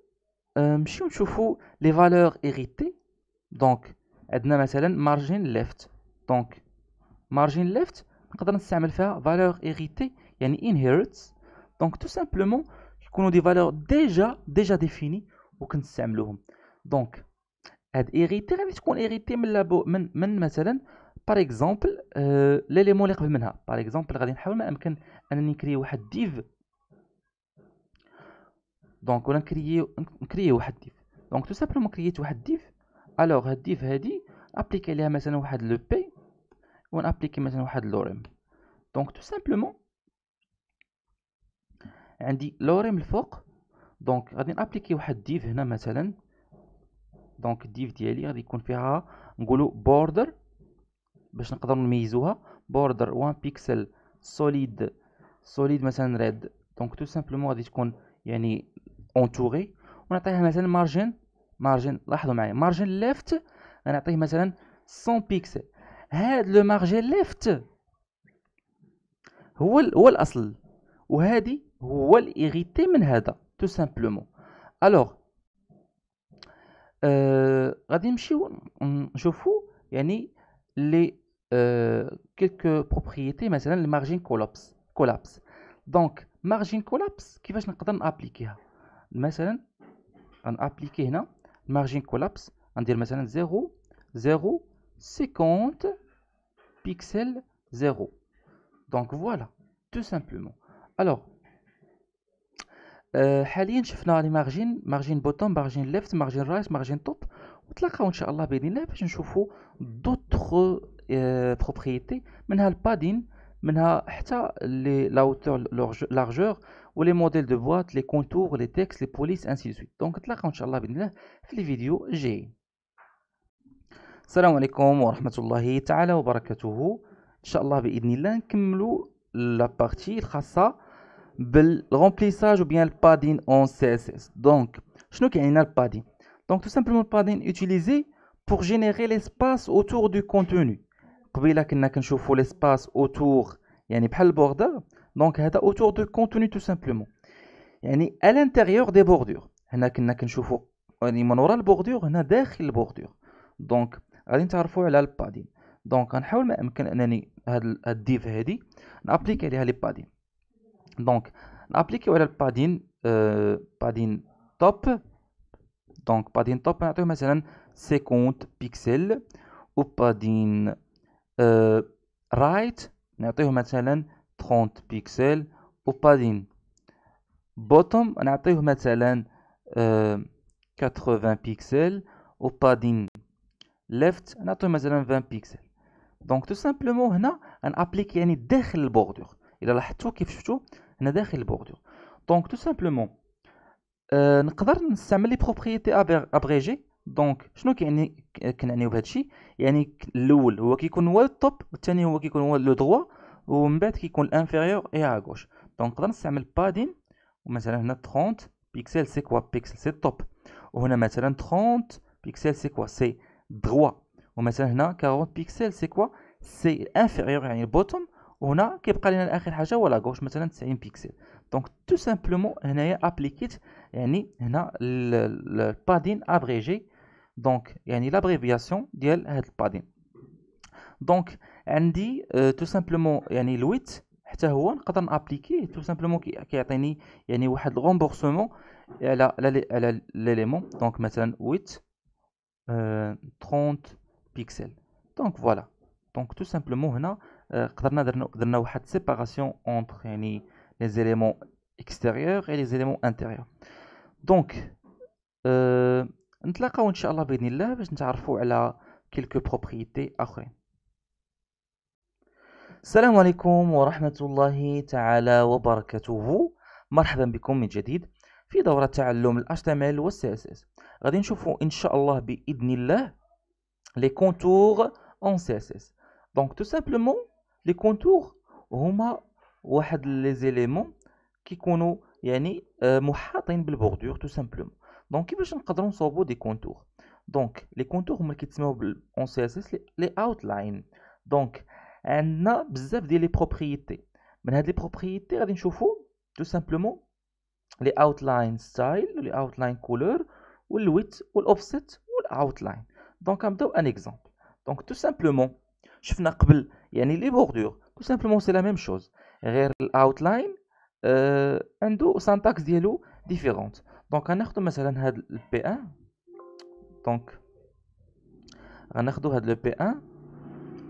si on trouve les valeurs héritées, donc, Edna Messelen, margin left. Donc, margin left. نقدر نستعمل فيها فالور ايغيتي يعني inherits دونك تو سامبلومون يكونوا دي فالور ديجا ديجا ديفيني وكنستعملوهم دونك هاد ايغيتي غادي تكون ايغيتي من لابو من من مثلا بار اكزومبل آه ليليمون اللي قبل منها بار اكزومبل غادي نحاول ما امكن انني نكري واحد ديف دونك ولا نكري نكري واحد ديف دونك تو سامبلومون كريت واحد ديف الوغ هاد ديف هادي ابليكي عليها مثلا واحد لو بي ونابليكي مثلا واحد لوريم دونك تو سامبلومون عندي لوريم الفوق دونك غادي نابليكي واحد ديف هنا مثلا دونك الديف ديالي غادي يكون فيها نقولو بوردر باش نقدر نميزوها بوردر 1 بيكسل سوليد سوليد مثلا ريد دونك تو سامبلومون غادي تكون يعني اونتوري ونعطيها مثلا مارجن مارجن لاحظوا معايا مارجن ليفت غنعطيه مثلا 100 بيكسل هاد لو مارجين ليفت هو هو الاصل وهادي هو الايغيتي من هذا تو سامبلومون الوغ آه غادي نمشيو نشوفو يعني لي آه كيلكو بروبريتي مثلا المارجين كولابس كولابس دونك مارجين كولابس كيفاش نقدر نابليكيها مثلا غنابليكي هنا مارجين كولابس غندير مثلا زيرو زيرو سيكونت pixel 0. donc voilà tout simplement alors aligne je fais n'importe margin margin bottom margin left margin right margin top je la d'autres euh, propriétés mais n'a pas de n mais la hauteur largeur ou les modèles de boîte les contours les textes les polices ainsi de suite donc je la les vidéos j'ai السلام عليكم ورحمه الله تعالى وبركاته ان شاء الله باذن الله نكملوا لابارتي بارتي الخاصه بالغومبليساج ou البادين اون سي اس اس دونك شنو كيعنينا البادين دونك تو سامبلومون البادين padding utilisé جينيري ليسباس اوتور دو كونتوني contenu قبيله كنا كنشوفو ليسباس اوتور يعني بحال البوردر دونك هذا اوتور دو كونتوني تو سامبلومون يعني à دي بوردور هنا كنا كنشوفو يعني من ورا البوردور هنا داخل البوردور دونك غادي نتعرفوا على البادين دونك غنحاول ما امكن انني هاد الديف هادي نابليكي عليها لي بادين دونك نابليكيو على البادين أه بادين توب دونك بادين توب نعطيو مثلا 50 بيكسل و بادين أه رايت نعطيه مثلا 30 بيكسل و بادين بوتوم نعطيه مثلا أه 80 بيكسل و بادين ليفت نعطيه مثلا 20 بيكسل دونك تو سامبلومون هنا غنابليك يعني داخل البوردور الا لاحظتوا كيف شفتوا هنا داخل البوردور دونك تو سامبلومون آه، نقدر نستعمل لي بروبريتي ابريجي دونك شنو كيعني كنعنيو بهذا الشيء يعني الاول هو كيكون هو التوب والثاني هو كيكون هو لو دروا ومن بعد كيكون الانفيريور اي ا غوش دونك نقدر نستعمل بادين ومثلا هنا 30 بيكسل سي كوا بيكسل سي التوب وهنا مثلا 30 بيكسل سي كوا سي droit ومثلا هنا 40 بيكسل سي كوا سي انفيريور يعني البوتوم وهنا كيبقى لنا اخر حاجه هو لاكوش مثلا 90 بيكسل دونك تو سامبلومون هنايا ابليكيت يعني هنا البادين ابريجي دونك يعني لابريفياسيون ديال هاد البادين دونك عندي تو سامبلومون يعني الويت حتى هو نقدر نابليكيه تو سامبلومون كيعطيني يعني واحد الغومبورسمون على على على ليليمون دونك مثلا ويت 30 بيكسل دونك فوالا دونك تو سامبلومون هنا قدرنا درنا درنا واحد سيباراسيون اونتر يعني لي زيليمون اكستيريور اي لي زيليمون انتيريور دونك نتلاقاو ان شاء الله باذن الله باش نتعرفوا على كيلكو بروبريتي اخرين السلام عليكم ورحمه الله تعالى وبركاته مرحبا بكم من جديد في دورة تعلم ال HTML و CSS غادي نشوفو إن شاء الله بإذن الله لي كونتور اون CSS دونك تو سامبلومون لي كونتور هما واحد لي زيليمون كيكونو يعني آه، محاطين بالبوردور تو سامبلومون دونك كيفاش نقدرو نصوبو دي كونتور دونك لي كونتور هما اللي كيتسموا اون سي لي اوتلاين دونك عندنا بزاف ديال لي بروبريتي من هاد لي بروبريتي غادي نشوفو تو سامبلومون Les outline style, les outline couleurs, ou le width, ou l'offset, ou l'outline. Donc, un exemple. Donc, tout simplement, je vais vous les bordures. Tout simplement, c'est la même chose. Outline. l'outline, il syntax a une syntaxe différente. Donc, on va exemple le P1. Donc, on va mettre le P1.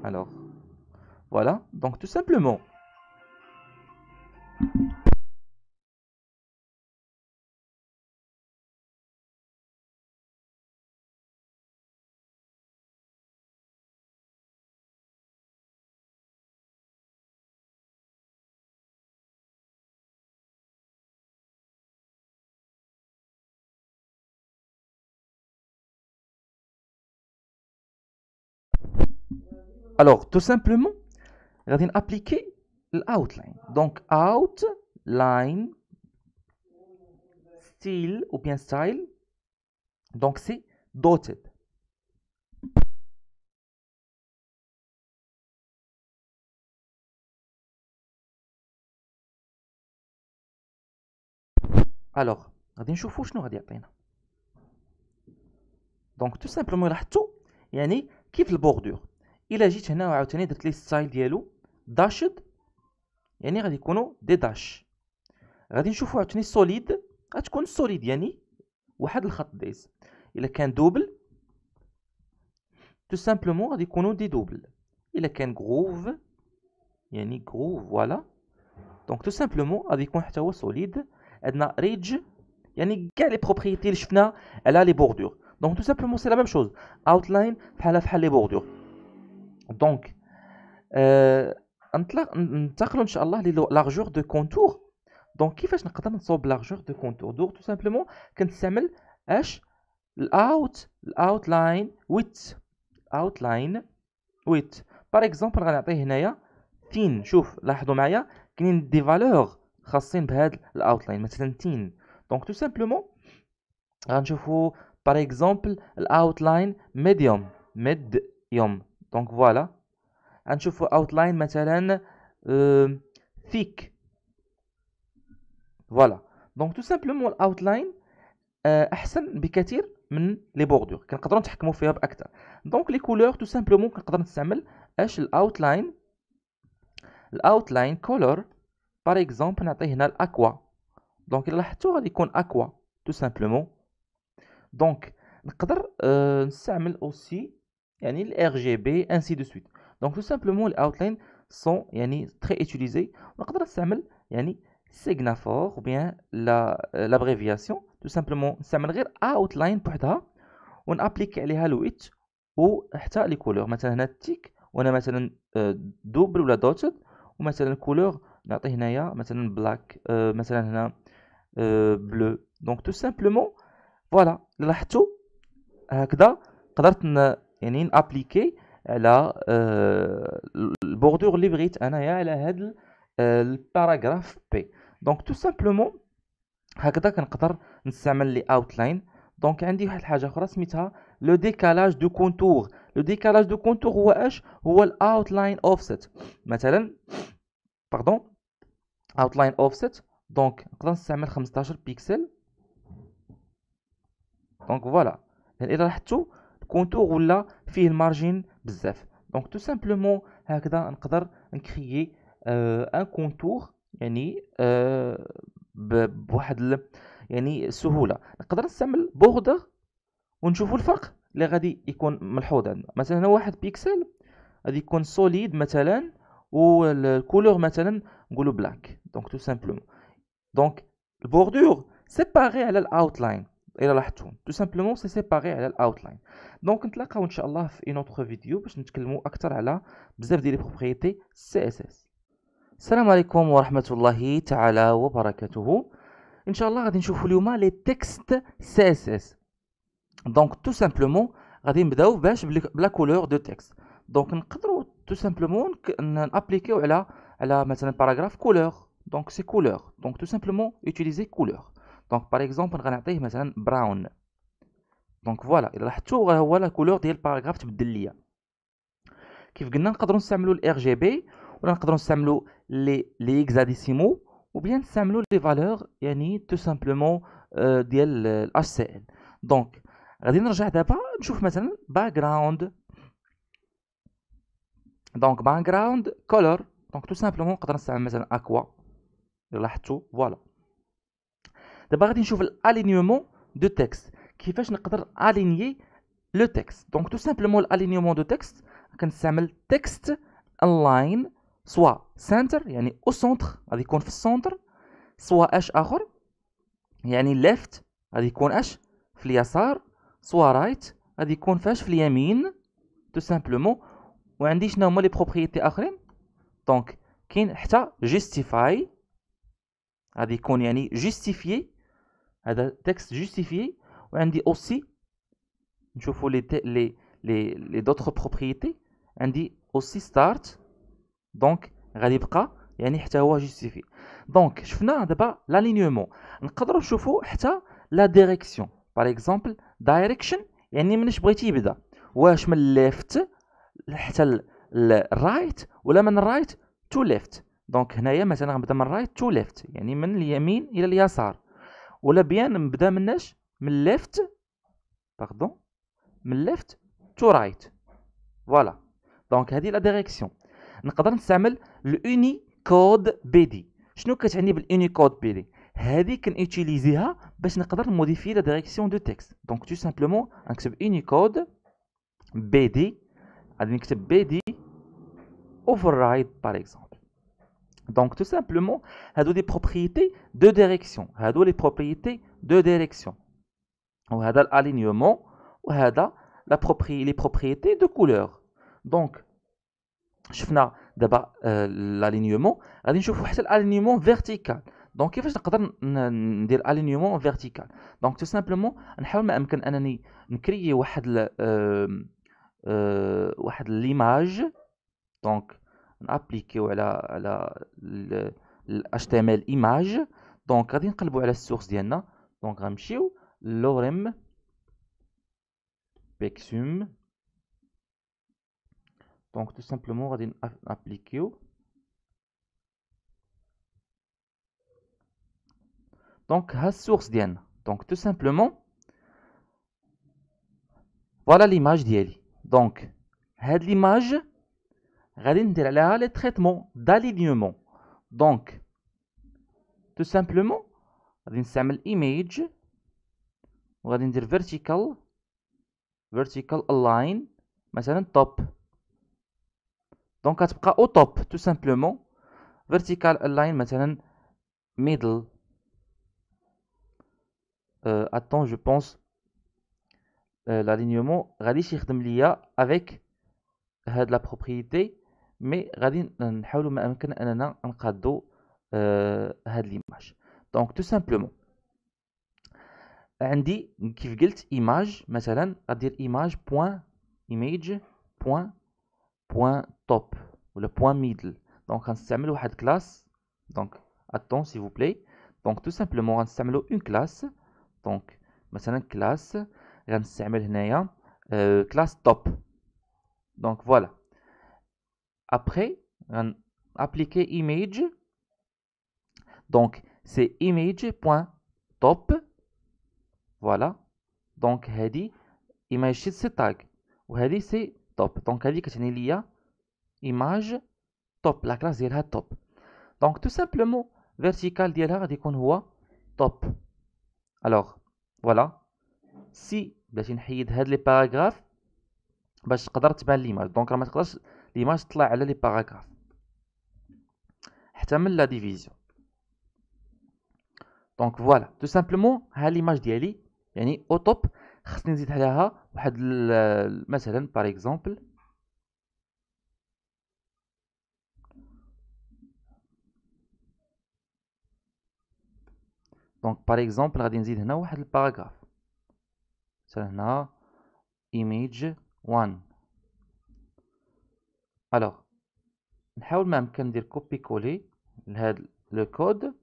Alors, voilà. Donc, tout simplement, Alors, tout simplement, on va appliquer l'outline. Donc, outline, style ou bien style. Donc, c'est dotted. Alors, on va voir ce va dire. Donc, tout simplement, il y a le bordure. الا جيت هنا وعاوتاني درت لي ستايل ديالو داشد يعني غادي يكونوا دي داش غادي نشوفوا عاوتاني سوليد غتكون سوليد يعني واحد الخط دايز الا كان دوبل تو سامبلومون غادي يكونوا دي دوبل الا كان غروف يعني غروف فوالا دونك تو سامبلومون غادي يكون حتى هو سوليد عندنا ريدج يعني كاع لي بروبريتي اللي شفنا على لي بوردور دونك تو سامبلومون سي لا ميم شوز اوتلاين بحالها بحال لي بوردور دونك euh, ننتقلوا ان شاء الله لارجور دو كونتور دونك كيفاش نقدر نصوب لارجور دو كونتور دونك تو سامبلومون كنستعمل اش الاوت الاوت لاين ويت اوت لاين ويت باغ اكزومبل غنعطيه هنايا تين شوف لاحظوا معايا كاينين دي فالور خاصين بهاد لاين مثلا تين دونك تو سامبلومون غنشوفوا باغ اكزومبل الاوت لاين ميديوم ميديوم دونك فوالا غنشوفو اوتلاين مثلا ثيك فوالا دونك تو سامبلومون الاوتلاين احسن بكثير من لي بوردور كنقدروا نتحكموا فيها باكثر دونك لي كولور تو سامبلومون كنقدر نستعمل اش الاوتلاين الاوتلاين كولور باغ اكزومبل نعطي هنا الاكوا دونك الا لاحظتوا غادي يكون اكوا تو سامبلومون دونك نقدر نستعمل اوسي يعني ال RGB ainsi de suite دونك تو سامبلومون الاوتلاين sont يعني très utilisés ونقدر نستعمل يعني سيغنافور ou bien euh, l'abréviation tout simplement نستعمل غير اوتلاين بوحدها ونابليك عليها الويت وحتى لي كولور مثلا هنا تيك وانا مثلا دوبل euh, ولا دوتد ومثلا كولور نعطي هنايا مثلا بلاك euh, مثلا هنا بلو دونك تو سامبلومون فوالا لاحظتوا هكذا قدرت يعني نابليكي على البوردور اللي بغيت انايا على هاد الباراغراف بي دونك تو سامبلومون هكذا كنقدر نستعمل لي اوتلاين دونك عندي واحد الحاجه اخرى سميتها لو ديكالاج دو كونتور لو ديكالاج دو كونتور هو اش هو الاوتلاين اوفست مثلا باردون اوتلاين اوفست دونك نقدر نستعمل 15 بيكسل دونك فوالا يعني الا لاحظتوا كونتور ولا فيه المارجين بزاف دونك تو سامبلومون هكذا نقدر نكريي ان كونتور يعني بواحد يعني سهوله نقدر نستعمل بوردر ونشوفوا الفرق اللي غادي يكون ملحوظ عندنا مثلا هنا واحد بيكسل غادي يكون سوليد مثلا والكولور مثلا نقولوا بلاك دونك تو سامبلومون دونك البوردور سيباري على الاوتلاين الى لاحظتم تو سامبلومون سي سيباغي على الاوتلاين دونك نتلاقاو ان شاء الله في اون اوتر فيديو باش نتكلموا اكثر على بزاف ديال لي بروبريتي سي اس اس السلام عليكم ورحمه الله تعالى وبركاته ان شاء الله غادي نشوفوا اليوم لي تكست سي اس اس دونك تو سامبلومون غادي نبداو باش بلا كولور دو تكست دونك نقدروا تو سامبلومون نابليكيو على على مثلا باراغراف كولور دونك سي كولور دونك تو سامبلومون يوتيليزي كولور دونك باغ اكزومبل غنعطيه مثلا براون دونك فوالا الا لاحظتوا هو لا كولور ديال الباراغراف تبدل ليا كيف قلنا نقدروا نستعملوا الار جي بي ولا نقدروا نستعملوا لي لي اكزاديسيمو وبيان نستعملوا لي فالور يعني تو سامبلومون euh, ديال الاش سي ال دونك غادي نرجع دابا نشوف مثلا باك جراوند دونك باك جراوند كولور دونك تو سامبلومون نقدر نستعمل مثلا اكوا لاحظتوا فوالا دابا غادي نشوف الالينيومون دو تيكست كيفاش نقدر الينيي لو تيكست دونك تو سامبلومون الالينيومون دو تيكست كنستعمل تيكست الاين سوا سنتر يعني او سونتر غادي يكون في السونتر سوا اش اخر يعني ليفت غادي يكون اش في اليسار سوا رايت غادي يكون فاش في اليمين تو سامبلومون وعندي شنو هما لي بروبريتي اخرين دونك كاين حتى جيستيفاي غادي يكون يعني جيستيفيي هذا تكست جوستيفي وعندي اوسي نشوفوا لي لي لي لي دوتر بروبريتي عندي اوسي ستارت دونك غادي يبقى يعني حتى هو جوستيفي دونك شفنا دابا لالينيومون نقدروا نشوفوا حتى لا ديريكسيون باغ اكزومبل دايركشن يعني منش بغيتي يبدا واش من ليفت حتى الرايت ولا من الرايت تو ليفت دونك هنايا مثلا غنبدا من الرايت تو ليفت يعني من اليمين الى اليسار ولا بيان نبدا مناش من ليفت باردون من ليفت تو رايت فوالا دونك هذه لا ديريكسيون نقدر نستعمل الاوني كود بي دي شنو كتعني بالاوني كود بي دي هذه كنوتيليزيها باش نقدر نموديفي لا ديريكسيون دو تيكست دونك تو سامبلومون نكتب اوني كود بي دي غادي نكتب بي دي اوفر رايت باغ اكزومبل Donc, tout simplement, il a des propriétés de direction. Il y a des propriétés de direction. Il a l'alignement ou a les propriétés de couleur. Donc, je vais d'abord l'alignement. Je fais l'alignement vertical. Donc, il faut l'alignement vertical. Donc, tout simplement, je vais créer l'image. Donc, appliquer ou HTML image donc à qu'au bout la source diana donc ramchiu lorem pexum donc tout simplement rien appliquer donc à source diana donc tout simplement voilà l'image d'elle donc l'image les traitements d'alignement. Donc, tout simplement, image, vertical, vertical align, top. Donc, هتبقى au top, tout simplement. Vertical align, maintenant middle. Euh, attends, je pense euh, l'alignement غادي يخدم avec euh, de la propriété مي غادي نحاولوا ما امكن اننا نقادو آه هاد ليماج دونك تو سامبلومون عندي كيف قلت ايماج مثلا غدير ايماج بوان ايميج بوان بوان توب ولا بوان ميدل دونك غنستعمل واحد كلاس دونك اتون سي فو بلاي دونك تو سامبلومون غنستعملو اون كلاس دونك مثلا كلاس غنستعمل هنايا كلاس آه، توب دونك فوالا Après, appliquer image. Donc, c'est image.top. Voilà. Donc, image c'est tag. وهذه c'est top. Donc, هذه كتعني ليا image top. La classe est top. Donc, tout simplement, vertical il غادي يكون هو top. Alors, voilà. Si بلاتي نحيد les paragraphes, je باش تقدر تبان l'image. Donc, راه ما تقدرش ليماج طلع على لي باراغراف حتى من لا ديفيزيون دونك فوالا تو سامبلومون ها ليماج ديالي يعني او توب خصني نزيد عليها واحد مثلا بار اكزومبل دونك بار اكزومبل غادي نزيد هنا واحد الباراغراف مثلا هنا ايميج 1 الوغ نحاول ما امكن ندير كوبي كولي لهاد لو كود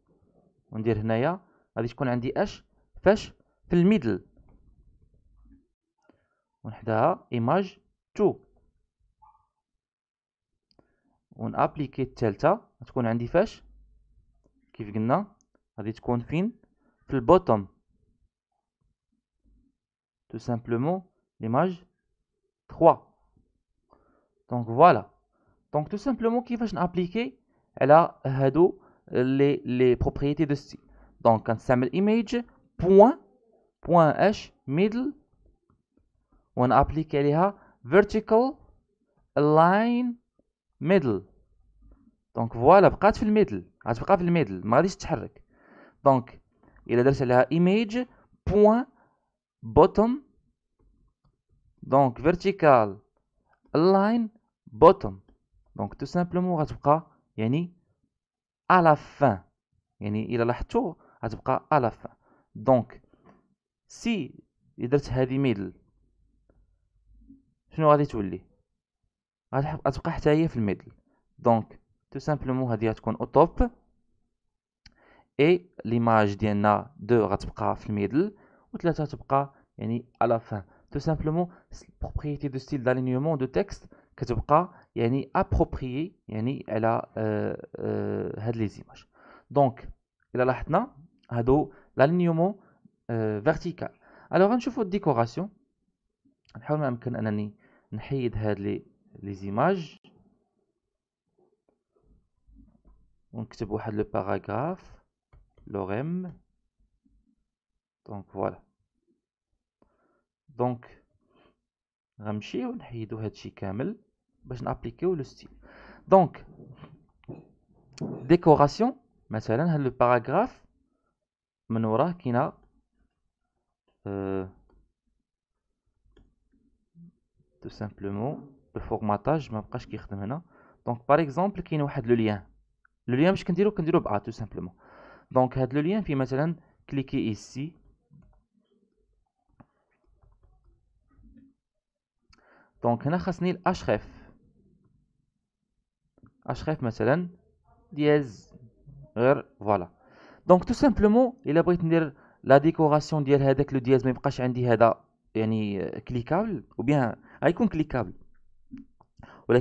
وندير هنايا غادي تكون عندي اش فاش في الميدل ونحداها ايماج 2 ونابليكي الثالثه غتكون عندي فاش كيف قلنا غادي تكون فين في البوتوم تو سامبلومون ايماج 3 فوالا voilà دونك تو سامبلومون كيفاش نابليكي على هادو لي لي بروبريتي دو ستيل دونك كنستعمل ايميج بوان بوان اش ميدل ونابليكي عليها vertical لاين middle دونك فوالا بقات في الميدل غتبقى في الميدل ما غاديش تتحرك دونك الا درت عليها ايميج بوان بوتوم دونك فيرتيكال لاين bottom دونك تو سامبلومون غتبقى يعني لا فان يعني الا لاحظتو غتبقى لا فان دونك سي درت هذه ميدل شنو غادي تولي غتبقى حتى هي في الميدل دونك تو سامبلومون هادي غتكون او توب اي ليماج ديالنا دو غتبقى في الميدل وثلاثه تبقى يعني لا فان تو سامبلومون بروبريتي دو ستيل دالينيومون دو تكست كتبقى يعني ابروبريي يعني على euh, euh, هاد لي زيماج دونك الى لاحظنا هادو لالينيومون فيرتيكال الوغ غنشوفو الديكوراسيون نحاول ما امكن انني نحيد هاد لي لي زيماج ونكتب واحد لو باراغراف لوريم دونك فوالا دونك غنمشي ونحيدو هادشي كامل Je vais appliquer le style. Donc, décoration. maintenant le paragraphe. Je vais mettre le formatage. simplement le formatage. Par exemple, je vais mettre le lien. le lien. Je vais le lien. le lien. Je le Je le lien. H dièse, voilà. Donc tout simplement, il a pris la décoration d'elle avec le dièse, mais il y a un euh, cliquable ou bien un icône cliquable. ou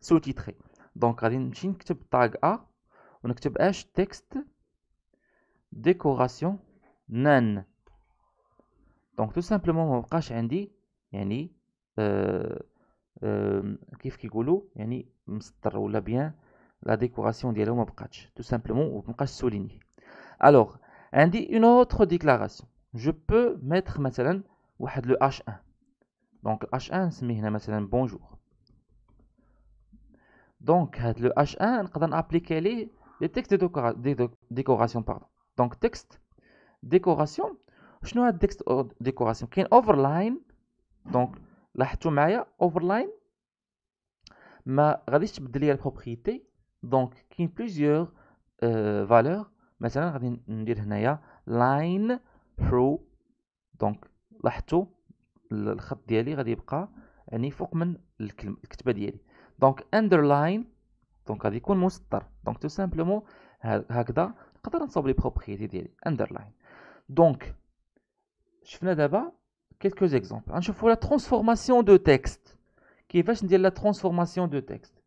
sous-titré. Donc, il y machine A tag A, H, texte, décoration, non. Donc tout simplement, il y a un qui est coulou, et bien la décoration du lieu mobcatch. Tout simplement, on peut souligner. Alors, elle dit une autre déclaration. Je peux mettre maintenant salenne h1. Donc h1, c'est ma bonjour. Donc le h1, quand on applique les textes de décoration. Donc texte, décoration, je n'ai pas de texte de décoration qui est donc. overline. لاحظتوا معايا اوفرلاين ما غاديش تبدل ليا البروبريتي دونك كاين بليزيوغ فالور مثلا غادي ندير هنايا لاين ثرو دونك لاحظتوا الخط ديالي غادي يبقى يعني فوق من الكلمه الكتبه ديالي دونك اندرلاين دونك غادي يكون مسطر دونك تو سامبلومون هكذا نقدر نصوب لي بروبريتي ديالي اندرلاين دونك شفنا دابا quelques exemples. On la transformation de texte. Qui va dire la transformation de texte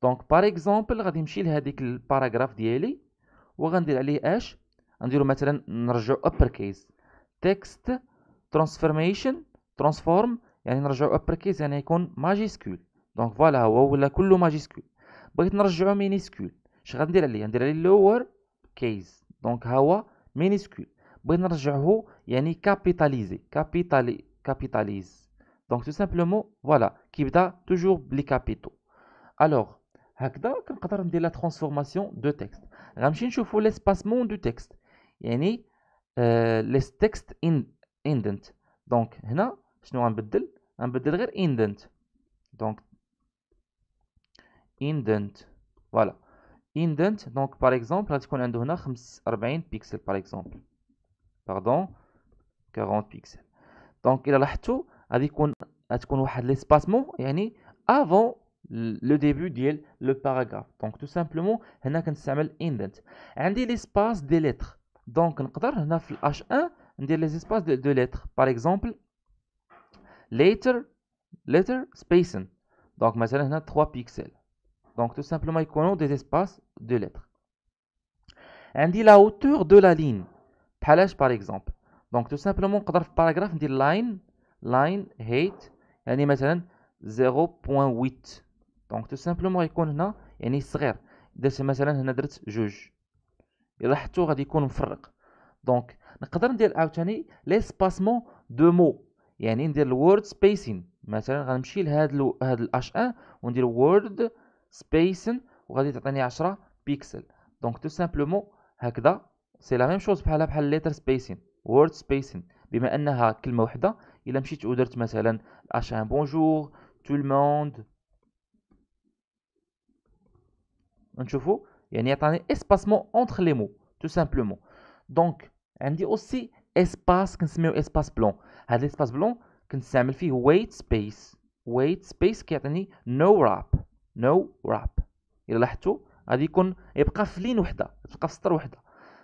Donc, par exemple, غادي نمشي لهذيك الباراغراف ديالي وغندير عليه اش غنديرو مثلا نرجعو upper case text transformation transform يعني نرجعو upper case يعني يكون majuscule Donc, voilà. On هو ولا couleur majuscule بغيت نرجعو minuscule اش غندير عليه غندير عليه lower case Donc ها هو minuscule Bernard Jago, il est capitalisé, capitalise. Donc tout simplement, voilà. qui ce que toujours le capital Alors, qu'est-ce que nous allons faire? La transformation de texte. Qu'est-ce qu'il nous faut? L'espacement du texte. Il est euh, les textes indent. Donc, ici, nous allons mettre un petit trait indent. Donc, indent, voilà. Indent. Donc, par exemple, disons un deux cent quarante pixels, par exemple pardon, 40 pixels. Donc, il a l'achetou, avec l'espacement, avant le début du le paragraphe. Donc, tout simplement, il y a indent. Il a l'espace des lettres. Donc, on peut H1, il les espaces de, lettres. Par exemple, letter, spacing. Donc, maintenant, il a 3 pixels. Donc, tout simplement, il a des espaces de lettres. Il dit la hauteur de la ligne. بحالاش باغ اكزومبل دونك تو سامبلومون نقدر في باراغراف ندير لاين لاين هيت يعني مثلا 0.8 دونك تو سامبلومون غيكون هنا يعني صغير درت مثلا هنا درت جوج الا حطو غادي يكون مفرق دونك نقدر ندير عاوتاني ليسباسمون دو مو يعني ندير الورد سبيسين مثلا غنمشي لهاد ال هاد الاش ان وندير وورد سبيسين وغادي تعطيني 10 بيكسل دونك تو سامبلومون هكذا سي لا ميم شوز بحالها بحال ليتر سبيسين وورد سبيسين بما انها كلمه وحده الا مشيت ودرت مثلا اش ان بونجور تو الموند نشوفوا يعني يعطيني اسباسمون اونتر لي مو تو سامبلومون دونك عندي اوسي اسباس كنسميو اسباس بلون هذا الاسباس بلون كنستعمل فيه ويت سبيس ويت سبيس كيعطيني نو راب نو راب الا لاحظتوا غادي يكون يبقى في لين وحده تبقى في سطر وحده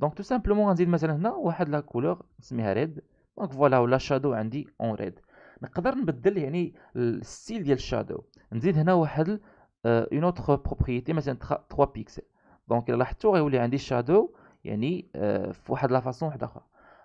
دونك تو سامبلومون غنزيد مثلا هنا واحد لا كولور نسميها ريد دونك فوالا ولا شادو عندي اون ريد نقدر نبدل يعني الستيل ديال الشادو نزيد هنا واحد اون اوتر بروبريتي مثلا 3 بيكسل دونك الا لاحظتوا غيولي عندي الشادو يعني في واحد لا فاصون واحده اخرى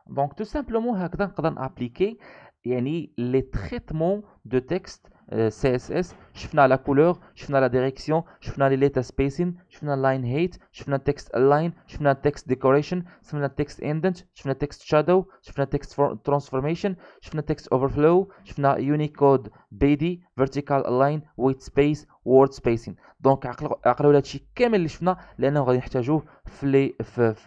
دونك تو سامبلومون هكذا نقدر نابليكي يعني لي تريتمون دو تيكست سي اس اس شفنا لا كولور شفنا لا ديريكسيون شفنا لي ليتا سبيسين شفنا لاين هيت شفنا تكست الاين شفنا تكست ديكوريشن شفنا تكست اندنت شفنا تكست شادو شفنا تكست ترانسفورميشن شفنا تكست اوفرفلو شفنا يونيكود بي دي فيرتيكال الاين ويت سبيس وورد سبيسين دونك عقلوا هادشي كامل اللي شفنا لانه غادي نحتاجوه في لي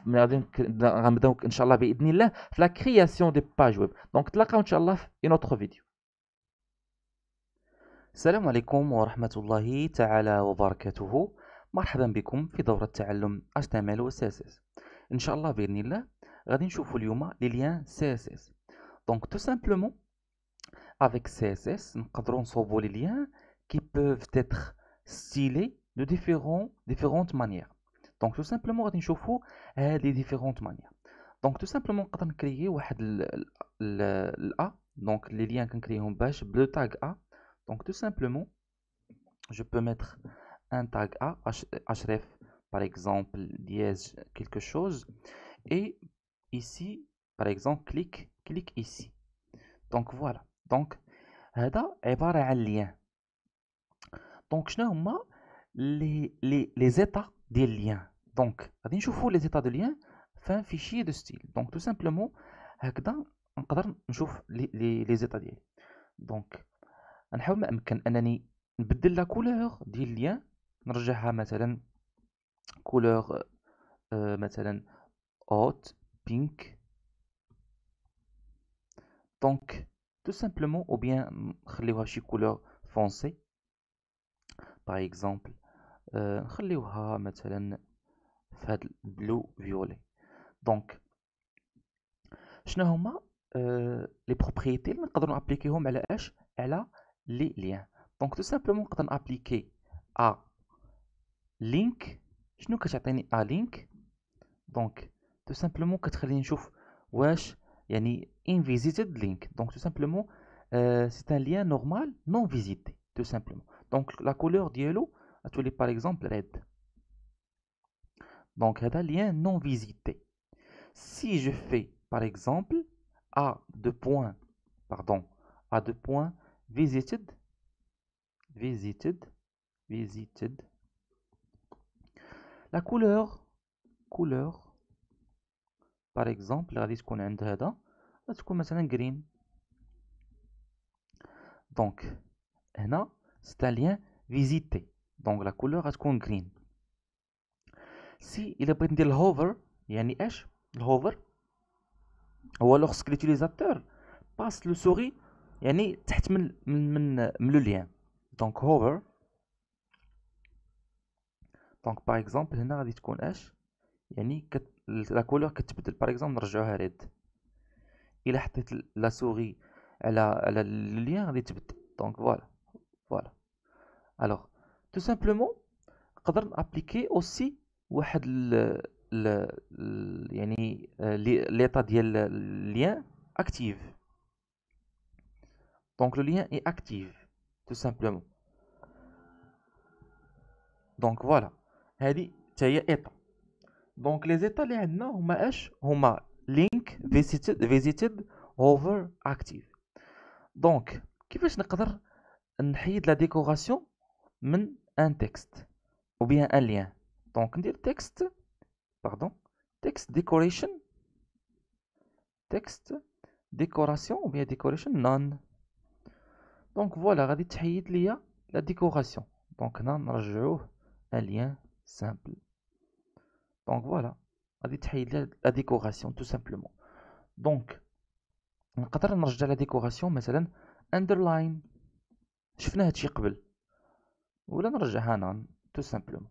من غادي غنبداو ان شاء الله باذن الله في لا كرياسيون دي باج ويب دونك تلاقاو ان شاء الله في اوتر فيديو السلام عليكم ورحمة الله تعالى وبركاته مرحبا بكم في دورة تعلم HTML و CSS إن شاء الله بإذن الله غادي نشوفوا اليوم لي ليان CSS دونك تو سامبلومون افيك CSS نقدروا نصوبوا لي ليان كي بوف تيتر ستيلي دو ديفيرون ديفيرونت مانيير دونك تو سامبلومون غادي نشوفوا لي ديفيرونت مانيير دونك تو سامبلومون نقدر نكريي واحد ال ال ا دونك لي ليان كنكريهم باش بلو تاغ ا Donc tout simplement, je peux mettre un tag A, href par exemple, dièse quelque chose. Et ici, par exemple, clique, clique ici. Donc voilà. Donc, هذا عبارة un lien. Donc je n'ai les, les, états des liens. Donc, je نشوفوا les états de liens fin fichier de style. Donc tout simplement, je on les, les, les états Donc, غنحاول ما امكن انني نبدل لا كولور ديال الليان نرجعها مثلا كولور آه، مثلا اوت بينك دونك تو سامبلومون او بيان نخليوها شي كولور فونسي باغ اكزومبل نخليوها مثلا في هاد البلو فيولي دونك شنو هما لي آه، بروبريتي اللي نقدروا نابليكيهم على اش على les liens. Donc tout simplement quand on applique à link, je nous cache à link. Donc tout simplement quand on wesh, yani invisited link. Donc tout simplement euh, c'est un lien normal non visité, tout simplement. Donc la couleur yellow, à tous par exemple red. Donc un lien non visité. Si je fais par exemple a deux points, pardon, a deux points visited visited visited la couleur couleur par exemple غادي تكون عند هذا تكون مثلا green donc هنا c'est un lien visité donc la couleur غتكون green si il y ندير الهوفر يعني ou الهوفر هو que l'utilisateur passe le souris يعني تحت من من من, من دونك هوفر دونك باغ اكزومبل هنا غادي تكون اش يعني كت... لا كولور كتبدل باغ اكزومبل نرجعوها ريد الى حطيت لا سوغي على على لو ليان غادي تبدل دونك فوالا فوالا الوغ تو سامبلومون نقدر نابليكي اوسي واحد ال ال يعني euh, ليطا ديال ليان اكتيف Donc le lien est actif, tout simplement. Donc voilà, c'est هي Donc les états اللي عندنا هما link visited visited over active. Donc je vais nous la décoration من un texte ou bien un lien. Donc ندير texte, pardon texte, décoration, texte, décoration ou bien decoration non. Donc voilà, on va highlight la la décoration. Donc là, on rajoute un lien simple. Donc voilà, on dit highlight la décoration, tout simplement. Donc, on quatorze, on rajoute la décoration, mais c'est un underline. Je fais une étiquette. on rajoute un tout simplement.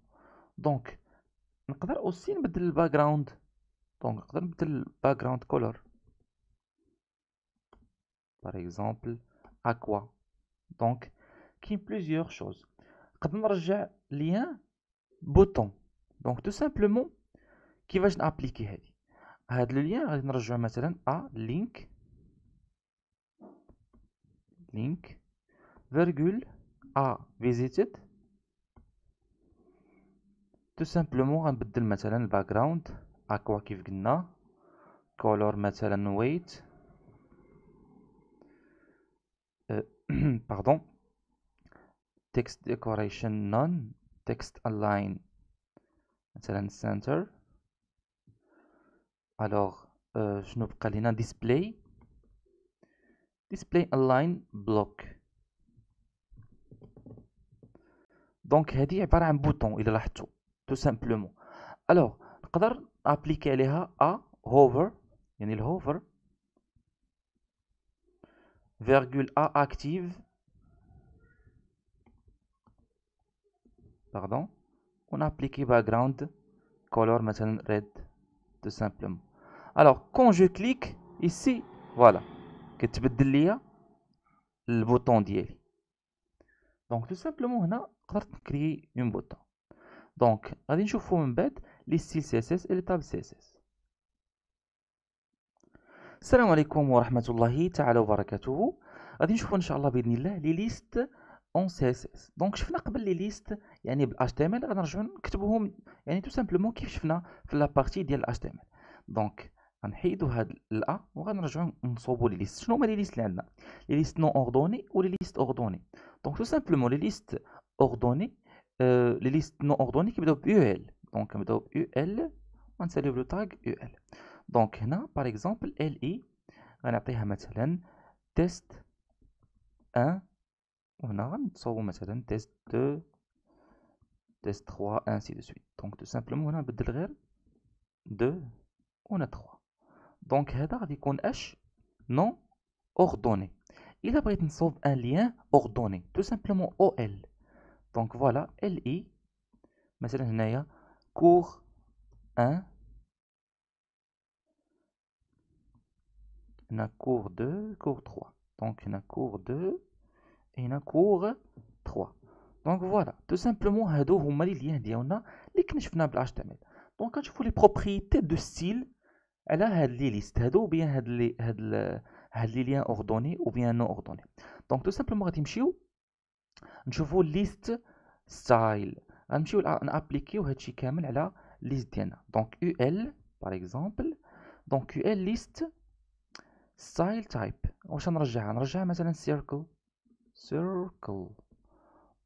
Donc, on quatorze, aussi on le background. Donc, on peut mettre le background color, par exemple aqua. دونك كاين بليزيوغ شوز نقدر نرجع ليان بوتون دونك تو سامبلومون كيفاش نابليكي هادي هاد لو ليان غادي نرجعو مثلا ا لينك لينك فيرغول ا فيزيتد تو سامبلومون غنبدل مثلا الباك جراوند اكوا كيف قلنا كولور مثلا ويت pardon text decoration none text align مثلا center alors euh, شنو بقى لنا display display align block دونك هذه عباره عن بوتون الى لاحظتوا تو سامبلومون الوغ نقدر ابليكي عليها ا هوفر يعني الهوفر virgule A active, pardon, on applique background color maintenant red, tout simplement. Alors, quand je clique ici, voilà, que tu peux le bouton d'IELI. Donc, tout simplement, on a créé un bouton. Donc, on va bête les styles CSS et le table CSS. السلام عليكم ورحمة الله تعالى وبركاته غادي نشوفو ان شاء الله باذن الله لي ليست اون سي اس اس دونك شفنا قبل لي ليست يعني بال HTML غنرجعو نكتبوهم يعني تو سامبلومون كيف شفنا في لابارتي ديال ال دونك غنحيدو هاد الا وغنرجعوا نصوبو لي ليست شنو هما لي ليست اللي عندنا لي ليست نون اوردوني و لي ليست اوردوني دونك تو سامبلومون لي ليست اوردوني euh, لي ليست نون اوردوني كيبداو ب يو ال دونك نبداو ب يو ال ونساليو بلو تاغ يو ال Donc, par exemple, LI, on a test 1, on a test 2, test 3, ainsi de suite. Donc, tout simplement, on a 2, on a 3. Donc, H, non, ordonné. Il a pris un lien ordonné, tout simplement OL. Donc, voilà, LI, Messel-Hennaya, cours 1. On a cours 2, cours 3. Donc on a cours 2 et on a cours 3. Donc voilà, tout simplement, هادو sont les liens ديالنا اللي كنشفنا بالHTML. Donc كنشوفوا les propriétés de style على هاد les ليست هادو ou bien هاد لي هاد هاد liens ordonnés ou bien non ordonnés. Donc tout simplement غادي نمشيو نشوفوا liste style. غنمشيو نابليكيو هادشي كامل على list liste Donc ul par exemple. Donc ul liste style type واش نرجعها نرجعها مثلا circle circle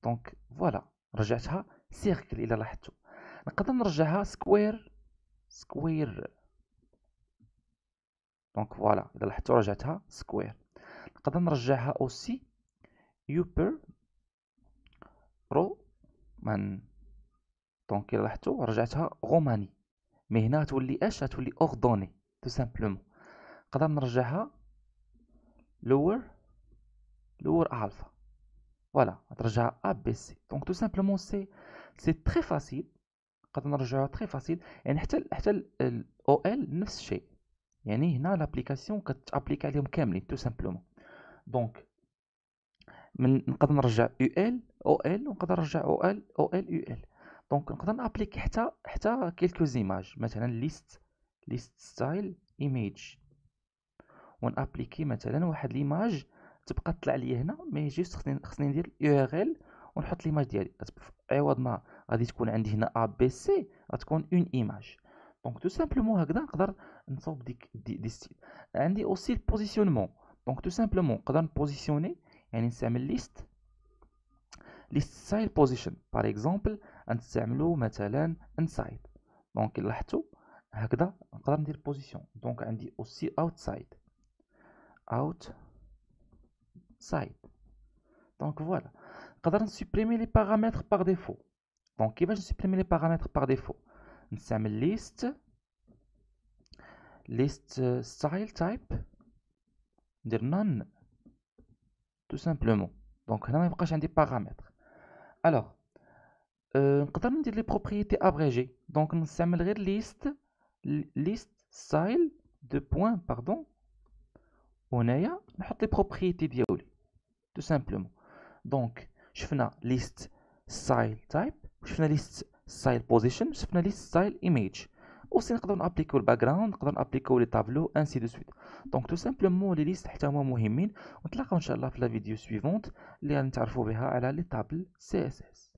دونك فوالا رجعتها circle الى لاحظتوا نقدر نرجعها square square دونك فوالا الى لاحظتوا رجعتها square نقدر نرجعها اوسي رو من دونك الى لاحظتوا رجعتها روماني مي هنا تولي اش تولي اوردوني تو سامبلومون نقدر نرجعها lower lower alpha فوالا ترجعها ا بي سي دونك تو سامبلومون سي سي تري فاسيل نقدر نرجعها تري فاسيل يعني حتى حتى ال نفس الشيء يعني هنا لابليكاسيون كتابليك عليهم كاملين تو سامبلومون دونك من نقدر نرجع يو ال او ال ونقدر نرجع او ال او ال يو ال دونك نقدر نابليك حتى حتى كيلكو زيماج مثلا ليست ليست ستايل ايميج ونابليكي مثلا واحد ليماج تبقى تطلع ليا هنا مي جيست خصني ندير يو ار ال ونحط ليماج ديالي عوض أيوة، ما غادي تكون عندي هنا ا بي سي غتكون اون ايماج دونك تو سامبلومون هكذا نقدر نصوب ديك دي, دي ستيل عندي اوسي البوزيسيونمون دونك تو سامبلومون نقدر نبوزيسيوني يعني نستعمل ليست ليست سايد بوزيشن باغ اكزومبل نستعملو مثلا انسايد دونك لاحظتو هكذا نقدر ندير بوزيسيون دونك عندي اوسي اوتسايد outside donc voilà Quand on supprime les paramètres par défaut donc il va supprimer les paramètres par défaut on list list euh, style type dire none tout simplement donc on va des paramètres alors euh, Quand on dit les propriétés abrégées donc on list list style de points pardon هنايا نحط لي بروبريتي ديالي تو سامبلومون دونك شفنا ليست ستايل تايب وشفنا ليست ستايل بوزيشن شفنا ليست ستايل ايميج وسي نقدروا نابليكو الباك جراوند نقدروا نابليكو لي طابلو انسي دو سويت دونك تو سامبلومون لي ليست حتى هما مهمين ونتلاقاو ان شاء الله في لا فيديو سويفونت اللي غنتعرفوا بها على لي طابل سي اس اس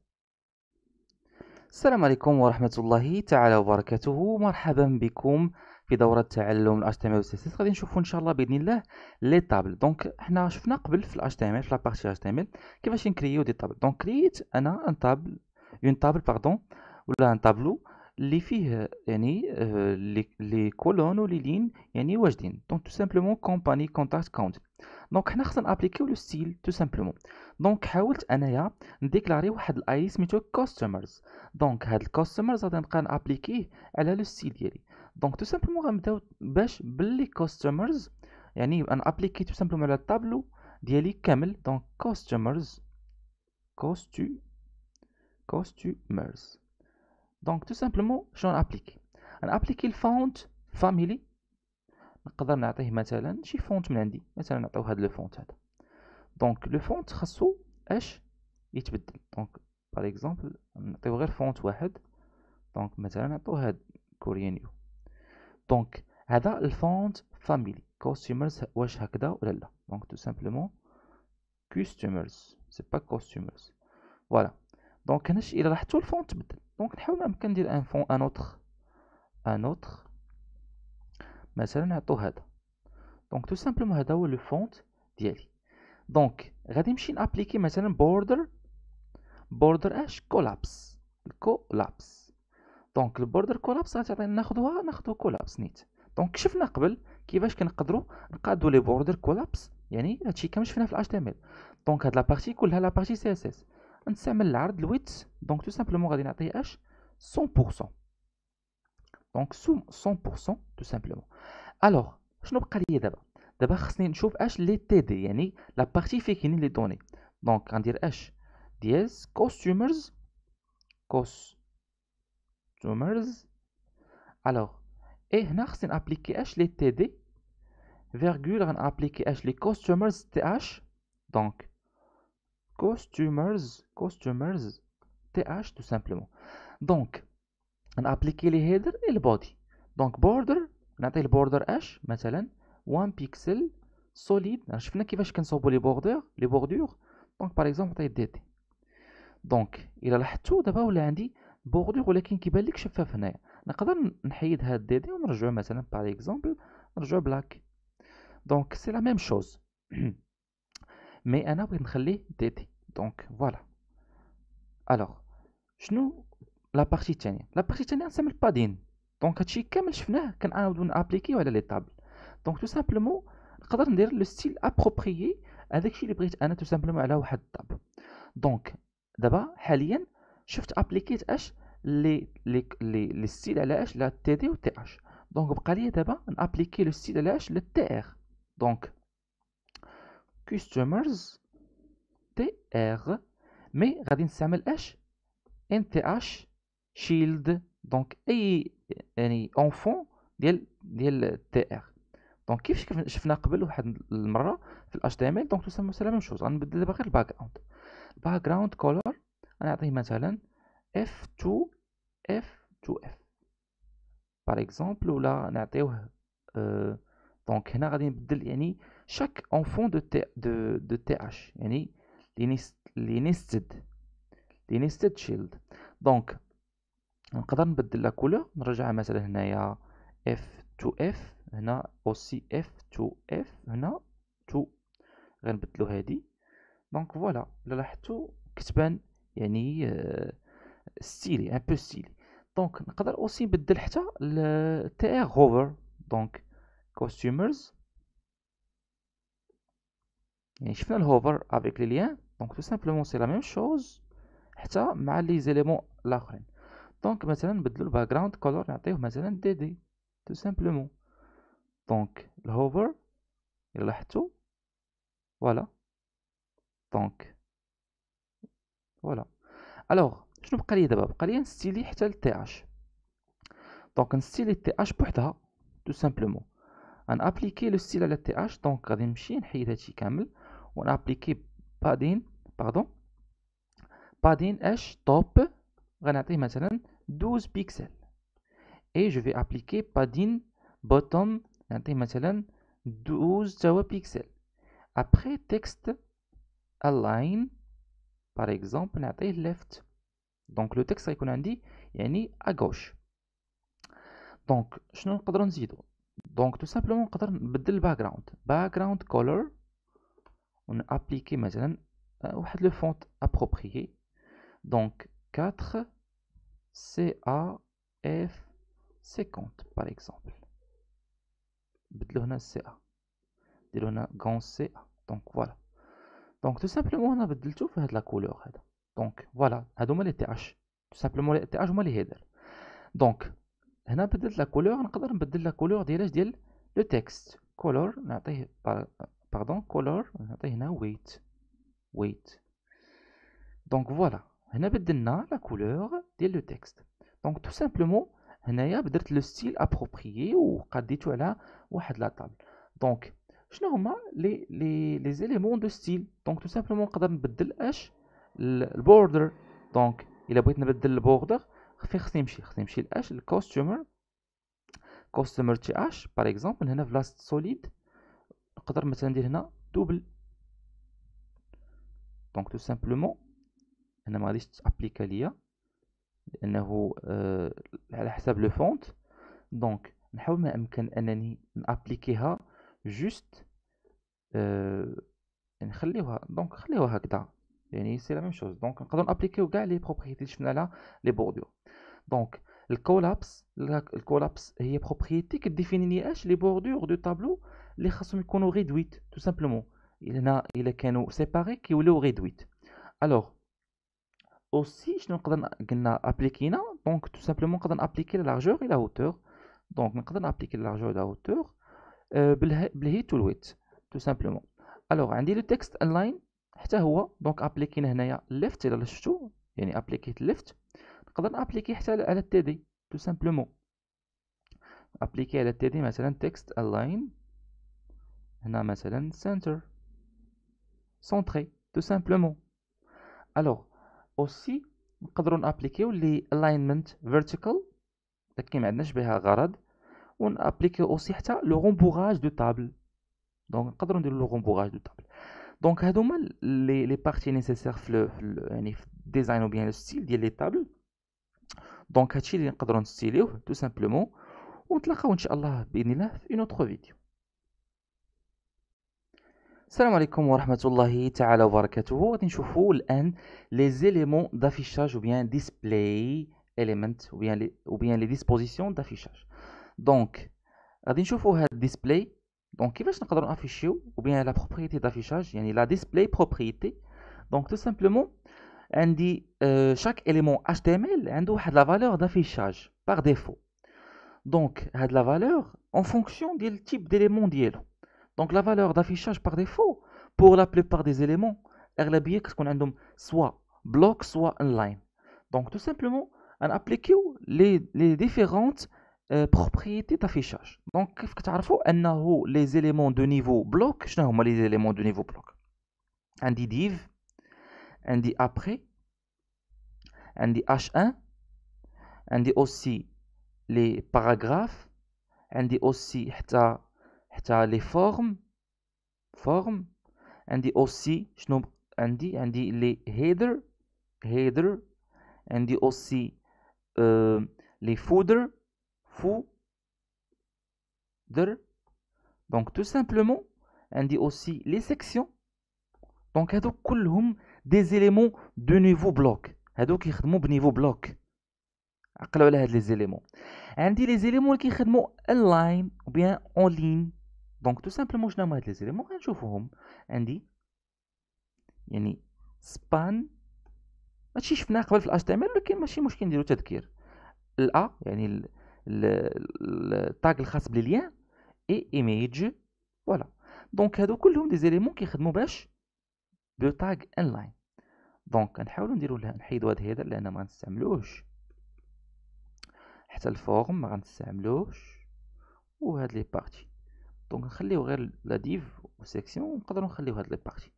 السلام عليكم ورحمه الله تعالى وبركاته مرحبا بكم في دوره تعلم ال HTML و CSS غادي نشوفوا ان شاء الله باذن الله لي طابل دونك حنا شفنا قبل في ال HTML في لابارتي HTML كيفاش نكريو دي طابل دونك كريت انا ان طابل اون طابل باردون ولا ان طابلو اللي فيه يعني لي كولون ولي لين يعني واجدين دونك تو سامبلومون كومباني كونتاكت كاونت دونك حنا خصنا نابليكيو لو ستيل تو سامبلومون دونك حاولت انايا نديكلاري واحد الاي سميتو كاستمرز دونك هاد الكاستمرز غادي نبقى نابليكيه على لو ستيل ديالي دونك تو سامبلومون غنبداو باش باللي كاستمرز يعني ان ابليكي تو سامبلومون على الطابلو ديالي كامل دونك كاستمرز كوستو كوستومرز دونك تو سامبلومون شنو نابليكي نابليكي الفونت فاميلي نقدر نعطيه مثلا شي فونت من عندي مثلا نعطيو هاد لو فونت هذا دونك لو فونت خاصو اش يتبدل دونك باغ اكزومبل نعطيو غير فونت واحد دونك مثلا نعطيو هاد كوريانيو دونك هذا الفونت فاميلي كوستومرز واش هكذا ولا لا دونك تو سامبلومون كوستومرز سي با كوستومرز فوالا دونك هنا الى لاحظتوا الفونت تبدل دونك نحاول ما امكن ندير ان فون ان اوتر ان اوتر مثلا نعطو هذا دونك تو سامبلومون هذا هو لو فوند ديالي دونك غادي نمشي نابليكي مثلا بوردر بوردر اش كولابس الكولابس دونك البوردر كولابس غتعطينا ناخذوها ناخذو كولابس نيت دونك شفنا قبل كيفاش كنقدروا نقادو لي بوردر كولابس يعني هادشي كامل شفناه في الاتش تي ام ال دونك هاد لابارتي كلها لابارتي سي اس اس نستعمل العرض الويت دونك تو سامبلومون غادي نعطيه اش 100% دونك 100% تو سامبلومون الوغ شنو بقى ليا دابا دابا خصني نشوف اش لي تي دي يعني لابارتي فين كاينين لي دوني دونك غندير اش ديال كوستومرز كوست Customers. Alors, et nous allons appliquer les TD, virgule, on appliquer les customers TH. Donc, customers, customers TH tout simplement. Donc, on applique les header et le body. Donc, border, on le border H, مثلا 1 pixel solid. شفنا كيفاش كنصاوبوا لي بوردور لي بوردور. دونك باغ اكزومبل عطيت دي تي. دونك الى لاحظتوا دابا ولا عندي بوردور ولكن كيبان لك شفاف هنايا نقدر نحيد هاد دي دي ونرجعو مثلا باغ اكزومبل نرجعو بلاك دونك سي لا ميم شوز مي انا بغيت نخليه دي دي دونك فوالا الوغ شنو لا بارتي الثانيه لا بارتي الثانيه نسمي البادين دونك هادشي كامل شفناه كنعاودو نابليكيو على لي طابل دونك تو سامبلومون نقدر ندير لو ستيل ابروبريي هذاك الشيء اللي بغيت انا تو سامبلومون على واحد الطابل دونك دابا حاليا شفت ابليكيت اش لي لي لي ستيل على اش لا تي دي و تي اش دونك بقى لي دابا نابليكي لو ستيل على اش تي ار دونك كاستمرز تي ار مي غادي نستعمل اش ان تي اش شيلد دونك اي يعني اونفون ديال ديال تي ار دونك كيف شفنا قبل واحد المره في الاش تي ام ال دونك تسمى مثلا ميم شوز غنبدل دابا غير الباك جراوند الباك جراوند كولور أنا أعطيه مثلا F2 F2F باغ إكزومبل ولا نعطيوه دونك هنا غادي نبدل يعني شاك انفون دو تي دو دو تي اش يعني لي نيستد لي نيستد شيلد دونك نقدر نبدل لا كولور نرجعها مثلا هنايا اف تو اف هنا اوسي اف تو اف هنا تو غنبدلو هادي دونك فوالا لاحظتو كتبان يعني ستيلي ان بو ستيلي دونك نقدر اوسي نبدل حتى تي ار هوفر دونك كوستيومرز يعني شفنا الهوفر افيك لي ليان دونك تو سامبلومون سي لا ميم شوز حتى مع لي زيليمون الاخرين دونك مثلا نبدلو الباك جراوند كولور نعطيوه مثلا دي دي تو سامبلومون دونك الهوفر الا لاحظتو فوالا دونك فوالا الوغ شنو بقى لي دابا بقى لي نستيلي حتى تي اش دونك نستيلي تي اش بوحدها تو سامبلومون ان ابليكي لو ستيل على تي اش دونك غادي نمشي نحيد هادشي كامل ونابليكي بادين باردون بادين اش توب غنعطيه مثلا 12 بيكسل اي جو في ابليكي بادين بوتوم نعطيه مثلا 12 توا بيكسل ابخي تكست الاين par exemple, on taille left. Donc le texte غيكون عندي يعني à gauche. Donc شنو نقدروا zido. Donc tout simplement on نقدر le background. Background color on applique مثلا euh, واحد le font approprié. Donc 4 CAF 50 par exemple. نبدلو هنا CA. نديرو هنا grand CA. Donc voilà. Donc tout simplement on a à de la couleur. Donc voilà à le « th. Tout simplement le th Donc on a la couleur. On a la couleur. le texte color. Pardon color. weight. Weight. Donc voilà on a la couleur le texte. Donc tout simplement on a le style approprié ou qu'as dit tu la table. Donc شنو هما لي لي لي زيليمون دو ستيل دونك تو سامبلومون نقدر نبدل اش البوردر دونك الا بغيت نبدل البوردر فين خصني نمشي خصني نمشي لاش الكوستومر كوستومر تي اش باغ اكزومبل هنا في لاست سوليد نقدر مثلا ندير هنا دوبل دونك تو سامبلومون هنا ما غاديش تابليكا ليا لانه آه، على حساب لو فونت دونك نحاول ما امكن انني نابليكيها juste euh, donc c'est la même chose donc on au appliquer les propriétés de les bordures donc le collapse le collapse est une propriété qui définit les bordures du tableau les sont réduites tout simplement il a il a canaux séparés qui sont réduites alors aussi je peux appliquer donc tout simplement on peut appliquer la largeur et la hauteur donc on peut appliquer la largeur et la hauteur بالهيت والويت تو سامبلومون الوغ عندي لو تكست انلاين حتى هو دونك ابليكينا هنايا ليفت الا شفتو يعني ابليكيت ليفت نقدر نابليكي حتى على التي دي تو سامبلومون ابليكي على التي دي مثلا تكست الاين هنا مثلا سنتر سونتري تو سامبلومون الوغ اوسي نقدروا نابليكيو لي الاينمنت فيرتيكال لكن ما عندناش بها غرض on applique aussi le rembourrage de table. Donc, on peut le rembourrage de table. Donc, les, les parties nécessaires pour le design ou bien le style des tables. Donc, هادشي اللي نقدروا نستيليوه tout simplement On ان شاء à باذن الله un une autre vidéo. salam alaikum wa الله تعالى وبركاته غادي On الآن لي زيليمون ou bien display element ou bien les dispositions d'affichage. Donc, display donc display. Donc, comment on peut afficher ou bien la propriété d'affichage يعني la display propriété donc tout simplement euh, chaque élément HTML a la valeur d'affichage par défaut donc de la valeur en fonction du type d'élément donc la valeur d'affichage par défaut pour la plupart des éléments qu'on qu'on عندهم soit bloc, soit inline donc tout simplement on applique les différentes بروبريتي دافيشاج دونك كيف كتعرفوا انه لي زيليمون دو نيفو بلوك شنو هما لي زيليمون دو نيفو بلوك عندي ديف عندي ابري عندي اش ان عندي اوسي لي باراغراف عندي اوسي حتى حتى لي فورم فورم عندي اوسي شنو عندي عندي لي هيدر هيدر عندي اوسي لي فودر فودر دونك تو سامبلومون عندي اوسي لي سيكسيون دونك هادوك كلهم دي زيليمون دو نيفو بلوك هادو يخدموا بنيفو بلوك عقلوا على هاد لي زيليمون عندي لي زيليمون اللي كيخدموا اللاين او بيان اون لين دونك تو سامبلومون شنو هما هاد لي زيليمون غنشوفوهم عندي يعني سبان ماشي شفناه قبل في الاتش تي ام ال ولكن ماشي مشكل نديرو تذكير الا يعني التاغ الخاص بالليان اي ايميج فوالا دونك هادو كلهم دي زيليمون كيخدموا باش تاغ ان انلاين دونك نحاولوا نديروا لها نحيدوا هاد هذا لان ما غنستعملوش حتى الفورم ما غنستعملوش وهاد لي بارتي دونك نخليو غير لا ديف سيكسيون نقدروا نخليو هاد لي بارتي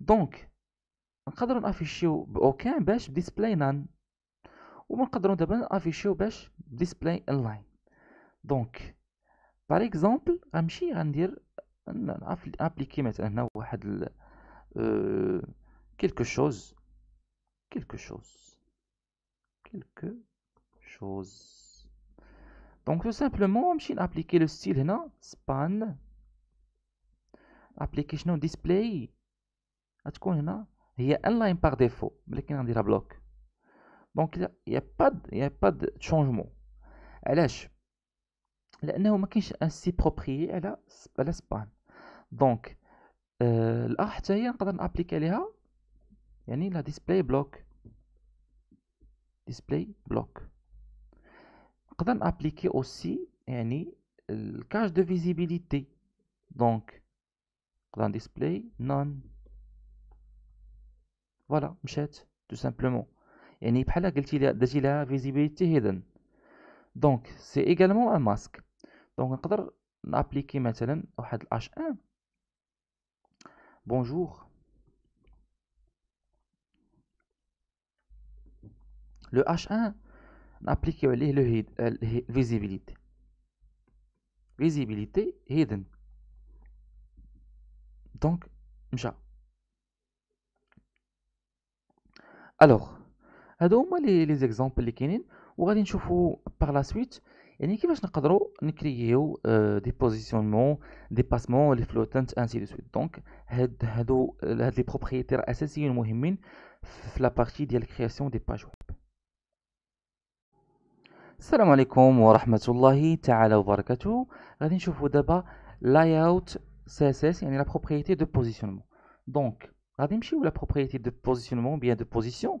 دونك نقدروا نافيشيو باوكان باش ديسبلاي نان ونقدروا دابا نافيشيو باش ديسبلاي ان لاين دونك بار اكزومبل غنمشي غندير نابليكي مثلا هنا واحد كيلكو شوز كيلكو شوز كيلكو شوز دونك تو سامبلومون نمشي نابليكي لو ستيل هنا سبان ابليكي شنو ديسبلاي غتكون هنا هي ان لاين باغ ديفو ملي غنديرها بلوك donc il y a pas a pas de changement elle est elle est neuve ainsi propiée elle euh, à l'Espagne donc l'APT vient applique à elle, y a la display block display block qu'on applique aussi y ni le cache de visibilité donc dans display non voilà miche tout simplement يعني بحال قلتي لها درتي لها فيزيبيليتي هيدن دونك سي ايغالمون ان ماسك دونك نقدر نابليكي مثلا واحد الاش ان بونجور لو اش ان نابليكيو عليه لو هيد فيزيبيليتي فيزيبيليتي هيدن دونك مشى الوغ هادو هما لي لي زيكزامبل اللي كاينين وغادي نشوفوا باغ لا سويت يعني كيفاش نقدروا نكرييو دي بوزيسيونمون دي باسمون لي فلوتانت انسي دو سويت دونك هاد هادو هاد لي بروبريتير اساسيين مهمين في لا بارتي ديال كرياسيون دي باج ويب السلام عليكم ورحمه الله تعالى وبركاته غادي نشوفو دابا لاي اوت سي اس اس يعني لا بروبريتي دو بوزيسيونمون دونك غادي نمشيو لا بروبريتي دو بوزيسيونمون بيان دو بوزيسيون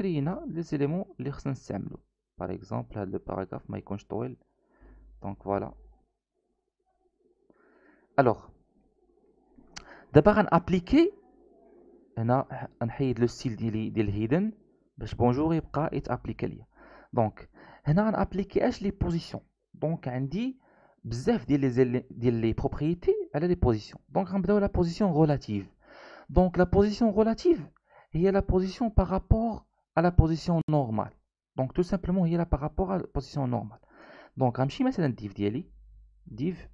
les éléments les rassembler par exemple le paragraphe Michael Stowe donc voilà alors d'abord appliquer on a on le style de l'hidden bonjour il va appliqué donc on a appliqué les positions donc on dit par les propriétés elle les position donc on la position relative donc la position relative et la position par rapport la position normale. Donc tout simplement, il y là par rapport à la position normale. Donc, je un div Div.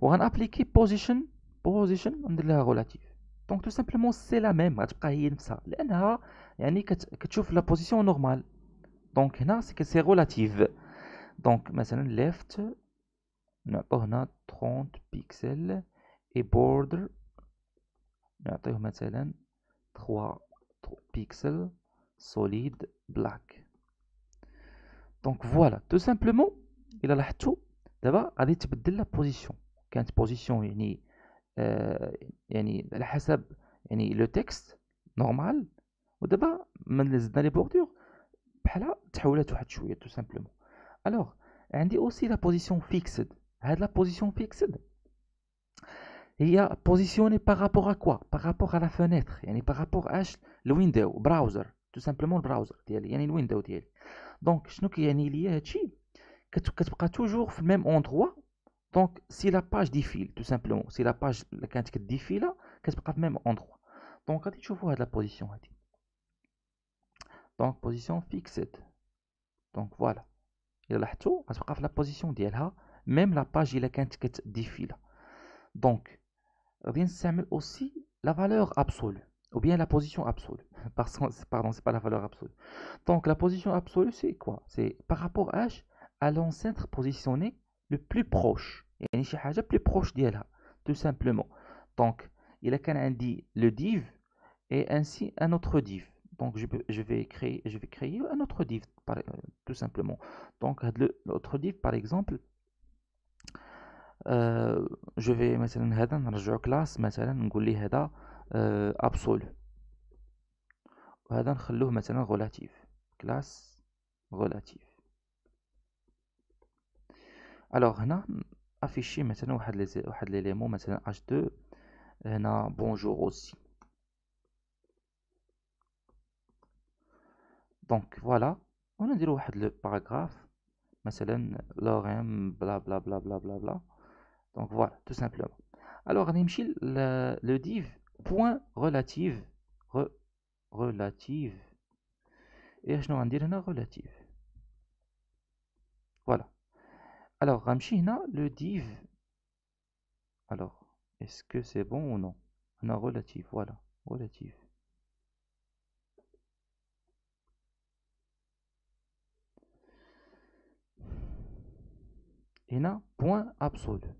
On va appliquer position. Position, de la relative. Donc tout simplement, c'est la même. y a que tu la position normale. Donc là, c'est que c'est relative. Donc, maintenant, left. On a 30 pixels. Et border. On a 3 pixels solide black. Donc voilà, tout simplement, il a la tout d'abord à a la position. Quand position, il a euh, le texte normal, ou d'abord, dans les bordures, il tout simplement. Alors, il a aussi la position fixe. la position fixe. Il y a positionné par rapport à quoi Par rapport à la fenêtre, par rapport à la window, browser tout simplement le browser il y a une window dit donc ce n'est que rien ici à qui quest toujours le même endroit donc si la page défile tout simplement si la page la case qui défile qu'est-ce a le même endroit donc à dit je la position donc position fixe donc voilà et a tout à ce la position dit même la page il a la qui défile donc rien ne aussi la valeur absolue ou bien la position absolue. Pardon, c'est pas la valeur absolue. Donc la position absolue, c'est quoi C'est par rapport à h à l'ancêtre positionné le plus proche. et شي la plus proche d'elle, tout simplement. Donc il a qu'un dit le div et ainsi un autre div. Donc je, vais créer un autre div euh, tout simplement. Donc l'autre div par exemple euh, je vais مثلا un classe مثلا ابسولو آه، وهذا نخلوه مثلا غولاتيف كلاس غولاتيف الوغ هنا افيشي مثلا واحد لي واحد ليليمون مثلا h2 هنا بونجور اوسي دونك فوالا ونديرو واحد لو باراغراف مثلا لوريم بلا بلا بلا بلا بلا بلا دونك فوالا تو سامبلومون الوغ غادي نمشي لو ديف point relative relative et je vais dire relative voilà alors le div alors est-ce que c'est bon ou non un relative voilà relative et un point absolu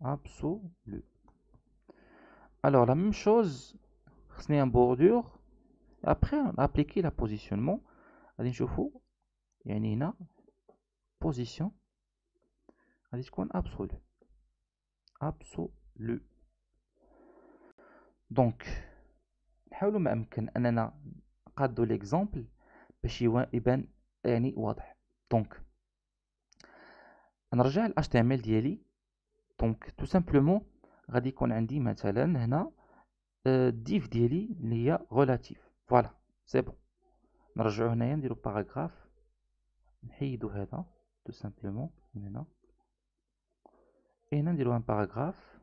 absolu alors la même chose, on n'est un bordure. Après, on a appliqué le positionnement. Allez, je vous Il y a une ina. Position. Allez, je absolu. Absolu. Donc, je vais vous montrer l'exemple. Donc, on a HTML d'Ieli. Donc, tout simplement, غادي يكون عندي مثلا هنا آه، الديف ديالي اللي هي غولاتيف فوالا سي بون نرجعو هنايا نديرو باراغراف نحيدو هذا تو سامبلومون من هنا هنا نديرو ان باراغراف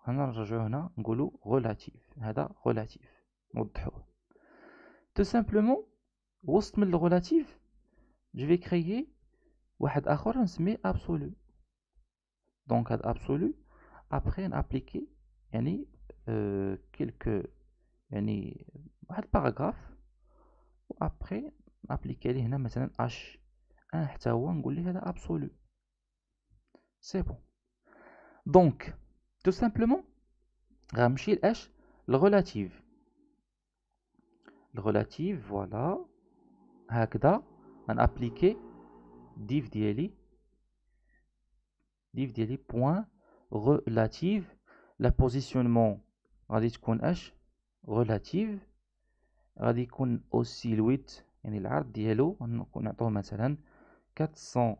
هنا نرجعو هنا نقولو غولاتيف هذا غولاتيف نوضحوه تو سامبلومون وسط من الغولاتيف جو في كريي واحد اخر نسميه ابسولو دونك هاد ابسولو après on applique euh, quelques paragraphes paragraphe ou après appliquer les un h un absolu c'est bon donc tout simplement Ramchil le h relative relative voilà hakda on applique div dieli div point relative la positionnement غادي تكون اش relative غادي يكون aussi الويت يعني العرض ديالو نعطوه مثلا 400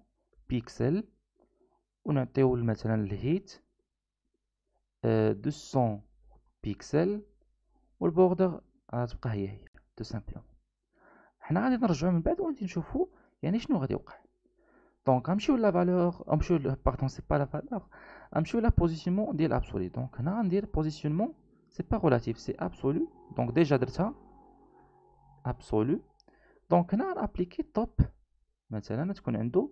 بيكسل ونعطيو مثلا الهيت 200 بيكسل والبوردر غتبقى هي هي تو سامبلومون حنا غادي نرجعو من بعد وغادي نشوفو يعني شنو غادي يوقع دونك غنمشيو لا فالور غنمشيو باردون سي با لا فالور je suis là, positionnement, on dit Donc, on dit positionnement, c'est pas relatif, c'est absolu. Donc, déjà, déjà absolu. Donc, on appliqué top. Maintenant, on a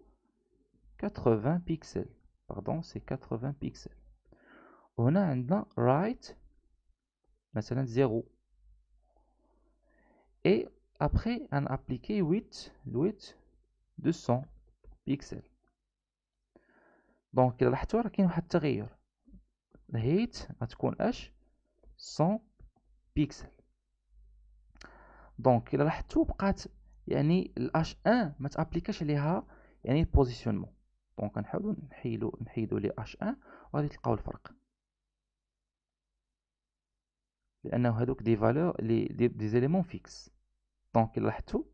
80 pixels. Pardon, c'est 80 pixels. On a right. Maintenant, 0. Et après, on applique 8, 8, 200 pixels. دونك الى لاحظتوا راه كاين واحد التغير الهيت غتكون اش 100 بيكسل دونك الى لاحظتوا بقات يعني الاش 1 ما تابليكاش عليها يعني البوزيسيونمون دونك نحاولوا نحيدوا نحيدوا لي اش 1 وغادي تلقاو الفرق لانه هذوك دي فالور لي دي, دي زيليمون فيكس دونك الى لاحظتوا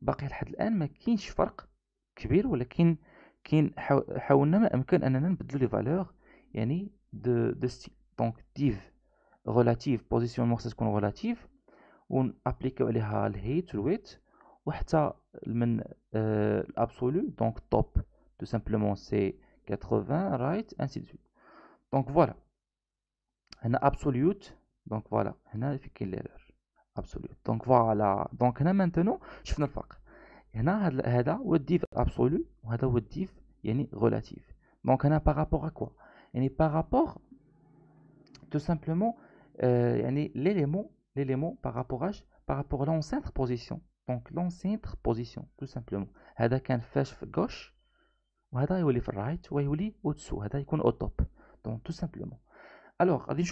باقي لحد الان ما كاينش فرق كبير ولكن كاين حاولنا ما امكن اننا نبدلو لي فالور يعني دو دو ستيل دونك ديف ريلاتيف بوزيسيون خصها تكون ريلاتيف نابليكيو عليها الهيت والويت وحتى من الابسولو آه، دونك توب تو سامبلومون سي 80 رايت انسي de suite donc هنا ابسوليوت دونك فوالا هنا في كاين ليرور ابسوليوت دونك فوالا دونك هنا مانتونو شفنا الفرق Il y en a un absolut, un relatif. Donc, il y a par rapport à quoi Il y a par rapport, tout simplement, euh, l'élément par rapport à l'ancienne position. Donc, l'ancienne position, tout simplement. Il y a un fèche gauche, il y en a droite, il y en a un dessous, il y au top. Donc, tout simplement. Alors, il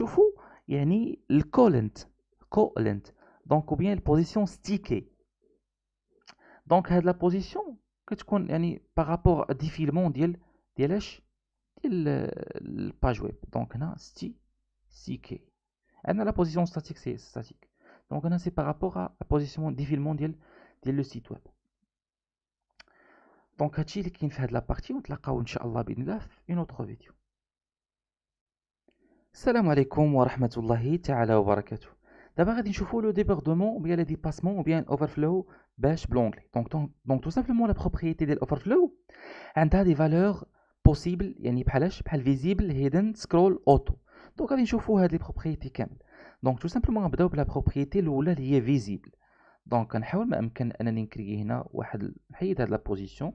y a le collant. Donc, ou bien une position stickée donc elle la position que tu connais par rapport au défilement d'elle d'elle la page web donc na si si k elle la position statique c'est statique donc na c'est par rapport à la position de défilement d'elle le site web donc à t'il qui fait la partie on te la qu'on une autre vidéo salam alaikoum wa rahmatullahi ta'ala wa barakatou d'abord il faut le débordement ou bien le dépassement ou bien l'overflow donc, tout simplement, la propriété de l'offer flow a des valeurs possibles, c'est-à-dire, visible, hidden, scroll, auto. Donc, on va voir cette propriété. Donc, tout simplement, on va commencer par la propriété la qui est visible. Donc, on va essayer de la position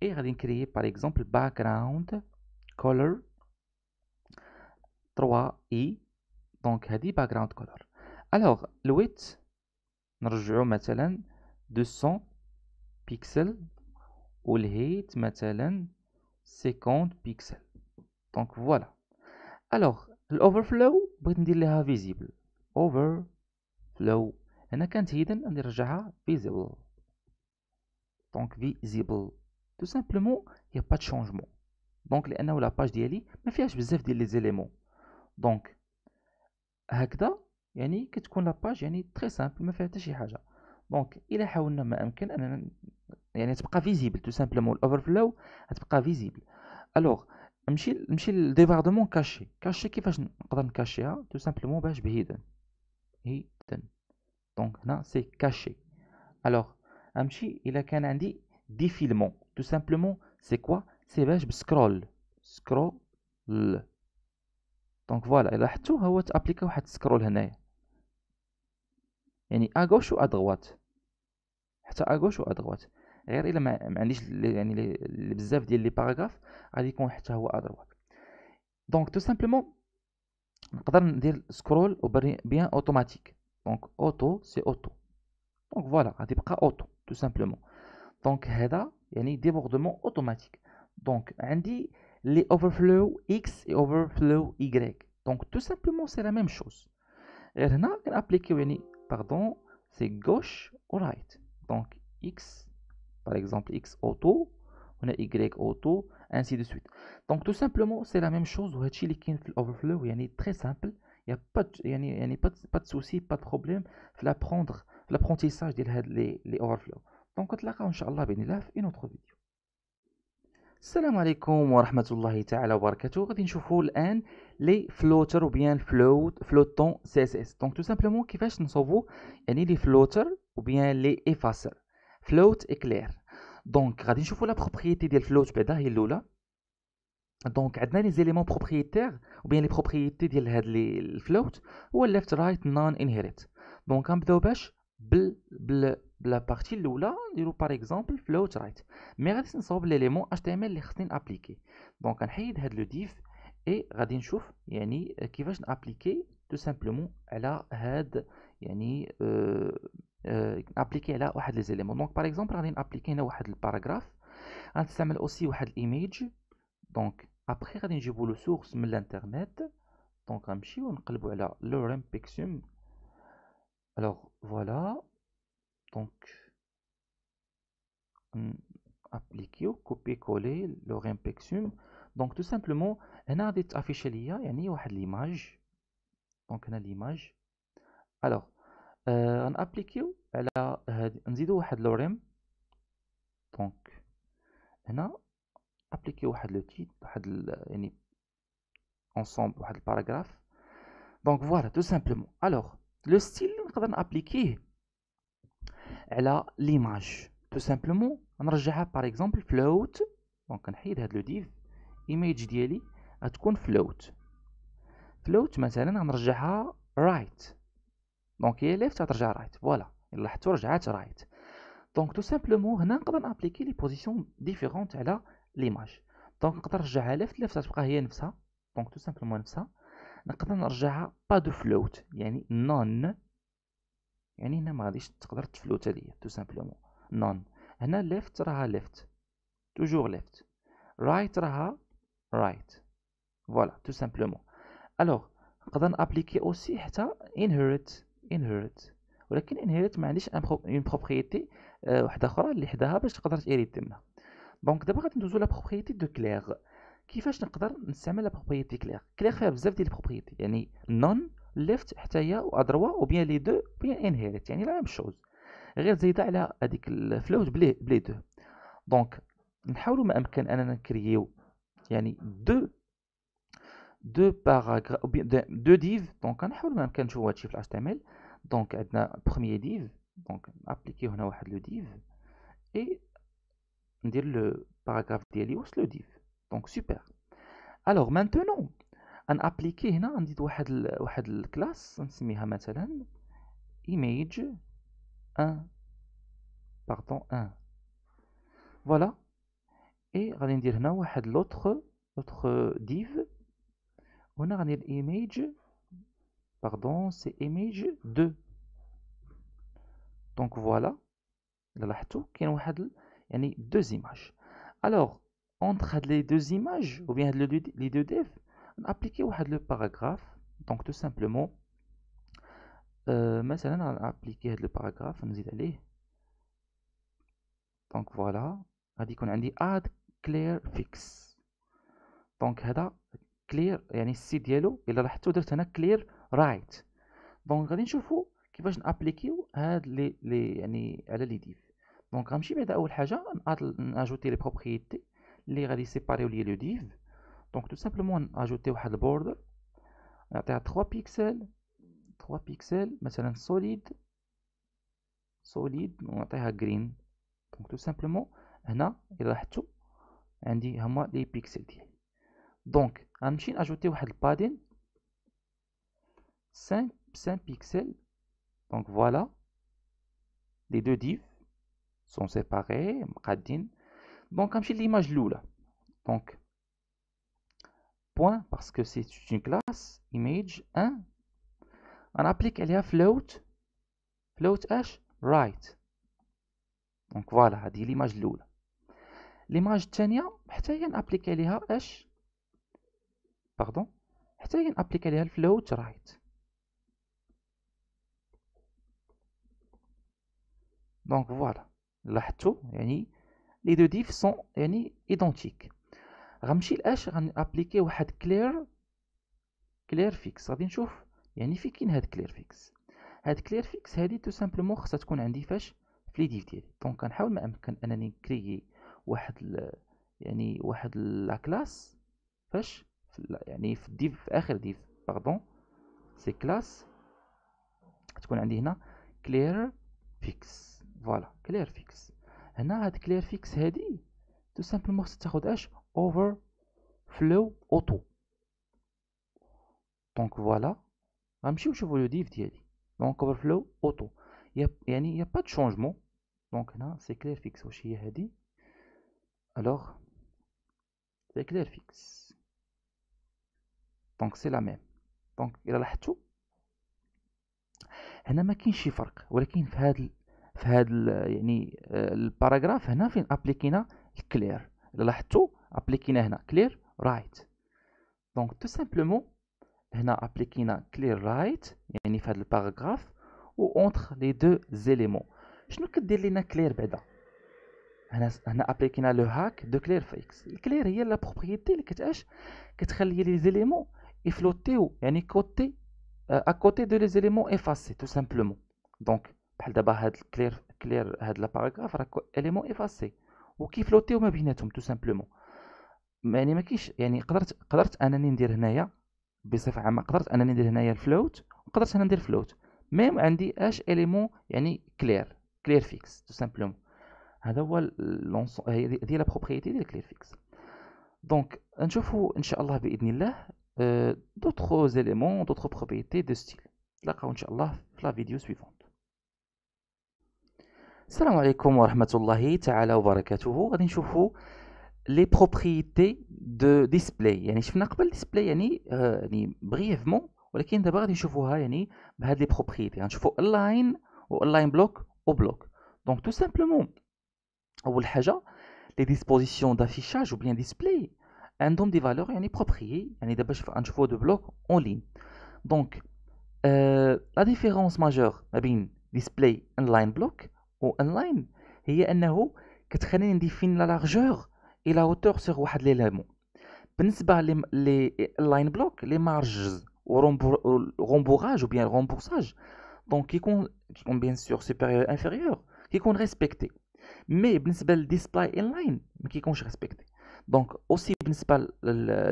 et on va créer, par exemple, background-color 3i. Donc, c'est background-color. Alors, le width, on va 200 بيكسل والهيت مثلا 50 بيكسل دونك فوالا الوغ الاوفرفلو بغيت ندير ليها فيزيبل فلو هنا كانت هيدن نرجعها فيزيبل دونك فيزيبل تو سامبلومون هي با تشونجمون دونك لانه لا باج ديالي ما فيهاش بزاف ديال لي زيليمون دونك هكذا يعني كتكون لاباج يعني تري سامبل ما فيها حتى شي حاجه دونك الا حاولنا ما امكن اننا يعني تبقى فيزيبل تو سامبلومون فلو تبقى فيزيبل الوغ نمشي نمشي للديفاردمون كاشي كاشي كيفاش نقدر نكاشيها تو سامبلومون باش بهيدن هيدن دونك هنا سي كاشي الوغ امشي الا كان عندي ديفيلمون تو سامبلومون سي كوا سي باش بسكرول سكرول دونك فوالا حتو هو تابليكا واحد سكرول هنايا يعني اغوش و ادغوات حتى اغوش وادروات غير الا ما عنديش يعني بزاف ديال لي باراغراف غادي يكون حتى هو ادروات دونك تو سامبلومون نقدر ندير سكرول بيان اوتوماتيك دونك اوتو سي اوتو دونك فوالا غادي يبقى اوتو تو سامبلومون دونك هذا يعني ديبوردمون اوتوماتيك دونك عندي لي اوفرفلو اكس اي اوفرفلو y دونك تو سامبلومون سي لا ميم شوز غير هنا كنابليكيو يعني باردون سي غوش و رايت donc x, par exemple x auto, on a y auto, ainsi de suite. Donc tout simplement, c'est la même chose, وهادشي اللي كاين في الاوفرفلو يعني très simple, il n'y a pas de, يعني, يعني pas, de, pas de souci, pas de problème في l'apprendre, l'apprentissage ديال هاد لي لي اوفرفلو. دونك نتلاقاو ان شاء الله باذن الله في اون فيديو. السلام عليكم ورحمه الله تعالى وبركاته غادي نشوفوا الان les floaters ou bien float, flottants CSS. Donc tout simplement, qui fait nous savons, il y a les floaters ou bien les effaceurs. Float est clair. Donc, regardez, je la propriété des floats, c'est ben, vais là. Donc, il y a les éléments propriétaires ou bien les propriétés des de float ou left, right, non, inherit. Donc, en plus, la partie Lula, par exemple, float, right. Mais regardez, nous avons l'élément HTML qui est appliqué. Donc, on va le div. Et Radin Chouf, euh, il y appliquer tout simplement à la tête. par exemple, il y appliquer à la paragraphe. Il y a aussi une image. Donc après, je veux le source de l'internet. Donc comme je l'ai dit, on va appliquer le REMPXUM. Alors voilà. Donc, on applique, on copie et on colle le REMPXUM. Donc tout simplement, on a l'image. Donc on a l'image. Alors, euh, on applique dit la lorem. Donc, on a appliqué le titre, ensemble, le paragraphe. Donc voilà, tout simplement. Alors, le style, on va appliquer à l'image. Tout simplement, on a par exemple float. Donc on a le div. الايميج ديالي غتكون فلوت فلوت مثلا غنرجعها رايت دونك هي ليفت غترجع رايت فوالا لاحظتوا رجعات رايت دونك تو سامبلومون هنا نقدر نابليكي لي بوزيسيون ديفيرونت على ليماج دونك نقدر نرجعها ليفت ليفت غتبقى هي نفسها دونك تو سامبلومون نفسها نقدر نرجعها با دو فلوت يعني نون يعني هنا ما غاديش تقدر تفلوت هادي تو سامبلومون نون هنا ليفت راها ليفت توجور ليفت رايت راها right. Voilà, tout simplement. Alors, نقدر نابليكي اوسي حتى inherit inherit ولكن inherit ما عنديش اون بروبريتي واحده اخرى اللي حداها باش تقدر تيريت منها دونك دابا غادي ندوزو لا بروبريتي دو كليغ كيفاش نقدر نستعمل لا بروبريتي كليغ كليغ فيها بزاف ديال البروبريتي يعني نون ليفت حتى هي وادروا و بيان لي دو بيان انهيريت يعني لا ميم شوز غير زايده على هذيك الفلوت بلي بلي دو دونك نحاولوا ما امكن اننا نكريو Il y a deux divs. Donc, on va mettre un chiffre HTML. Donc, on a le premier div. Donc, on applique ici le div. Et on dit le paragraphe d'Elios, le div. Donc, super. Alors, maintenant, on applique ici une classe. On l'appelle, image 1, pardon, 1 Voilà et غادي ندير هنا واحد l'autre l'autre div on a غادي image pardon c'est image 2 donc voilà لاحظتوا كاين واحد يعني deux images alors entre les deux images ou bien les deux div on applique appliquer le paragraphe donc tout simplement euh, on va appliquer le paragraphe donc voilà, عليه donc voilà qu'on a عندي add كلير فيكس دونك هذا كلير يعني السي ديالو الا لاحظتوا درت هنا كلير رايت دونك غادي نشوفوا كيفاش نابليكيو هاد لي لي يعني على لي ديف دونك غنمشي بعدا اول حاجه ناجوتي لي بروبريتي لي غادي سيباريو لي لو ديف دونك تو سامبلومون ناجوتي واحد البوردر نعطيها 3 بيكسل 3 بيكسل مثلا سوليد سوليد ونعطيها جرين دونك تو سامبلومون هنا الا لاحظتوا les pixels donc on va ajouté ajouter un padding 5 pixels donc voilà les deux divs sont séparés. Donc, bon on va l'image loula donc point parce que c'est une classe image 1 on applique allia float float as right donc voilà dit l'image الاولى ليماج الثانيه حتى هي نابليكي ليها اش باردون حتى هي نابليكي ليها الفلوت رايت دونك فوالا لاحظتوا يعني لي دو ديف سون يعني ايدونتيك غنمشي لاش غنابليكي واحد كلير كلير فيكس غادي نشوف يعني في كاين هاد كلير فيكس هاد كلير فيكس هادي تو سامبلومون خصها تكون عندي فاش في لي ديف ديالي دونك كنحاول ما امكن انني نكريي واحد ال... يعني واحد لا كلاس فاش يعني في الديف في اخر ديف باردون سي كلاس تكون عندي هنا كلير فيكس فوالا كلير فيكس هنا هاد كلير فيكس هادي تو سامبلومون خصك تاخد اش اوفر فلو اوتو دونك فوالا غنمشيو نشوفو لو ديف ديالي دونك اوفر فلو اوتو يعني يا با دو شونجمون دونك هنا سي كلير فيكس واش هي هادي alors clair fixe. دونك سي لا ميم دونك الى لاحظتوا هنا ما كاينش شي فرق ولكن في هذا في هذا يعني آه، الباراغراف هنا فين ابليكينا الكلير الا لاحظتوا ابليكينا هنا كلير رايت دونك تو سامبلومون هنا ابليكينا كلير رايت يعني في هذا الباراغراف و اونتر لي دو زيليمون شنو كدير لينا كلير بعدا هنا هنا ابليكينا لو هاك دو كلير اكس الكلير هي لا بروبريتي اللي كتاش كتخلي لي زيليمون يفلوتيو يعني كوتي ا كوتي دو لي زيليمون افاسي تو سامبلومون دونك بحال دابا هاد الكلير كلير هاد لا باراغراف راه اليمون افاسي لوتيو ما بيناتهم تو سامبلومون يعني ما كاينش يعني قدرت قدرت انني ندير هنايا بصفه عامه قدرت انني ندير هنايا الفلوت وقدرت انا ندير فلوت ميم عندي اش اليمون يعني كلير كلير فيكس تو سامبلومون هذا هو اللونس هي لا بروبريتي ديال كلير فيكس دونك نشوفوا ان شاء الله باذن الله دوطخ زيليمون دوطخ بروبريتي دو ستيل تلاقاو ان شاء الله في لا فيديو سويفون السلام عليكم ورحمه الله تعالى وبركاته غادي نشوفوا لي بروبريتي دو ديسبلاي يعني شفنا قبل ديسبلاي يعني آه يعني بريفمون ولكن دابا غادي نشوفوها يعني بهاد لي بروبريتي غنشوفوا يعني الاين والاين بلوك وبلوك دونك تو سامبلومون Ou les dispositions d'affichage ou bien display, un des valeurs et un approprié, un chevaux de bloc en ligne. Donc, euh, la différence majeure, n'a display en line bloc ou en line, il y a un la largeur et la hauteur sur le élément. de l'élément. les line bloc, les marges ou rembourrage, ou bien remboursage, donc qui sont bien sûr supérieurs et inférieurs, qui sont respectés. Mais il display inline qui est respecté. Donc, aussi, principal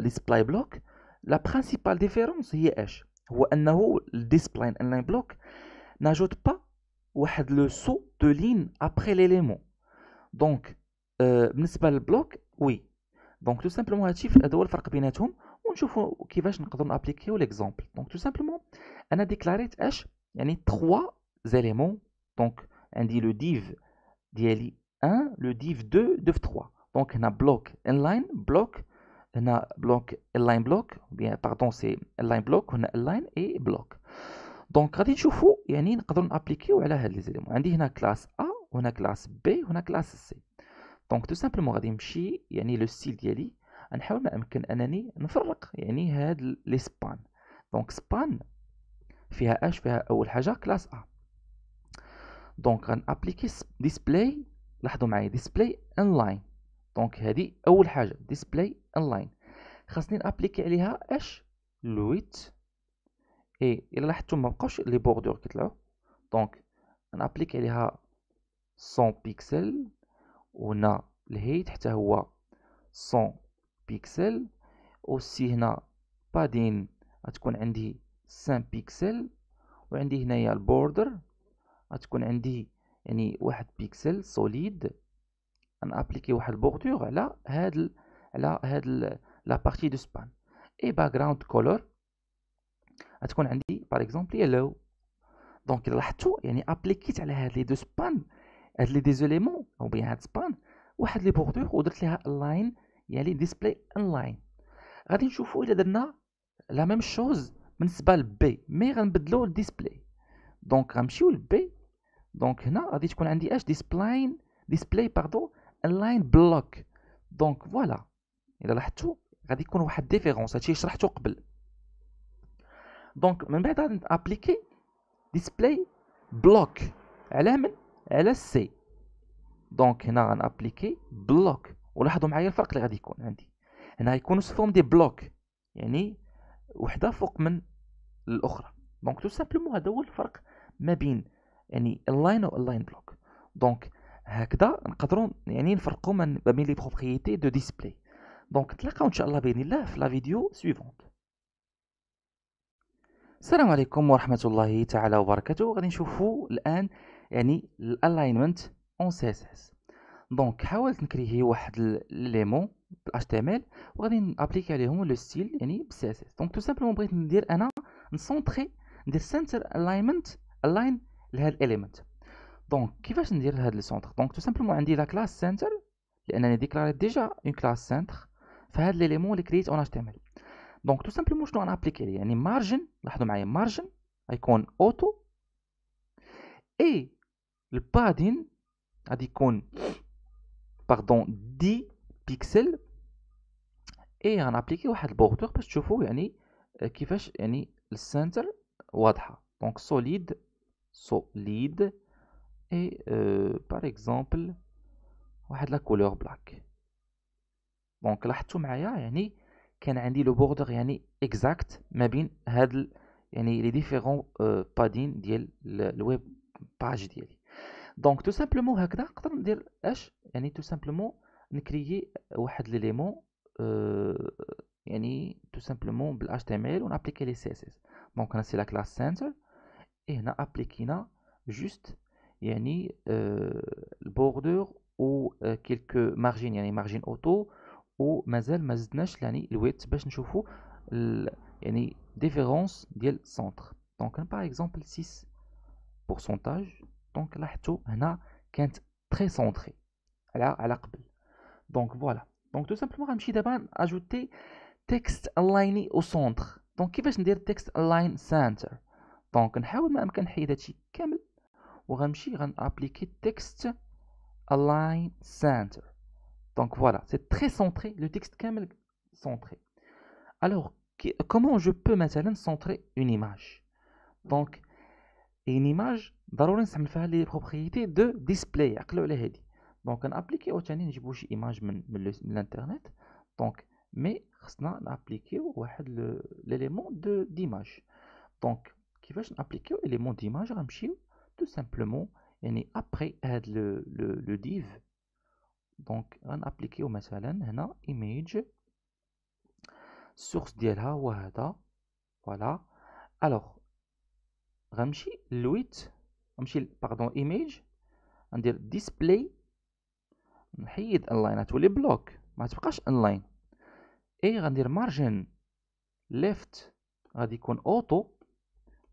display block. La principale différence est H. Le display inline block n'ajoute pas le saut de ligne après l'élément. Donc, euh, il bloc, oui. Donc, tout simplement, il chiffre qui est On va voir appliquer l'exemple. Donc, tout simplement, on a déclaré Il y a trois éléments. Donc, on dit le div, il 1 لو ديف 2 ديف 3 دونك هنا بلوك انلاين بلوك هنا بلوك اللاين بلوك بيان باردون سي اللاين بلوك هنا اللاين اي بلوك دونك غادي نشوفو يعني نقدروا نابليكيو على هاد لي زيليمون عندي هنا كلاس ا وهنا كلاس بي وهنا كلاس سي دونك تو سامبلمون غادي نمشي يعني لو ستيل ديالي نحاول ما امكن انني نفرق يعني هاد لي سبان دونك سبان فيها اش فيها اول حاجه كلاس ا دونك غنابليكي ديسبلاي لاحظوا معايا ديسبلاي لاين دونك هذه اول حاجه ديسبلاي لاين خاصني نابليكي عليها اش لويت اي الا لاحظتوا ما بقاوش لي بوردور كيطلعوا دونك نابليكي عليها 100 بيكسل هنا الهيت حتى هو 100 بيكسل وسي هنا بادين غتكون عندي 5 بيكسل وعندي هنايا البوردر غتكون عندي يعني واحد بيكسل سوليد نابليكي واحد بوردور على هاد على هاد لا بارتي دو سبان اي باكراوند كولور غتكون عندي باغ اكزومبل يلو دونك الا لاحظتوا يعني ابليكيت على هاد لي دو سبان هاد لي ديزوليمون او بيان هاد سبان واحد لي بوردور ودرت ليها لاين يعني ديسبلاي ان لاين غادي نشوفوا الا درنا لا ميم شوز بالنسبه لبي مي غنبدلو الديسبلاي دونك غنمشيو لبي دونك هنا غادي تكون عندي اش ديسبلاين ديسبلاي باردون الاين بلوك دونك فوالا الى لاحظتوا غادي يكون واحد ديفيرونس هادشي شرحته قبل دونك من بعد غادي ابليكي ديسبلاي بلوك على من على السي دونك هنا غنابليكي بلوك ولاحظوا معايا الفرق اللي غادي يكون عندي هنا غيكونوا سفوم دي بلوك يعني وحده فوق من الاخرى دونك تو سامبلومون هذا هو الفرق ما بين يعني اللاين او اللاين بلوك دونك هكذا نقدروا يعني نفرقوا ما بين لي بروبريتي دو ديسبلاي دونك نتلاقاو ان شاء الله باذن الله في لا فيديو سويفونت السلام عليكم ورحمه الله تعالى وبركاته غادي نشوفوا الان يعني الالاينمنت اون سي اس اس دونك حاولت نكريهي واحد ليمون بال ال وغادي نابليكي عليهم لو ستيل يعني اس اس دونك تو سامبلومون بغيت ندير انا نسونتري ندير سنتر الاينمنت الاين لهاد الاليمنت دونك كيفاش ندير لهاد لي سونتر دونك تو سامبلومون عندي لا كلاس سنتر لانني ديكلاريت ديجا اون كلاس سنتر فهاد ليمون اللي كريت اون اتش تي ام ال دونك تو سامبلومون شنو ابليكي لي يعني مارجن لاحظوا معايا مارجن غيكون اوتو اي البادين غادي يكون باردون دي بيكسل اي ابليكي واحد البوردور باش تشوفوا يعني آه، كيفاش يعني السنتر واضحه دونك سوليد solide et euh, par exemple واحد la couleur black دونك لاحظتوا معايا يعني كان عندي لو بوردر يعني اكزاكت ما بين هاد يعني لي ديفيرون بادين ديال الويب باج ديالي دونك تو سامبلومون هكذا نقدر ندير اش يعني تو سامبلومون نكريي واحد ليليمون euh, يعني تو سامبلومون بال HTML ونابليكي لي CSS دونك انا سي لا كلاس سنتر et on a appliqué juste yani, a euh, le border ou euh, quelques margines, les margines auto ou mazel mazdnash l'ani le width باش voir la différence centre donc par exemple 6 pourcentage donc لاحظتوا a كانت très centré Alors à l'arrière. donc voilà donc tout simplement غنمشي دابا ajouter text align au centre donc كيفاش ندير text align center donc, on va appliquer le texte Align Center. Donc, voilà, c'est très centré, le texte est centré. Alors, comment je peux maintenant centrer une image Donc, une image, on me faire les propriétés de display. Donc, on va appliquer l'image de l'Internet. Donc Mais, on va appliquer l'élément d'image. Donc, on va appliquer l'élément d'image tout simplement et après le div donc on applique au message image source d'éla voilà alors Ramchi lwit pardon image on dit display héide en ligne tous les blocs ma en ligne et on dit margin left radicon auto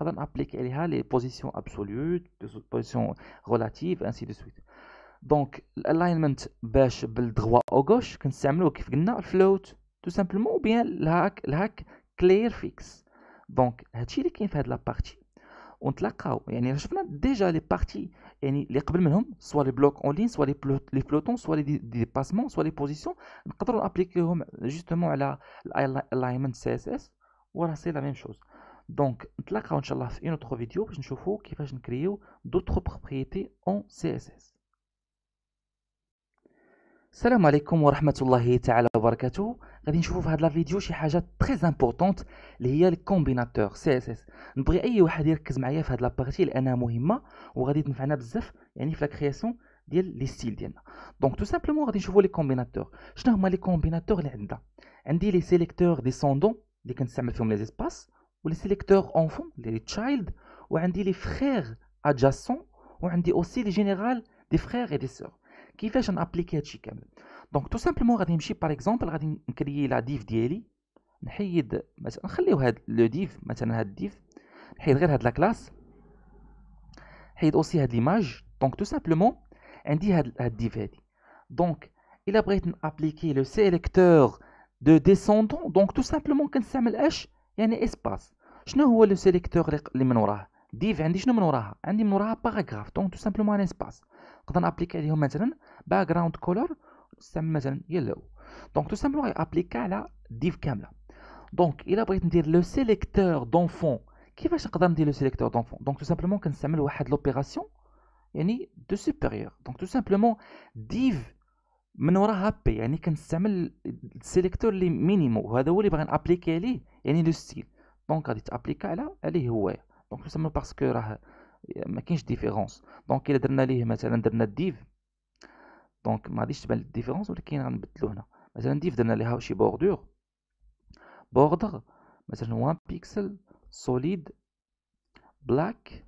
on applique les positions absolues, les positions relatives, ainsi de suite. Donc, l'alignement bash droit ou gauche, on s'amène au float, tout simplement, ou bien le hack, le hack clear fix. Donc, c'est ce qui fait la partie. On a déjà les parties, les soit les blocs en ligne, soit les flottons, soit les dépassements, soit les positions. Quand on applique justement l'alignement CSS, voilà, c'est la même chose. دونك نتلاقاو ان شاء الله في اون اوتر فيديو باش نشوفو كيفاش نكريو دوتر بروبريتي اون سي اس اس السلام عليكم ورحمه الله تعالى وبركاته غادي نشوفو في لا فيديو شي حاجه تري امبورطونت اللي هي الكومبيناتور سي اس اس نبغي اي واحد يركز معايا في هاد لابارتي لانها مهمه وغادي تنفعنا بزاف يعني في لا كرياسيون ديال لي ستيل ديالنا دونك تو سامبلومون غادي نشوفو لي كومبيناتور شنو هما لي كومبيناتور اللي عندنا عندي لي سيليكتور ديسوندون اللي كنستعمل فيهم لي زيسباس ou les sélecteurs enfants les child ou les frères adjacents ou aussi les générales des frères et des sœurs qui ce appliquer j'en donc tout simplement par exemple je vais créer la div on peut le div on le div on la classe on a aussi l'image donc tout simplement on dit la div donc il a appliqué le sélecteur de descendants donc tout simplement qu'un simple يعني اسباس شنو هو لو سيليكتور اللي من وراه ديف عندي شنو من وراها عندي من وراها باراغراف دونك تو سامبلومون ان اسباس نقدر نابليكي عليهم مثلا جراوند كولور نستعمل مثلا يلو دونك تو سامبلومون ابليكا على ديف كامله دونك الا بغيت ندير لو سيليكتور دونفون كيفاش نقدر ندير لو سيليكتور دونفون دونك تو سامبلومون كنستعمل واحد لوبيراسيون يعني دو سوبيريور دونك تو سامبلومون ديف من وراء هابي يعني كنستعمل السيليكتور اللي مينيمو وهذا هو اللي باغي نابليكي عليه يعني لو ستيل دونك غادي تابليكا على عليه هو دونك نسميو باسكو راه ما كاينش ديفيرونس دونك الا درنا ليه مثلا درنا ديف دونك ما غاديش تبان الديفيرونس ولكن غنبدلو هنا مثلا ديف درنا ليها شي بوردور بوردر مثلا 1 بيكسل سوليد بلاك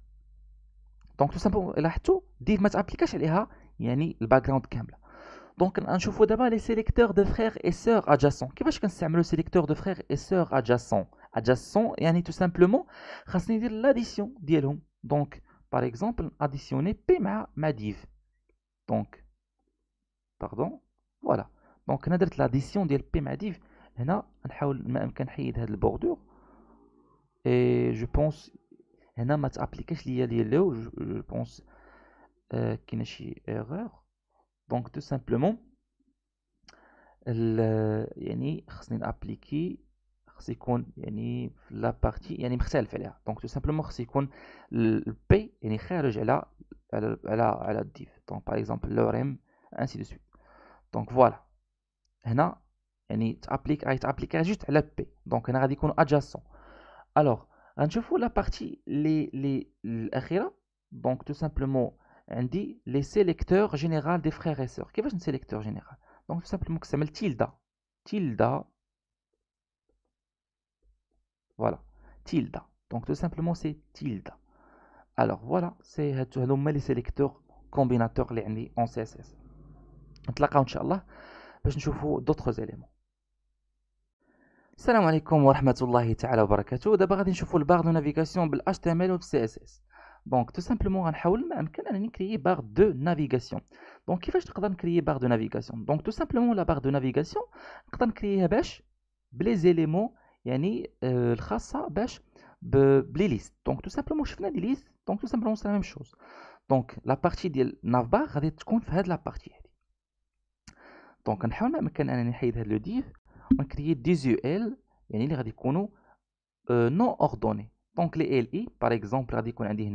دونك تو سامبل لاحظتو ديف ما تابليكاش عليها يعني الباك جراوند كامله donc on nous d'abord les sélecteurs de frères et sœurs adjacents qu'est-ce que c'est le sélecteur de frères et sœurs adjacents adjacents et en est tout simplement l'addition donc par exemple additionner Pema madive donc pardon voilà donc on a l'addition de Pema et là on a eu bordure et je pense et on a appliqué il y a je pense euh, qu'il y a une erreur tout simplement, il y a une appliquée, c'est qu'on y la partie, il y a une donc tout simplement, c'est le p et les rêves, j'ai là, elle a dit, donc par exemple le rem, ainsi de suite. Donc voilà, il y a une à elle est appliquée juste à la p, donc un radicule adjacent. Alors, un chef ou la partie, les rires, donc tout simplement on dit les sélecteurs généraux des frères et sœurs. Qu'est-ce un sélecteur général Donc tout simplement que ça s'appelle tilde. Tilde. Voilà. Tilde. Donc tout simplement c'est tilde. Alors voilà, c'est euh, les sélecteurs combinateurs les en CSS. On va voir inchallah باش نشوفوا d'autres éléments. السلام عليكم wa الله تعالى وبركاته دابا غادي نشوفوا البار دو نافيغاسيون بال HTML le CSS donc, tout simplement, on va créer une barre de navigation. Donc, qui va créer une barre de navigation Donc, tout simplement, la barre de navigation, on va créer les éléments, yani le chassa, les playlists. Donc, tout simplement, je fais une liste. Donc, tout simplement, c'est la même chose. Donc, la partie de navbar, on va faire la partie. Donc, on va créer le on va créer des UL, non ordonnés. Donc les li, par exemple, radi qu'on a dit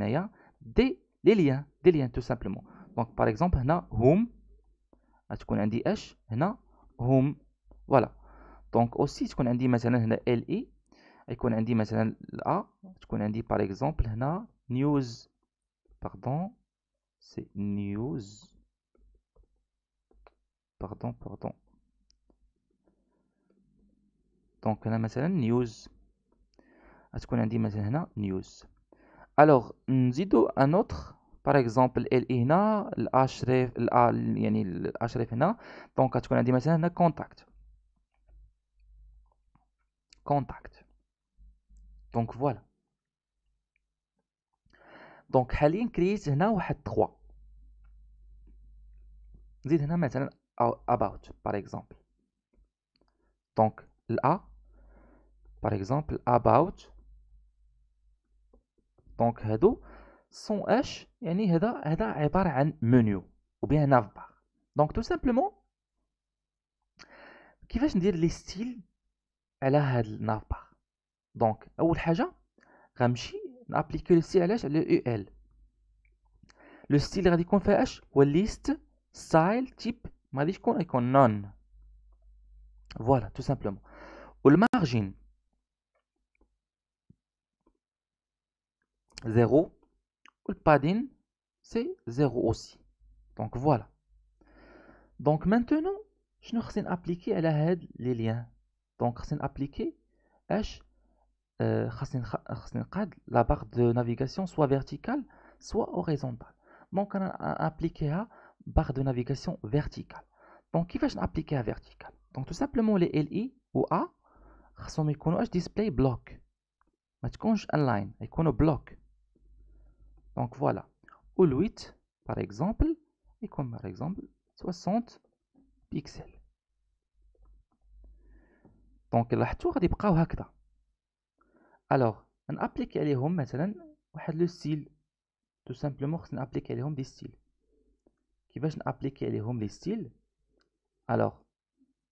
des les liens, des liens tout simplement. Donc par exemple, là, whom, tu dit h, hum, voilà. Donc aussi, ce qu'on a dit c'est un li, et qu'on a dit c'est là, a qu'on a dit par exemple, là, news, pardon, c'est news, pardon, pardon. Donc c'est un news qu'on a ici maintenant news alors nous ajoute un autre par exemple le ici le a ici donc qu'on a ici maintenant contact contact donc voilà donc halien crée ici un 3 Nous ajoute ici maintenant about par exemple donc le a par exemple about دونك هادو سون اش يعني هذا هذا عباره عن منيو وبيان ناف بار دونك تو سامبلومون كيفاش ندير لي ستيل على هاد الناف بار دونك اول حاجه غنمشي نابليكي لو ستيل علاش على يو ال لو ستيل غادي يكون فيها اش هو ليست ستايل تيب ما غاديش يكون يكون نون فوالا تو سامبلومون والمارجين 0. Le padding, c'est 0 aussi. Donc voilà. Donc maintenant, je vais appliquer à la les liens. Donc je vais euh, euh, appliquer la barre de navigation soit verticale soit horizontale donc on a appliquer à barre de navigation verticale donc qui va appliquer à verticale donc tout simplement les LI ou A sont display block ما Je align le block donc voilà. Ou 8, par exemple, et comme par exemple 60 pixels. Donc la tour de Prahakta. Alors, on applique les maintenant, le style. Tout simplement, on applique les des styles. Qui va appliquer les hommes des styles Alors,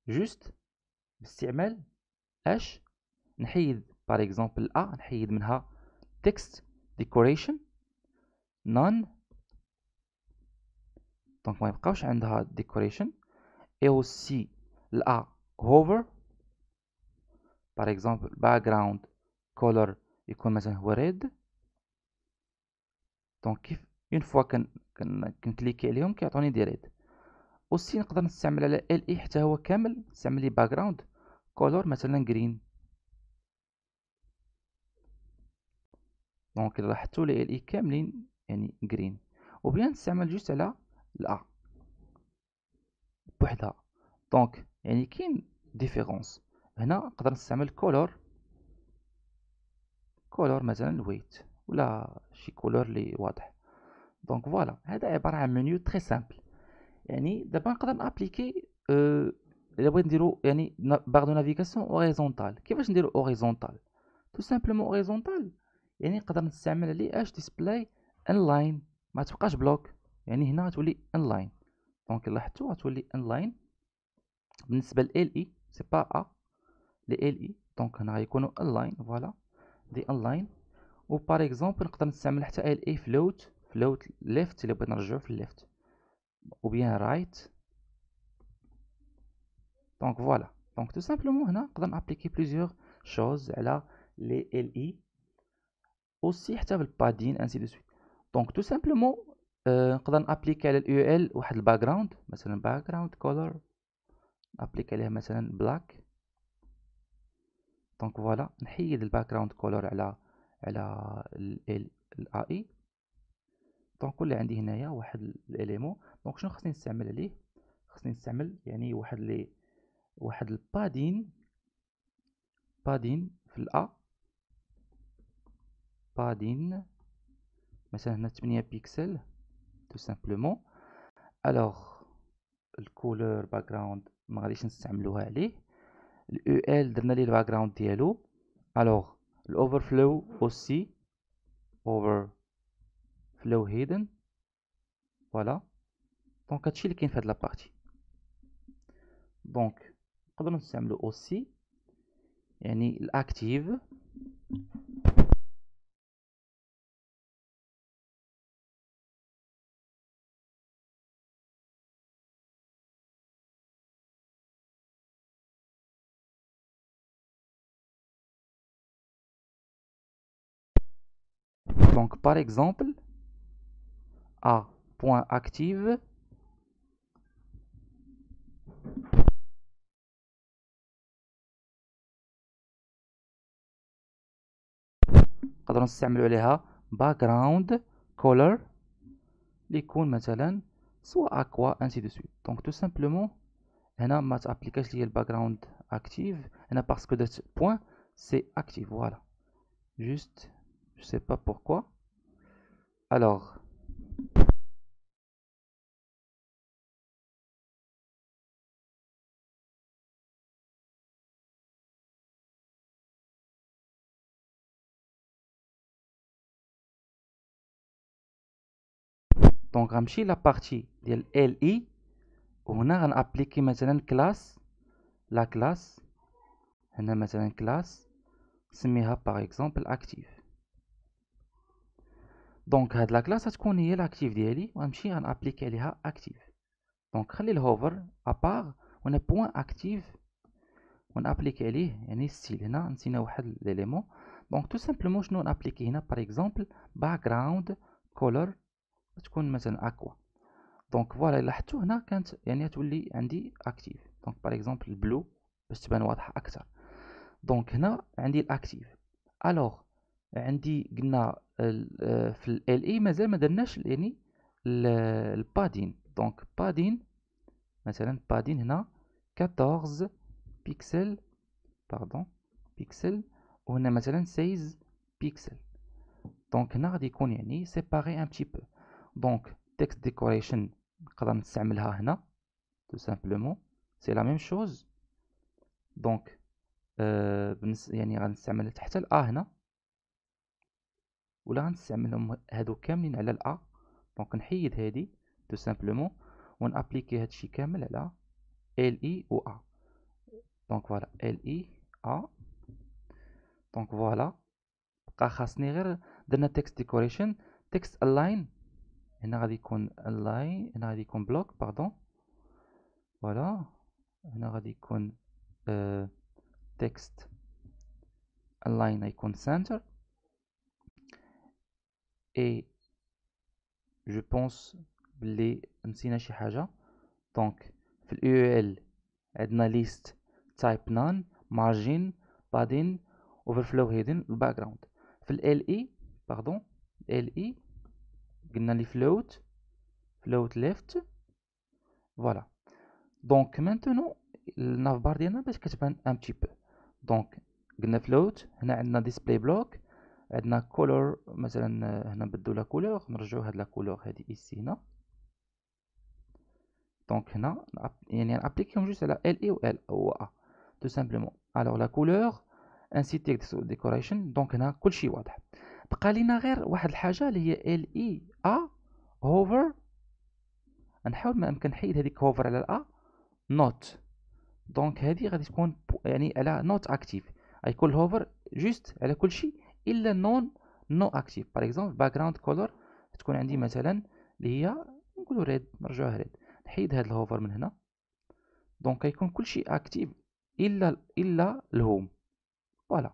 juste, CML, H, par exemple A, text decoration. نان دونك ما يبقاوش عندها او سي لا هوفر بار اكزومبل باك جراوند كولور يكون مثلا هو ريد دونك كيف اون فوا كنكليكي عليهم كيعطوني دي ريد اوسي نقدر نستعمل على ال اي حتى هو كامل نستعمل لي جراوند كولور مثلا جرين دونك الا لاحظتوا لي ال اي كاملين Green ou bien c'est allons juste là, là donc il n'y a qu'une différence. maintenant allons nous allons color color color mais nous allons nous allons nous allons nous allons nous allons nous allons nous allons nous allons nous allons nous allons nous navigation qui va tout simplement et nous انلاين ما تبقاش بلوك يعني هنا غتولي انلاين دونك لاحظتوا غتولي انلاين بالنسبه ل ال اي سي با ا لال ال اي دونك هنا غيكونوا انلاين فوالا دي انلاين و بار اكزومبل نقدر نستعمل حتى ال اي فلوت فلوت ليفت اللي بغينا نرجعو في الليفت و بيان رايت دونك فوالا دونك تو سامبلومون هنا نقدر نابليكي بليزيوغ شوز على لي ال اي اوسي حتى بالبادين انسي دو سويت دونك تو سامبلومون نقدر نابليكي على اليو ال واحد الباك جراوند مثلا باك جراوند كولر نابليكي عليه مثلا بلاك دونك فوالا نحيد الباك جراوند على على ال اي دونك اللي عندي هنايا واحد الاليمون دونك شنو خصني نستعمل عليه خصني نستعمل يعني واحد لي واحد البادين بادين في الا بادين par exemple 1000 pixels tout simplement alors le color background malheureusement on ne s'amuse pas à aller le ul e dernier le background yellow alors l'overflow aussi overflow hidden voilà donc c'est le quinze de la partie donc abandonne on s'amuse aussi et ni l'active Donc, par exemple, a point active voir ce que Background, color, l'icône, soit à quoi, ainsi de suite. Donc, tout simplement, on a application est le background active. On a parce que ce point, c'est active. Voilà. Juste, je ne sais pas pourquoi. Alors. Donc, la partie de LI, on a appliqué maintenant une classe, la classe, on a maintenant une classe, se met par exemple active. دونك هاد لا كلاس تكون هي لاكتيف ديالي وغنمشي غنابليكي عليها اكتيف دونك خلي الهوفر ابار وانا بوين اكتيف ونابليكي عليه يعني ستيل هنا نسينا واحد ليليمون دونك تو سامبلومون شنو نابليكي هنا باغ اكزومبل باك جراوند كولور تكون مثلا اكوا دونك فوالا الا هنا كانت يعني تولي عندي اكتيف دونك باغ اكزومبل بلو باش تبان واضحه اكثر دونك هنا عندي الاكتيف الوغ عندي قلنا آه، في ال اي مازال ما درناش يعني البادين دونك بادين مثلا بادين هنا 14 بيكسل باردون بيكسل وهنا مثلا 16 بيكسل دونك هنا غادي يكون يعني سيباري ان بتي بو دونك تكست ديكوريشن نقدر نستعملها هنا تو سامبلومون سي لا ميم شوز دونك آه يعني غنستعملها تحت ال ا آه، هنا ولا غنستعملهم هادو كاملين على الا دونك نحيد هادي تو سامبلومون ونابليكي هادشي كامل على ال اي و ا دونك فوالا ال اي ا دونك فوالا بقى خاصني غير درنا تكست ديكوريشن تكست الاين هنا غادي يكون الاين هنا غادي يكون بلوك باردون فوالا هنا غادي يكون تكست الاين يكون سنتر et je pense les msina chi haja donc fil UEL e adna list type none margin padding overflow hidden background fil LE pardon LI gna li float float left voilà donc maintenant le navbar ديالنا باش كتبان un petit peu donc gna float هنا عندنا display block عندنا كولور مثلا هنا نبدلو لا كولور نرجعو هاد لا كولور هادي ايسي هنا دونك هنا يعني نابليكيهم جوست على ال اي و ال و ا تو سامبلومون الوغ لا كولور انسي تيك ديكوريشن دونك هنا كلشي واضح بقى لينا غير واحد الحاجه اللي هي ال اي ا هوفر نحاول ما امكن نحيد هاديك هوفر على الا نوت دونك هادي غادي تكون يعني على نوت اكتيف غيكون الهوفر جوست على كلشي الا نون نو اكتيف باغ اكزومبل باك جراوند كولور تكون عندي مثلا اللي هي نقولوا ريد نرجعوها ريد نحيد هاد الهوفر من هنا دونك كيكون كلشي اكتيف الا الا الهوم فوالا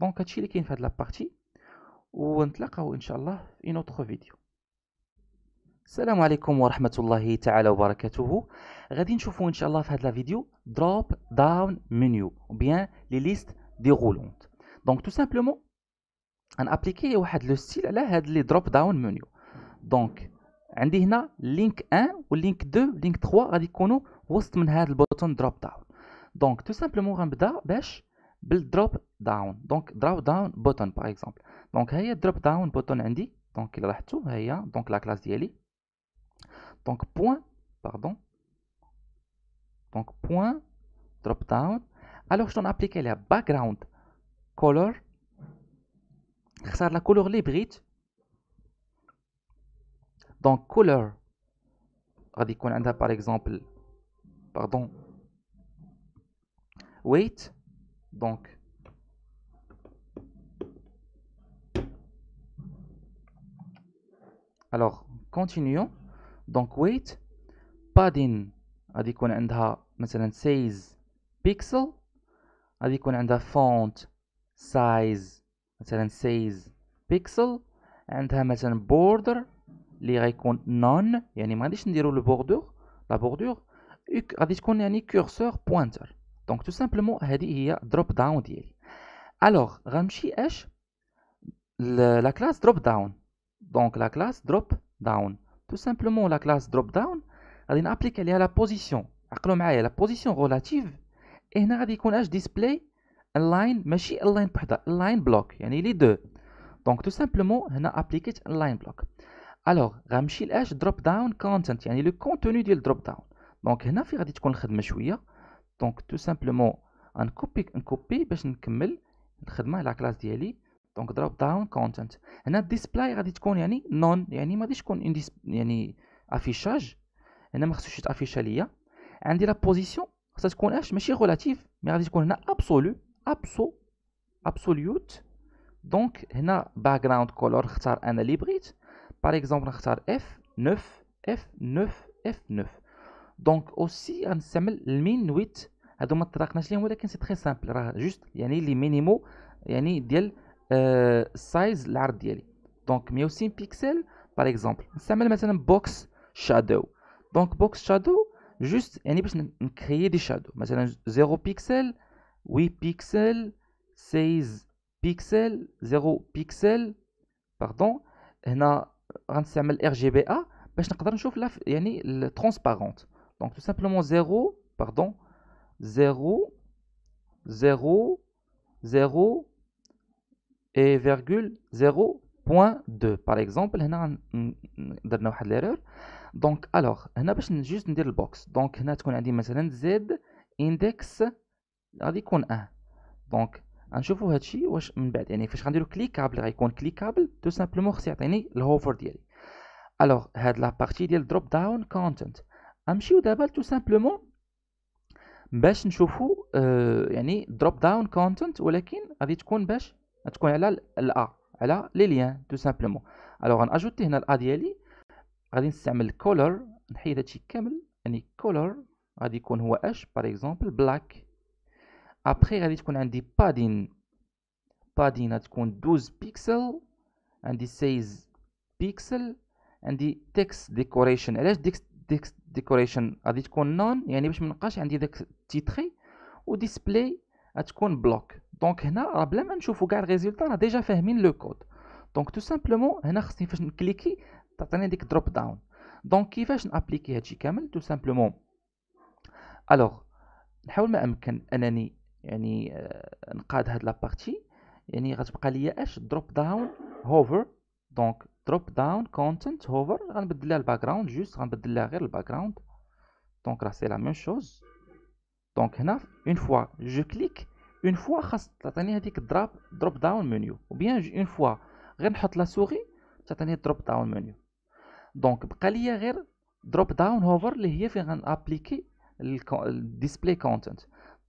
دونك هادشي اللي كاين في هاد لابارتي ونتلاقاو ان شاء الله في نوتخ فيديو السلام عليكم ورحمة الله تعالى وبركاته غادي نشوفو ان شاء الله في هاد فيديو دروب داون منيو بيان لي ليست ديغولونت دونك تو سامبلومون غنابليكي واحد لو ستيل على هاد لي دروب داون منيو دونك عندي هنا لينك 1 ولينك 2 لينك 3 غادي يكونوا وسط من هاد البوتون دروب داون دونك تو سامبلومون غنبدا باش بالدروب داون دونك دروب داون بوتون باغ اكزومبل دونك ها هي دروب داون بوتون عندي دونك الا لاحظتوا ها هي دونك لا كلاس ديالي دونك بوين باردون دونك بوين دروب داون الوغ شنو نابليكي عليها باك جراوند كولور la couleur librairie donc couleur on par exemple pardon wait donc alors continuons donc wait padding on a mis ça dans size pixel on a font size مثلا سايز بيكسل عندها مثلا بوردر اللي غيكون نون يعني ما غاديش نديرو لو بوردور لا بوردور غادي تكون يعني كورسور بوينتر دونك تو سامبلومون هادي هي دروب داون ديالي الوغ غنمشي اش لا كلاس دروب داون دونك لا كلاس دروب داون تو سامبلومون لا كلاس دروب داون غادي نابليك عليها لا بوزيسيون عقلوا معايا لا بوزيسيون ريلاتيف هنا غادي يكون اش ديسبلاي اللاين ماشي اللاين بحدا اللاين بلوك يعني لي دو دونك تو سامبلومون هنا ابليكيت اللاين بلوك الوغ غنمشي لاش دروب داون كونتنت يعني لو كونتوني ديال دروب داون دونك هنا في غادي تكون الخدمه شويه دونك تو سامبلومون غنكوبي نكوبي باش نكمل الخدمه على كلاس ديالي دونك دروب داون كونتنت هنا ديسبلاي غادي تكون يعني نون يعني ما غاديش تكون يعني افيشاج هنا ما خصوش يتافيشا ليا عندي لا بوزيسيون خصها تكون اش ماشي غولاتيف مي غادي تكون هنا ابسولو ابسو ابسوليوت دونك هنا باك جراوند كولور اختار انا اللي بغيت باغ اكزومبل نختار اف 9 اف 9 اف 9 دونك اوسي غنستعمل المين ويت هادو ما تطرقناش ليهم ولكن سي تري سامبل راه جوست يعني لي مينيمو يعني ديال السايز uh, العرض ديالي دونك 160 بيكسل باغ اكزومبل نستعمل مثلا بوكس شادو دونك بوكس شادو جوست يعني باش نكريي دي شادو مثلا 0 بيكسل 8 pixels 16 pixels 0 pixels Pardon, هنا غنستعمل ار جي je باش نقدر نشوف لا يعني 0 pardon 0 0 0 et virgule 0.2 par exemple هنا درنا واحد ليرور donc alors هنا باش juste ندير البوكس دونك هنا تكون عندي مثلا z, index غادي يكون اه دونك غنشوفوا هادشي واش من بعد يعني فاش غنديرو كليكابل غيكون كليكابل تو سامبلومون خص يعطيني الهوفر ديالي الوغ هاد لا بارتي ديال دروب داون كونتنت غنمشيو دابا تو سامبلومون باش نشوفوا آه يعني دروب داون كونتنت ولكن غادي تكون باش تكون على الا على لي ليان تو سامبلومون الوغ غناجوتي هنا الا ديالي غادي نستعمل كولور نحيد هادشي كامل يعني كولور غادي يكون هو اش باغ اكزومبل بلاك ابخي غادي تكون عندي بادين بادين غتكون 12 بيكسل عندي سايز بيكسل عندي تكست ديكوريشن علاش ديكست ديكوريشن غادي تكون نون يعني باش منبقاش عندي داك التيتري وديسبلاي غتكون بلوك دونك هنا راه بلا ما نشوفو كاع الريزولتا راه ديجا فاهمين لو كود دونك تو سامبلومون هنا خصني فاش نكليكي تعطيني ديك دروب داون دونك كيفاش نابليكي هادشي كامل تو سامبلومون الوغ نحاول ما امكن انني يعني آه، نقاد هاد لابارتي يعني غتبقى ليا اش دروب داون هوفر دونك دروب داون كونتنت هوفر غنبدل لها الباك جراوند جوست غنبدل لها غير الباك جراوند دونك راه سي لا ميم شوز دونك هنا اون فوا جو كليك اون فوا خاص تعطيني هذيك دروب دروب داون منيو وبيان اون فوا غير نحط لا سوغي تعطيني دروب داون منيو دونك بقى ليا غير دروب داون هوفر اللي هي فين غنابليكي الديسبلاي كونتنت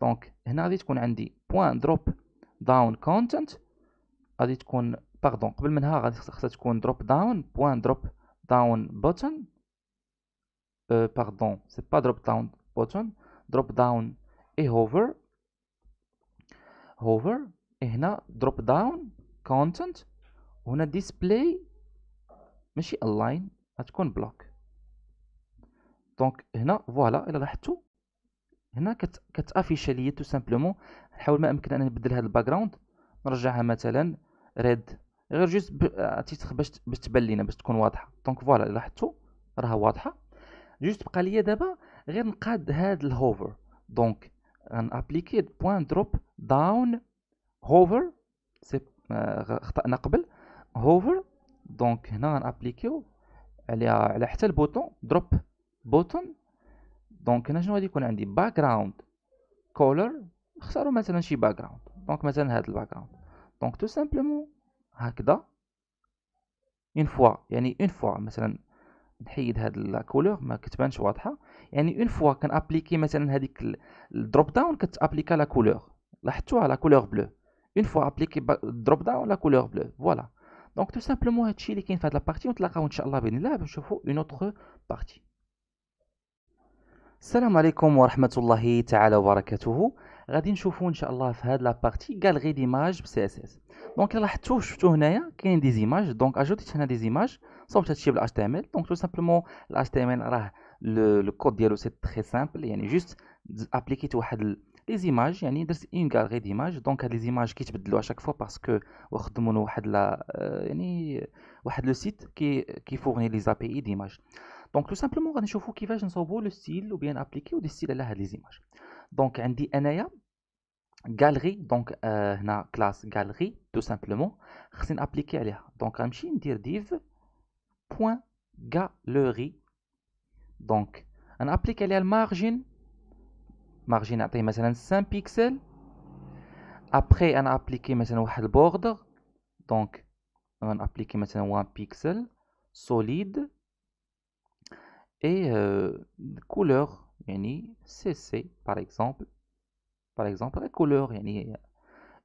دونك هنا غادي تكون عندي بوان دروب داون كونتنت غادي تكون باردون قبل منها غادي خصها تكون دروب داون بوان دروب داون بوتن باردون سي با دروب داون بوتن دروب داون اي هوفر هوفر هنا دروب داون كونتنت وهنا ديسبلاي ماشي الاين غتكون بلوك دونك هنا فوالا الا لاحظتوا هنا كت... كتافيشا ليا تو سامبلومون نحاول ما امكن انني نبدل هذا الباك جراوند نرجعها مثلا ريد غير جوست ب... باش باش تبان لينا باش تكون واضحه دونك فوالا لاحظتوا راها واضحه جوست بقى ليا دابا غير نقاد هاد الهوفر دونك ابليكي بوان دروب داون هوفر سي خطانا قبل هوفر دونك هنا غنابليكيو عليها على حتى البوطون دروب بوطون دونك هنا شنو غادي يكون عندي باكراوند كولر نختارو مثلا شي باكراوند دونك مثلا هذا الباكراوند دونك تو سامبلومون هكذا اون فوا يعني اون فوا مثلا نحيد هاد لا كولور ما كتبانش واضحه يعني اون فوا كنابليكي مثلا هذيك الدروب داون كتابليكا لا كولور لاحظتوها لا كولور بلو اون فوا ابليكي الدروب داون لا كولور بلو فوالا دونك تو سامبلومون هادشي اللي كاين في هاد لابارتي ونتلاقاو ان شاء الله باذن الله باش نشوفو اون اوتر بارتي السلام عليكم ورحمة الله تعالى وبركاته غادي نشوفو ان شاء الله في هاد لابارتي غالغي ديماج بسي اس اس دونك لاحظتو شفتو هنايا كاين ديزيماج دونك اجوتيت هنا ديزيماج صوبت هادشي بال HTML دونك تو سامبلومون ال HTML راه لو كود ديالو سي تخي سامبل يعني جوست ابليكيت واحد لي زيماج يعني درت اون غالغي ديماج دونك هاد لي زيماج كيتبدلو اشاك فوا باسكو وخدمون واحد لا آه، يعني واحد لو سيت كي كيفورني لي زابي اي ديماج donc tout simplement on va faire un on le style ou bien appliquer au style à la des images donc on dit nia galerie donc on euh, a classe galerie tout simplement on va donc on va dire div point galerie donc on applique à la margin margin atteint 5 pixels après on applique le maintenant border donc on applique maintenant 1 pixel solide et euh, couleur يعني cc par exemple par exemple couleur يعني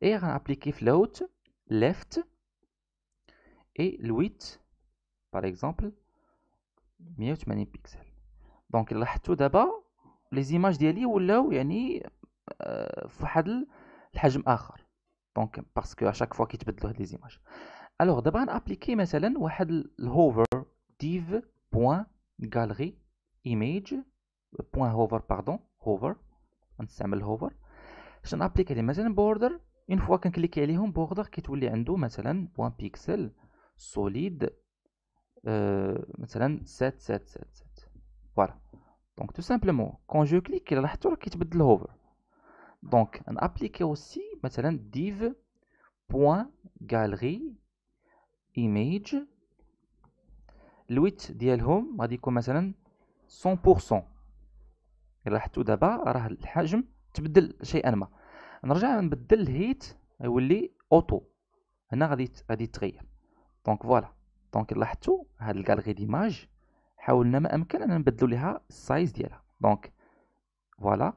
et applique float left et le 8 par exemple 180 pixels donc il tout d'abord les images d'Eli ou là يعني فواحد الحجم اخر دونك باسكو ا شاك فوا كيتبدلوا هاد لي زيماج الوغ دابا غنابليكي مثلا واحد الهوفر div.left جالري image point hover pardon hover نستعمل hover باش نابليكي عليه مثلا border اون فوا كنكليكي عليهم border كيتولي عنده مثلا بوان بيكسل solide euh, مثلا 7 7 7 7 فوالا دونك تو سامبلومون كون جو كليك لاحظتو راه كيتبدل هوفر دونك نابليكي اوسي مثلا div بوان galerie image الويت ديالهم غادي يكون مثلا 100% لاحظتوا دابا راه الحجم تبدل شيئا ما نرجع نبدل الهيت غيولي اوتو هنا غادي غادي يتغير دونك فوالا دونك لاحظتوا هاد الكالغي ديماج حاولنا ما امكن اننا نبدلو ليها السايز ديالها دونك فوالا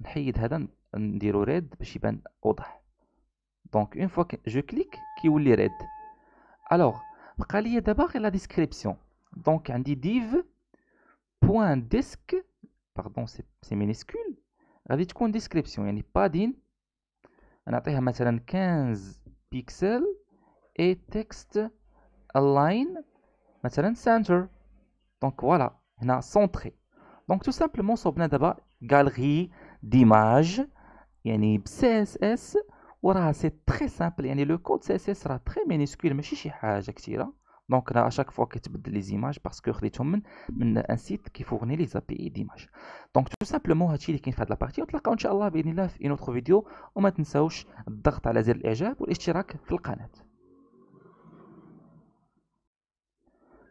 نحيد هذا نديرو ريد باش يبان اوضح دونك اون فوا جو كليك كيولي ريد الوغ Pralier d'abord la description. Donc, on dit div. Point desc, Pardon, c'est minuscule. va a une description. Il n'y a pas On a 15 pixels. Et texte align. center. Donc voilà. On a centré. Donc tout simplement, on a d'abord galerie d'images. Il y a CSS. وراها سي تري سامبل يعني لو كود سي اس اس راه تري مينيسكول ماشي شي حاجه كثيره دونك انا اشاك فوا كيتبدل لي زيماج باسكو خديتهم من من ان سيت كيفورني لي زابي اي ديماج دونك تو سامبلومون هادشي اللي كاين في هاد لابارتي وتلاقاو ان شاء الله باذن الله في اون فيديو وما تنساوش الضغط على زر الاعجاب والاشتراك في القناه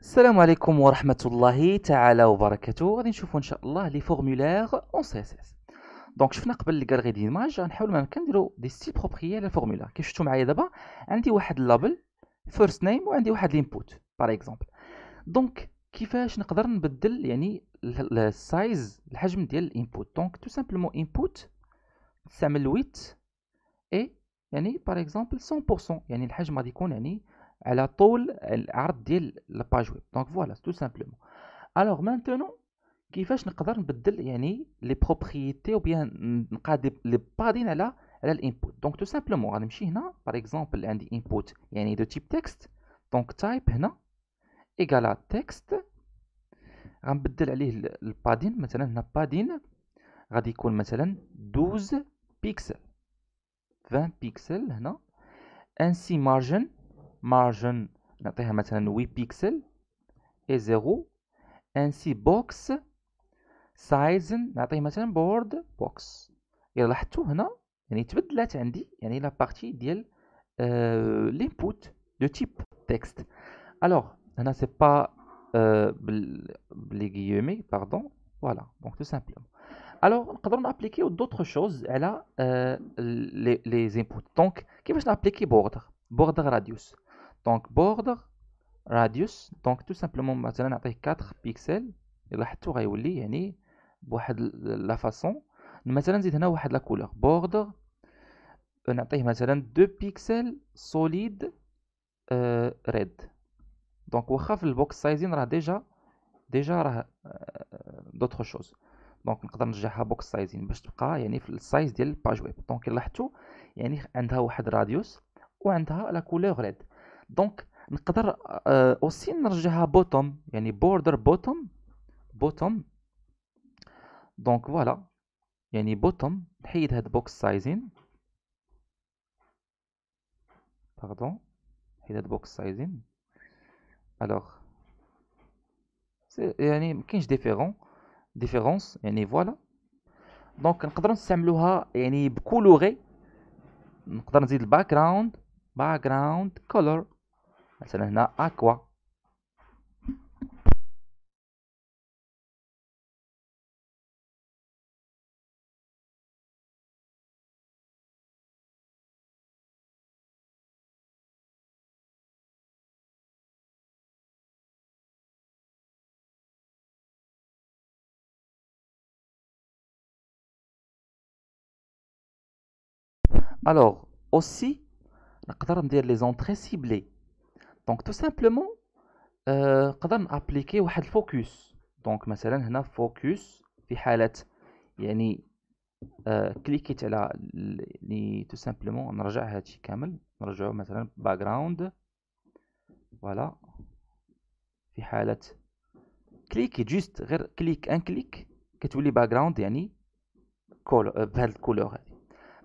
السلام عليكم ورحمه الله تعالى وبركاته غادي نشوفوا ان شاء الله لي فورمولير اون سي اس اس دونك شفنا قبل الكالغي ديماج غنحاول ما امكن نديرو دي ستيل بروبريي على فورمولا كيف شفتو معايا دابا عندي واحد لابل فيرست نيم وعندي واحد الانبوت باغ اكزومبل دونك كيفاش نقدر نبدل يعني السايز الحجم ديال الانبوت دونك تو سامبلومون انبوت نستعمل ويت اي يعني باغ اكزومبل 100% يعني الحجم غادي يكون يعني على طول العرض ديال الباج ويب دونك فوالا تو سامبلومون الوغ مانتونون كيفاش نقدر نبدل يعني لي بروبريتي او بيان نقاد لي بادين على على الانبوت دونك تو سامبلومون غنمشي هنا بار اكزومبل عندي انبوت يعني دو تيب تكست دونك تايب هنا ايكالا تكست غنبدل عليه البادين مثلا هنا بادين غادي يكون مثلا 12 بيكسل 20 بيكسل هنا انسي مارجن مارجن نعطيها مثلا 8 بيكسل اي زيرو انسي بوكس سايزن نعطيه مثلا بورد بوكس الا لاحظتوا هنا يعني تبدلات عندي يعني لا بارتي ديال الانبوت دو تيب تكست الوغ هنا سي آه، با بلي غيومي باردون فوالا دونك تو سامبلومون الوغ نقدروا نابليكيو دوطخ شوز على لي لي زينبوت دونك كيفاش نابليكي بوردر بوردر راديوس دونك بوردر راديوس دونك تو سامبلومون مثلا نعطيه 4 بيكسل الا غيولي يعني بواحد لا فاصون مثلا نزيد هنا واحد لا كولور بوردر آه، نعطيه مثلا دو بيكسل سوليد آه، ريد دونك واخا في البوكس سايزين راه ديجا ديجا راه آه، دوتغ شوز دونك نقدر نرجعها بوكس سايزين باش تبقى يعني في السايز ديال الباج ويب دونك لاحظتوا يعني عندها واحد راديوس وعندها لا كولور ريد دونك نقدر اوسي نرجعها بوتوم يعني بوردر بوتوم بوتوم دونك فوالا يعني بوتوم نحيد هاد بوكس سايزين باردون نحيد هاد بوكس سايزين الوغ يعني مكاينش ديفيرون ديفيرونس يعني فوالا دونك نقدروا نستعملوها يعني بكولوغي نقدر نزيد الباك جراوند باك جراوند كولور مثلا هنا اكوا Alors, aussi, نقدر ندير لي زونتري سيبلي دونك تو سامبلومون نقدر نابليكي واحد الفوكس دونك مثلا هنا فوكس في حاله يعني كليكيت على يعني تو سامبلومون نرجع هادشي كامل نرجعو مثلا باك جراوند فوالا في حاله كليكي جوست غير كليك ان كليك كتولي باك جراوند يعني كول بهاد الكولور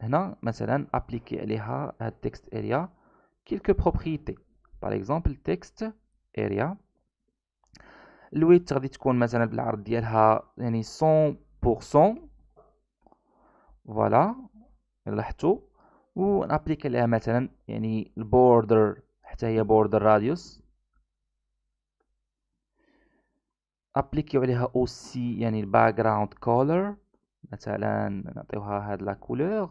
هنا مثلا ابليكي عليها هاد تكست اريا كيلكو بروبريتي باغ اكزومبل تكست اريا الويت غادي تكون مثلا بالعرض ديالها يعني 100% فوالا لاحظتوا ونابليكي عليها مثلا يعني البوردر حتى هي بوردر راديوس ابليكيو عليها اوسي يعني الباك جراوند كولر مثلا نعطيوها هاد لا كولور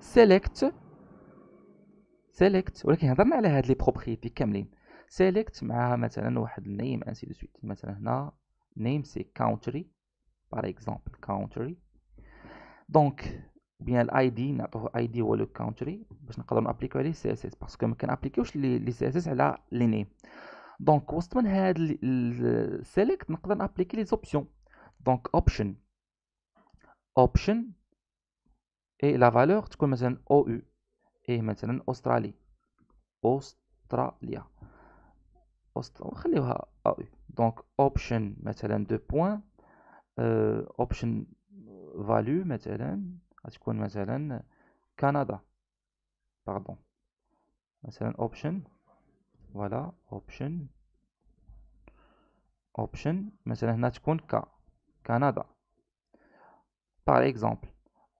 سيليكت سيليكت ولكن هضرنا على هاد لي بروبريتي كاملين سيليكت معها مثلا واحد النيم انسي دو سويت مثلا هنا نيم سي كاونتري باغ اكزومبل كاونتري دونك بيان الاي دي نعطوه اي دي هو لو كاونتري باش نقدروا نابليكيو عليه سي اس اس باسكو ما كنابليكيوش لي سي اس اس على لي نيم دونك وسط من هاد السيليكت نقدر نابليكي لي زوبسيون دونك اوبشن اوبشن et la valeur tu connais un OU et maintenant Australie Australia donc option maintenant deux points euh, option value maintenant tu connais Canada pardon un option voilà option option maintenant tu un Canada par exemple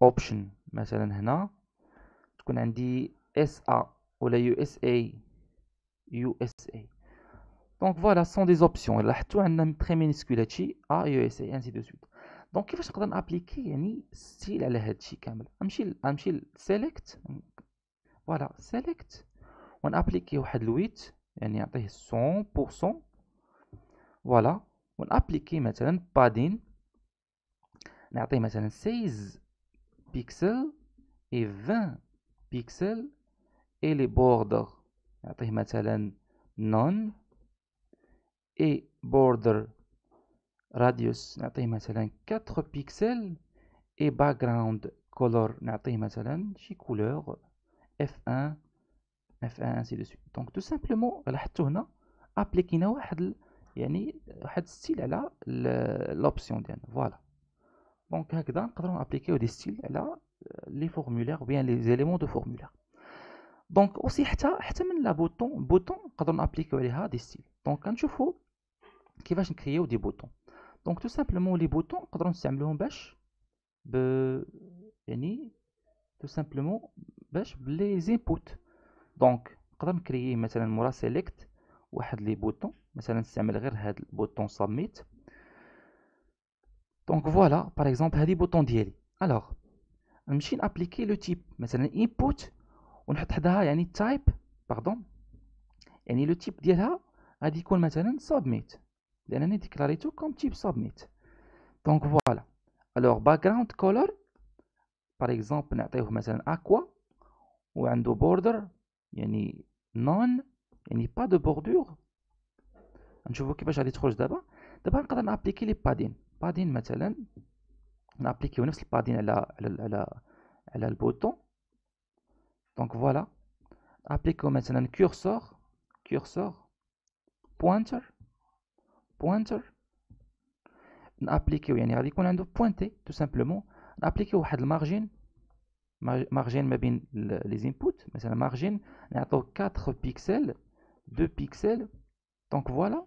option مثلا هنا تكون عندي اس ا ولا يو اس اي يو اس اي دونك فوالا سون دي زوبسيون لاحظتوا عندنا تري مينيسكول هادشي ا يو اس اي انسي دو سويت دونك كيفاش نقدر نابليكي يعني ستيل على هادشي كامل نمشي نمشي سيليكت فوالا سيليكت ونابليكي واحد الويت يعني يعطيه 100% فوالا ونابليكي مثلا بادين نعطيه مثلا سيز pixels et 20 pixels et les border non et border radius 4 pixels et background color نعطيه مثلا couleur f1 f1 ainsi de suite donc tout simplement لاحظتوا هنا appliquer واحد يعني l'option voilà دونك هكذا نقدروا نابليكيو دي ستيل على لي فورمولير بيان لي زيليمون دو فورمولير دونك اوسي حتى حتى من لا بوتون بوتون نقدروا نابليكيو عليها دي ستيل دونك كنشوفوا كيفاش نكريو دي بوتون دونك تو سامبلومون لي بوتون نقدروا نستعملوهم باش ب يعني تو سامبلومون باش بلي زينبوت دونك نقدر نكريي مثلا مورا سيليكت واحد لي بوتون مثلا نستعمل غير هاد البوتون سابميت Donc voilà, par exemple, il y a boutons Alors, on machine le type, mais c'est un input, ou il y a un type, pardon, et le type d'hélice a dit qu'on un submit. on a dit tout comme type submit. Donc voilà. Alors, background color par exemple, on mettait un aqua, ou un border, il n'y avait pas de bordure. Je ne veux pas que je vais aller trop loin. D'abord, on applique les paddings. Padine maintenant, on applique le le bouton, donc voilà, appliquez applique maintenant, cursor, cursor, pointer, pointer, on applique on a pointer, tout simplement, on applique au margin, margin, mais les inputs, mais c'est la margin, on a 4 pixels, 2 pixels, donc voilà.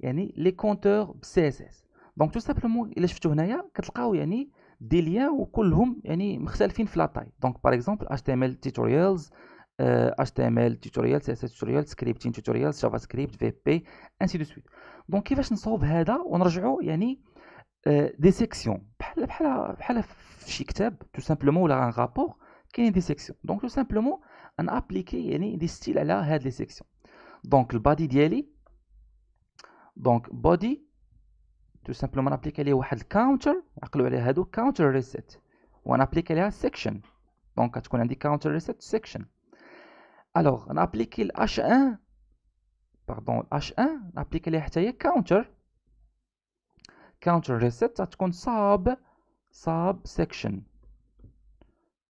يعني لي كونتور سي اس اس دونك تو سامبلومون الا شفتو هنايا كتلقاو يعني دي ليان وكلهم يعني مختلفين في لاطاي دونك باغ اكزومبل اتش تي ام ال تيتوريالز اتش تي ام ال تيتوريال سي اس اس توتوريال سكريبتين توتوريال جافا سكريبت في بي انسي دو سويت دونك كيفاش نصوب هذا ونرجعو يعني دي آه، سيكسيون بحال بحال بحال في شي كتاب تو سامبلومون ولا ان رابور كاين دي سيكسيون دونك تو سامبلومون ان ابليكي يعني دي ستيل على هاد لي سيكسيون دونك البادي ديالي Donc, body, tout simplement, on applique un counter, on applique ça counter reset. On applique le section. Donc, on applique un counter reset section. Alors, on applique le H1, pardon, H1, on applique le counter. Counter reset, ça applique sub section.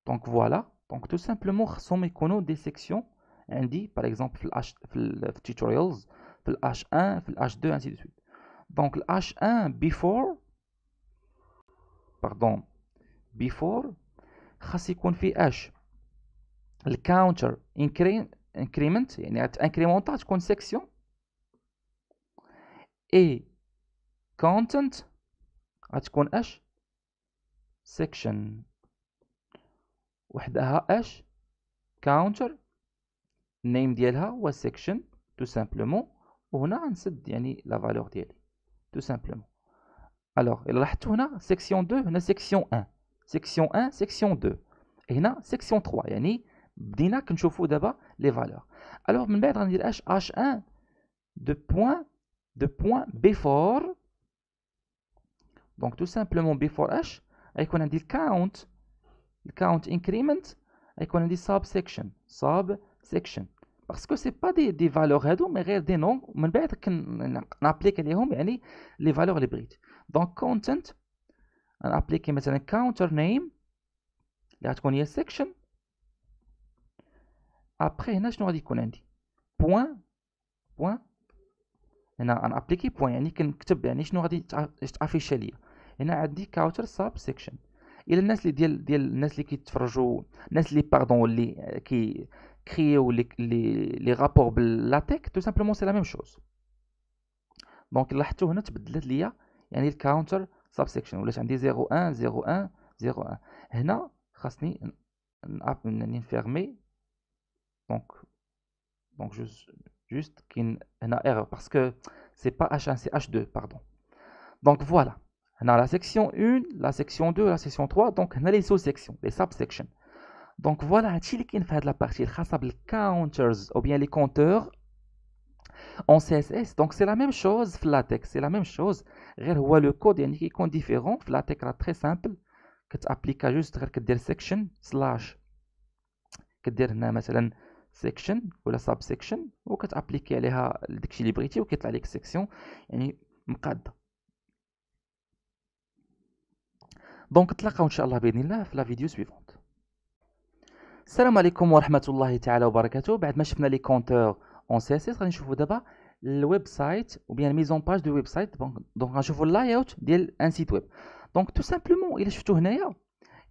Donc, voilà. Donc, tout simplement, on a des sections. Par exemple, tutorials. في الاش 1 في الاش 2 ainsi de دونك الاش ان بيفور باردون بيفور خاص يكون في اش الكاونتر انكريمنت يعني انكريمونتا تكون سيكسيون اي كونتنت غتكون اش سيكشن وحدها اش كاونتر نيم ديالها هو سيكشن تو سامبلومون On a la valeur de Tout simplement. Alors, il y a section 2, section 1. Section 1, section 2. Et section 3. Il a les valeurs. Alors, on va un H1 de point before. Donc, tout simplement, before H. Et on dit count. Count increment. Et on dit sub section. Sub section. باسكو سي با دي دي فالور هادو مي غير دي نون ومن بعد كنابليك عليهم يعني لي فالور اللي بغيت دونك كونتنت نابليكي مثلا كاونتر نيم اللي غتكون هي سيكشن ابخي هنا شنو غادي يكون عندي بوان بوان هنا غنابليكي بوان يعني كنكتب يعني شنو غادي تافيشي ليا هنا عندي كاونتر ساب سيكشن الى الناس اللي ديال ديال الناس اللي كيتفرجوا الناس اللي باردون اللي كي créer les, les, les rapports باللاتيك tout simplement c'est la même chose دونك لاحظتوا هنا تبدلت ليا يعني الكاونتر سبسيكشن ولات عندي 0 1 0 1 0 1 هنا خاصني نفيرمي دونك دونك جوست juste كاين هنا erreur parce que c'est pas H1 c'est H2 pardon donc voilà on a la section 1 la section 2 la section 3 donc on a les sous-sections les subsections Donc voilà, c'est ce qu'il y a dans cette partie, cest à les counters, ou bien les compteurs en CSS. Donc c'est la même chose flatex, c'est la même chose, mais le code est différent. Pour différent. Flatex c'est très simple. Tu l'appliques juste en disant section, slash, tu dis ici, par exemple, section, ou subsection, ou tu l'appliques dans ton libretto, ou tu l'appliques dans section, c'est-à-dire, tu Donc, on se retrouve, dans la vidéo suivante. السلام عليكم ورحمه الله تعالى وبركاته بعد ما شفنا لي كونتور اون سي اس اس غنشوفوا دابا الويب سايت او بيان ميزون باج دو ويب سايت دونك غنشوفوا اللاي اوت ديال ان سيت ويب دونك تو سامبلومون الا شفتوا هنايا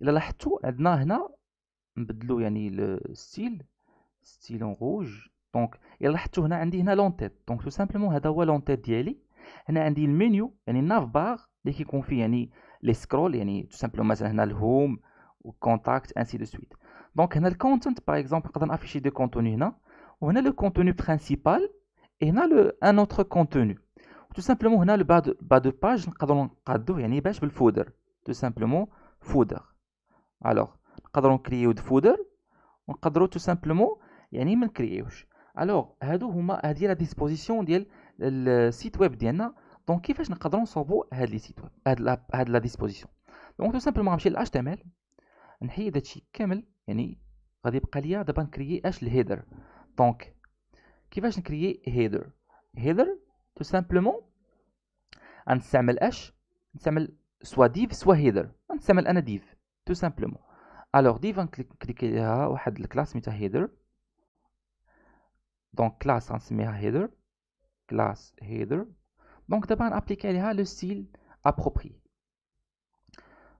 الا لاحظتوا عندنا هنا نبدلوا يعني الستيل ستيل اون روج دونك الا لاحظتوا هنا عندي هنا لون تيت دونك تو سامبلومون هذا هو لون تيت ديالي هنا عندي المنيو يعني الناف بار اللي كيكون فيه يعني لي سكرول يعني تو سامبلومون مثلا هنا الهوم وكونتاكت انسي دو سويت Donc, on a le content, par exemple, on a affiché des contenus. On a le contenu principal et on a un autre contenu. Tout simplement, on a le bas de, bas de page, on a le foudre. Tout simplement, fooder. Alors, on a créer le On a tout simplement, يعني Alors, à الوغ هادو a هادي لا ديسبوزيسيون ديال السيت ويب ديالنا دونك كيفاش نقدروا نصوبوا هاد لي هاد لا HTML يعني غادي يبقى ليا دابا نكريي اش الهيدر دونك كيفاش نكريي هيدر هيدر تو سامبلومون غنستعمل اش نستعمل سوا ديف سوا هيدر غنستعمل انا ديف تو سامبلومون الوغ ديف غنكليكي عليها واحد الكلاس سميتها هيدر دونك كلاس غنسميها هيدر كلاس هيدر دونك دابا غنابليكي عليها لو ستيل ابروبري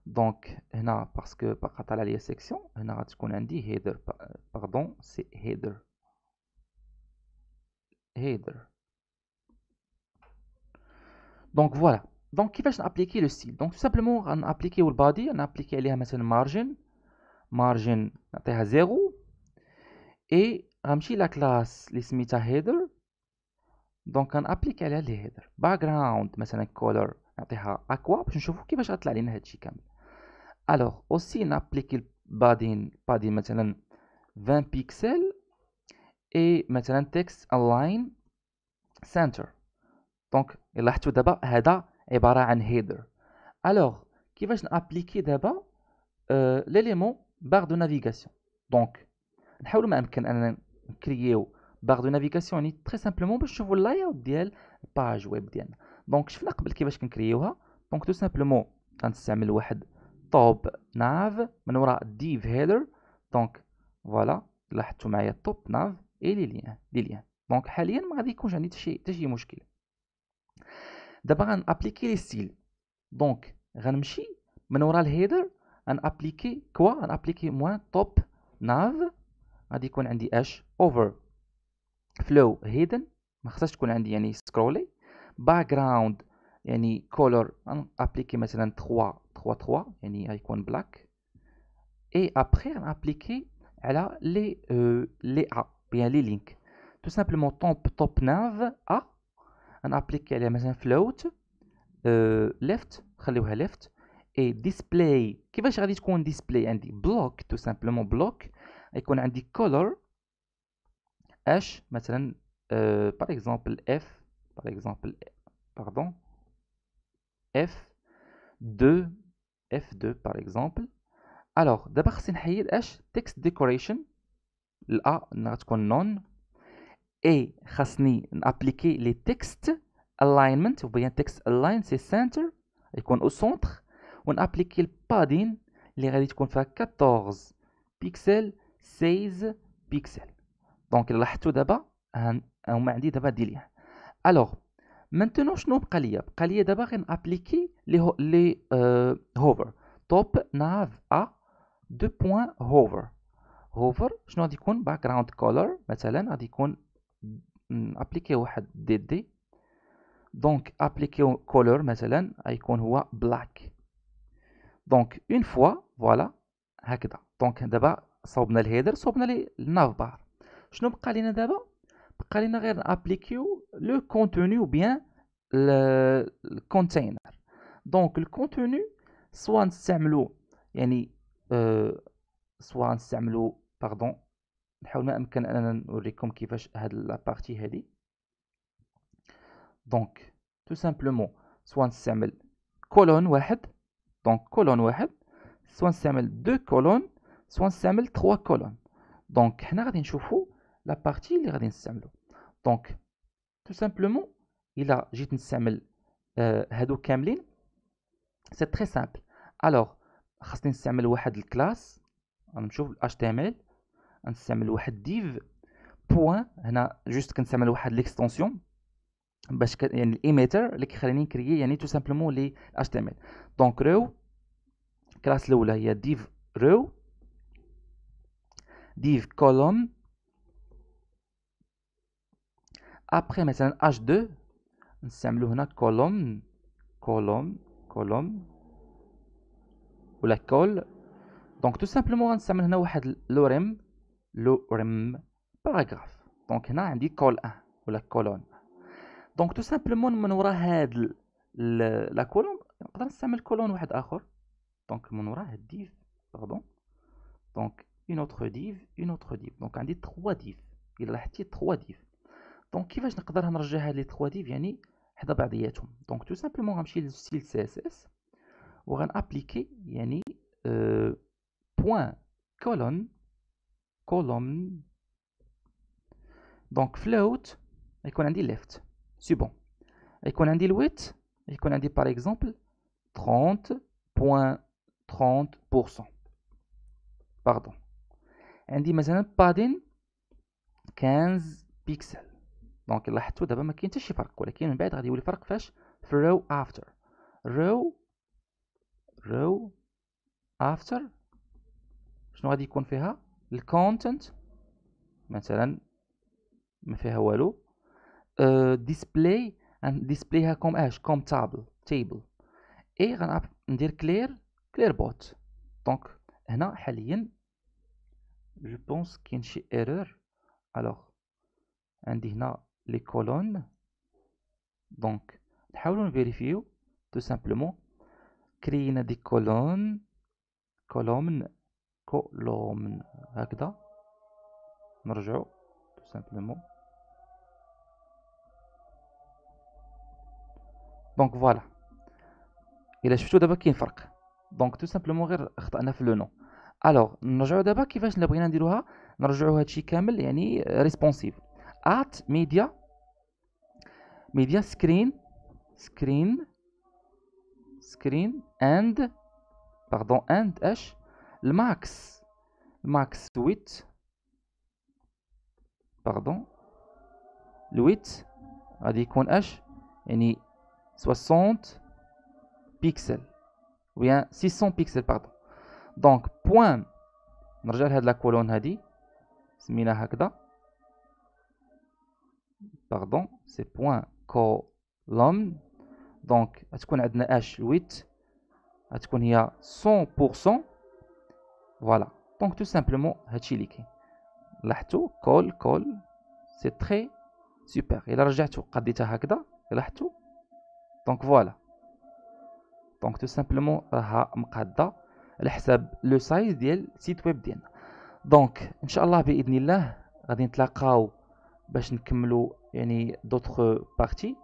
Donc, هنا, parce que par à la section, هنا a عندي header. Pardon, c'est header. Header. Donc voilà. Donc, كيفاش appliquer le style Donc, tout simplement, on applique le body, on applique عليها مثلا margin. Margin نعطيها 0 et غنمشي la classe اللي سميتها header. donc on عليها le header. Background مثلا color نعطيها aqua باش نشوفوا كيفاش غطلع لينا هادشي كامل. الوغ اوسي نابليكي بعدين بعدين مثلا 20 بيكسل اي مثلا تكست الاين سنتر دونك لاحظتوا دابا هذا عباره عن هيدر الوغ كيفاش نابليكي دابا أه ليليمون بار دو نافيغاسيون دونك نحاولوا ما امكن اننا نكرييو بار دو نافيغاسيون يعني تري سامبلومون باش نشوفوا اللاي اوت ديال الباج ويب ديالنا دونك شفنا قبل كيفاش كنكرييوها دونك تو سامبلومون غنستعمل واحد توب ناف من وراء ديف هيدر دونك فوالا لاحظتوا معايا توب ناف اي لي ليان لي ليان دونك حاليا ما غادي يكونش عندي حتى شي حتى شي مشكل دابا غنابليكي لي ستيل دونك غنمشي من وراء الهيدر ابليكي كوا ابليكي موان توب ناف غادي يكون عندي اش اوفر فلو هيدن ما خصهاش تكون عندي يعني سكرولي باك جراوند يعني كولور ابليكي مثلا 3 3-3, يعني icon et après on applique les euh, les A bien les links tout simplement top top nav A on applique les les float euh, left left left et display va ce qu'on display dit block tout simplement block a dit color H maintenant euh, par exemple F par exemple pardon F 2 F2 par exemple. Alors, d'abord, c'est H text decoration. La, non. Et, chasni, appliquer les texte alignment, ou bien text align, c'est center, et qu'on au centre. On applique le padding, les réalités qu'on fait 14 pixels, 16 pixels. Donc, là, tout d'abord, on m'a dit d'abord des Alors, مانتونون شنو بقى ليا بقى ليا دابا نابليكي لي لي هوفر توب ناف ا دو بوين هوفر هوفر شنو غادي يكون باك جراوند كولر مثلا غادي يكون ابليكي واحد دي دي دونك ابليكي كولر مثلا غيكون هو بلاك دونك اون فوا فوالا هكذا دونك دابا صوبنا الهيدر صوبنا لي ناف بار شنو بقى لينا دابا Kalinari appliquer le contenu ou bien le container. Donc le contenu soit un samlo, euh, soit un pardon, qui la partie Donc tout simplement, soit un donc colonne ou soit un deux colonnes, soit un trois colonnes. Donc Kalinari dit choufu, la partie دونك تو سامبلومون الا جيت نستعمل هادو كاملين سي تري سامبل الوغ خاصني نستعمل واحد الكلاس ام ال HTML غنستعمل واحد div بوان هنا جوست كنستعمل واحد ليكستونسيون باش ك... يعني الايميتر اللي كيخليني نكريي يعني تو سامبلومون لي HTML دونك رو كلاس الاولى هي div row div column après مثلا H2 نستعملوا colonne, colonne, column column ولا col donc tout simplement غنستعمل هنا واحد لوريم donc هنا عندي col 1 colonne donc tout simplement la colonne. donc من div pardon donc une autre div une autre div donc dit 3 div il a 3 div دونك كيفاش نقدر نرجع هاد لي 3 ديف يعني حدا بعضياتهم دونك تو سامبلومون غنمشي للستيل سي اس اس وغنابليكي يعني أه بوين كولون كولوم دونك فلوت يكون عندي ليفت سي بون يكون عندي الويت يكون عندي باغ اكزومبل 30.30% باردون عندي مثلا بادين 15 بيكسل دونك لاحظتوا دابا ما كاين حتى شي فرق ولكن من بعد غادي يولي فرق فاش في الرو افتر رو رو افتر شنو غادي يكون فيها الكونتنت مثلا ما فيها والو ديسبلاي أه، ديسبلايها كوم اش كوم تابل تيبل اي غندير كلير كلير بوت دونك هنا حاليا جو بونس كاين شي ايرور الوغ عندي هنا لي كولون دونك نحاولوا نفيريفيو تو سامبلومون كرينا دي كولون كولومن كولومن هكذا نرجعو تو سامبلومون دونك فوالا الى شفتو دابا كاين فرق دونك تو سامبلومون غير خطأنا في لو نو الوغ نرجعو دابا كيفاش اللي بغينا نديروها نرجعو هادشي كامل يعني ريسبونسيف at media media screen screen screen and pardon and اش الماكس الماكس ويت باردون الويت غادي يكون اش يعني 60 بيكسل ويا 600 بيكسل باردون دونك بوان نرجع لهاد لا كولون هادي سميناها هكذا pardon, c'est point column. Donc, qu'on a H8 qu'on a 100% Voilà. Donc, tout simplement, Hachiliki. Lahto, col col C'est très super. Et là, Donc, voilà. Donc, tout simplement, Le size du site web. Donc, Inch'Allah, بإذن الله, غادي نتلاقاو باش نكملوا يعني دوطخ بارتي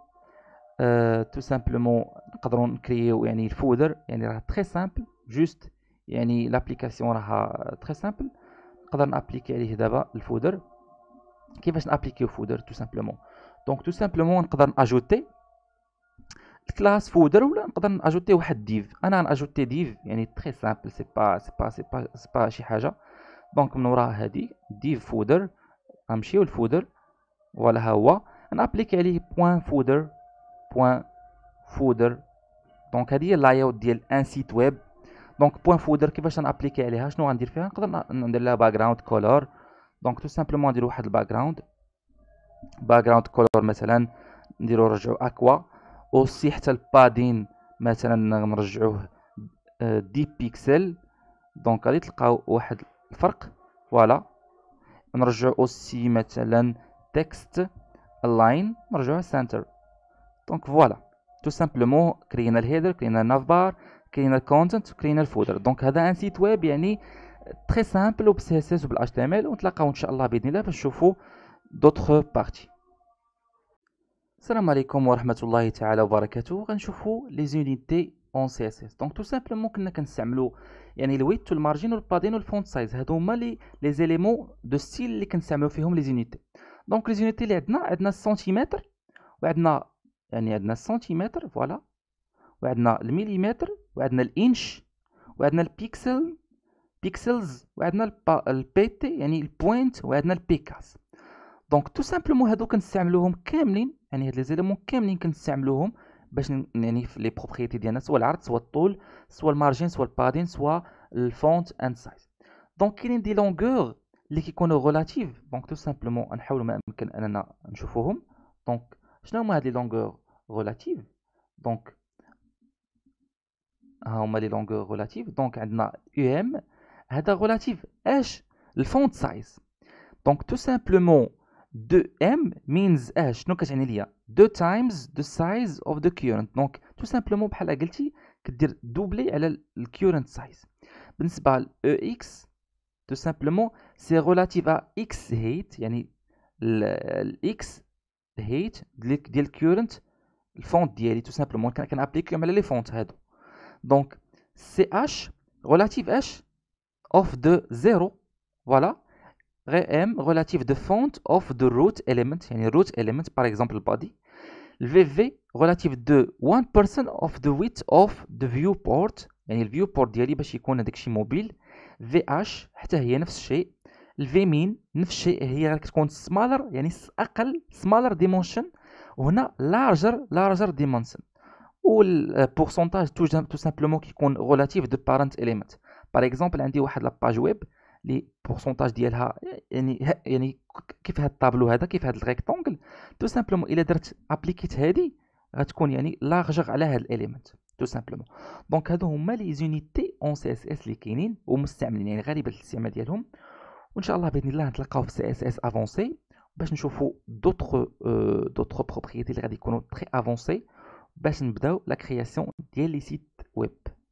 تو سامبلومون نقدروا نكريو يعني الفودر يعني راه تري سامبل جوست يعني لابليكاسيون راها تري سامبل نقدر نابليكي عليه دابا الفودر كيفاش نابليكيو الفودر تو سامبلومون دونك تو سامبلومون نقدر ناجوتي الكلاس فودر ولا نقدر ناجوتي واحد ديف انا ناجوتي ديف يعني تري سامبل سي با سي با سي با سي با شي حاجه دونك من وراها هادي ديف فودر غنمشيو الفودر فوالا ها هو نابليكي عليه بوان فودر بوان فودر دونك هذه هي اللاي اوت ديال ان سيت ويب دونك بوان فودر كيفاش نابليكي عليها شنو غندير فيها نقدر ندير لها باك جراوند كولور دونك تو سامبلومون ندير واحد الباك جراوند باك جراوند كولور مثلا نديرو نرجعو اكوا اوسي حتى البادين مثلا نرجعوه دي بيكسل دونك غادي تلقاو واحد الفرق فوالا نرجعو اوسي مثلا text align مرجوع center دونك فوالا تو سامبلومون كرينا الهيدر كرينا النافبار كرينا الكونتنت كرينا الفودر دونك هذا ان سيت ويب يعني تري سامبل وبسي اس اس وبالاتش تي ام ال ونتلاقاو ان شاء الله باذن الله باش نشوفو دوطخ بارتي السلام عليكم ورحمه الله تعالى وبركاته غنشوفو لي زونيتي اون سي اس اس دونك تو سامبلومون كنا كنستعملو يعني الويت والمارجين والبادين والفونت سايز هادو هما لي زيليمون دو ستيل اللي كنستعملو فيهم لي زونيتي دونك لي زونيتي اللي عندنا عندنا السنتيمتر وعندنا يعني عندنا السنتيمتر فوالا وعندنا المليمتر وعندنا الانش وعندنا البيكسل بيكسلز وعندنا البي تي يعني البوينت وعندنا البيكاس دونك تو سامبلومون هادو كنستعملوهم كاملين يعني هاد لي زيليمون كاملين كنستعملوهم باش يعني في لي بروبريتي ديالنا سوا العرض سوا الطول سوا المارجين سوا البادين سوا الفونت اند سايز دونك كاينين دي لونغور اللي كيكونوا غولاتيف دونك تو سامبلومون نحاولوا ما امكن اننا نشوفوهم دونك شنو هما هاد لي لونغور غولاتيف دونك ها هما لي لونغور غولاتيف دونك عندنا يو ام هذا غولاتيف اش الفونت سايز دونك تو سامبلومون 2 m means اش شنو كتعني ليا 2 تايمز the سايز اوف the كيورنت دونك تو سامبلومون بحال قلتي كدير دوبلي على الكيورنت سايز بالنسبه ل اكس e Tout simplement, c'est relatif à x height, يعني x height ديال current font diali tout simplement On applique les fontes هادو. Donc CH relative H of de 0 voilà M relative de font of the root element يعني root element par exemple body VV relative de 1% of the width of the viewport يعني viewport ديالي باش يكون هذاك الشيء mobile في اش حتى هي نفس الشيء الفي مين نفس الشيء هي غير كتكون سمالر يعني اقل سمالر ديمونشن وهنا لارجر لارجر ديمونشن والبورسونتاج تو سامبلومون كيكون غولاتيف دو بارنت اليمنت باغ اكزومبل عندي واحد لاباج ويب لي بورسونتاج ديالها يعني يعني كيف هاد الطابلو هذا كيف هاد الريكتونغل تو سامبلومون الا درت ابليكيت هادي غتكون يعني لارجر على هاد الاليمنت تو سامبلومون دونك هادو هما لي زونيتي اون سي اس اس لي كاينين ومستعملين يعني غالبا الاستعمال ديالهم وان شاء الله باذن الله نتلاقاو في سي اس اس افونسي باش نشوفو دوطخ دوطخ بروبريتي اللي غادي يكونوا تري افونسي باش نبداو لا كرياسيون ديال لي سيت ويب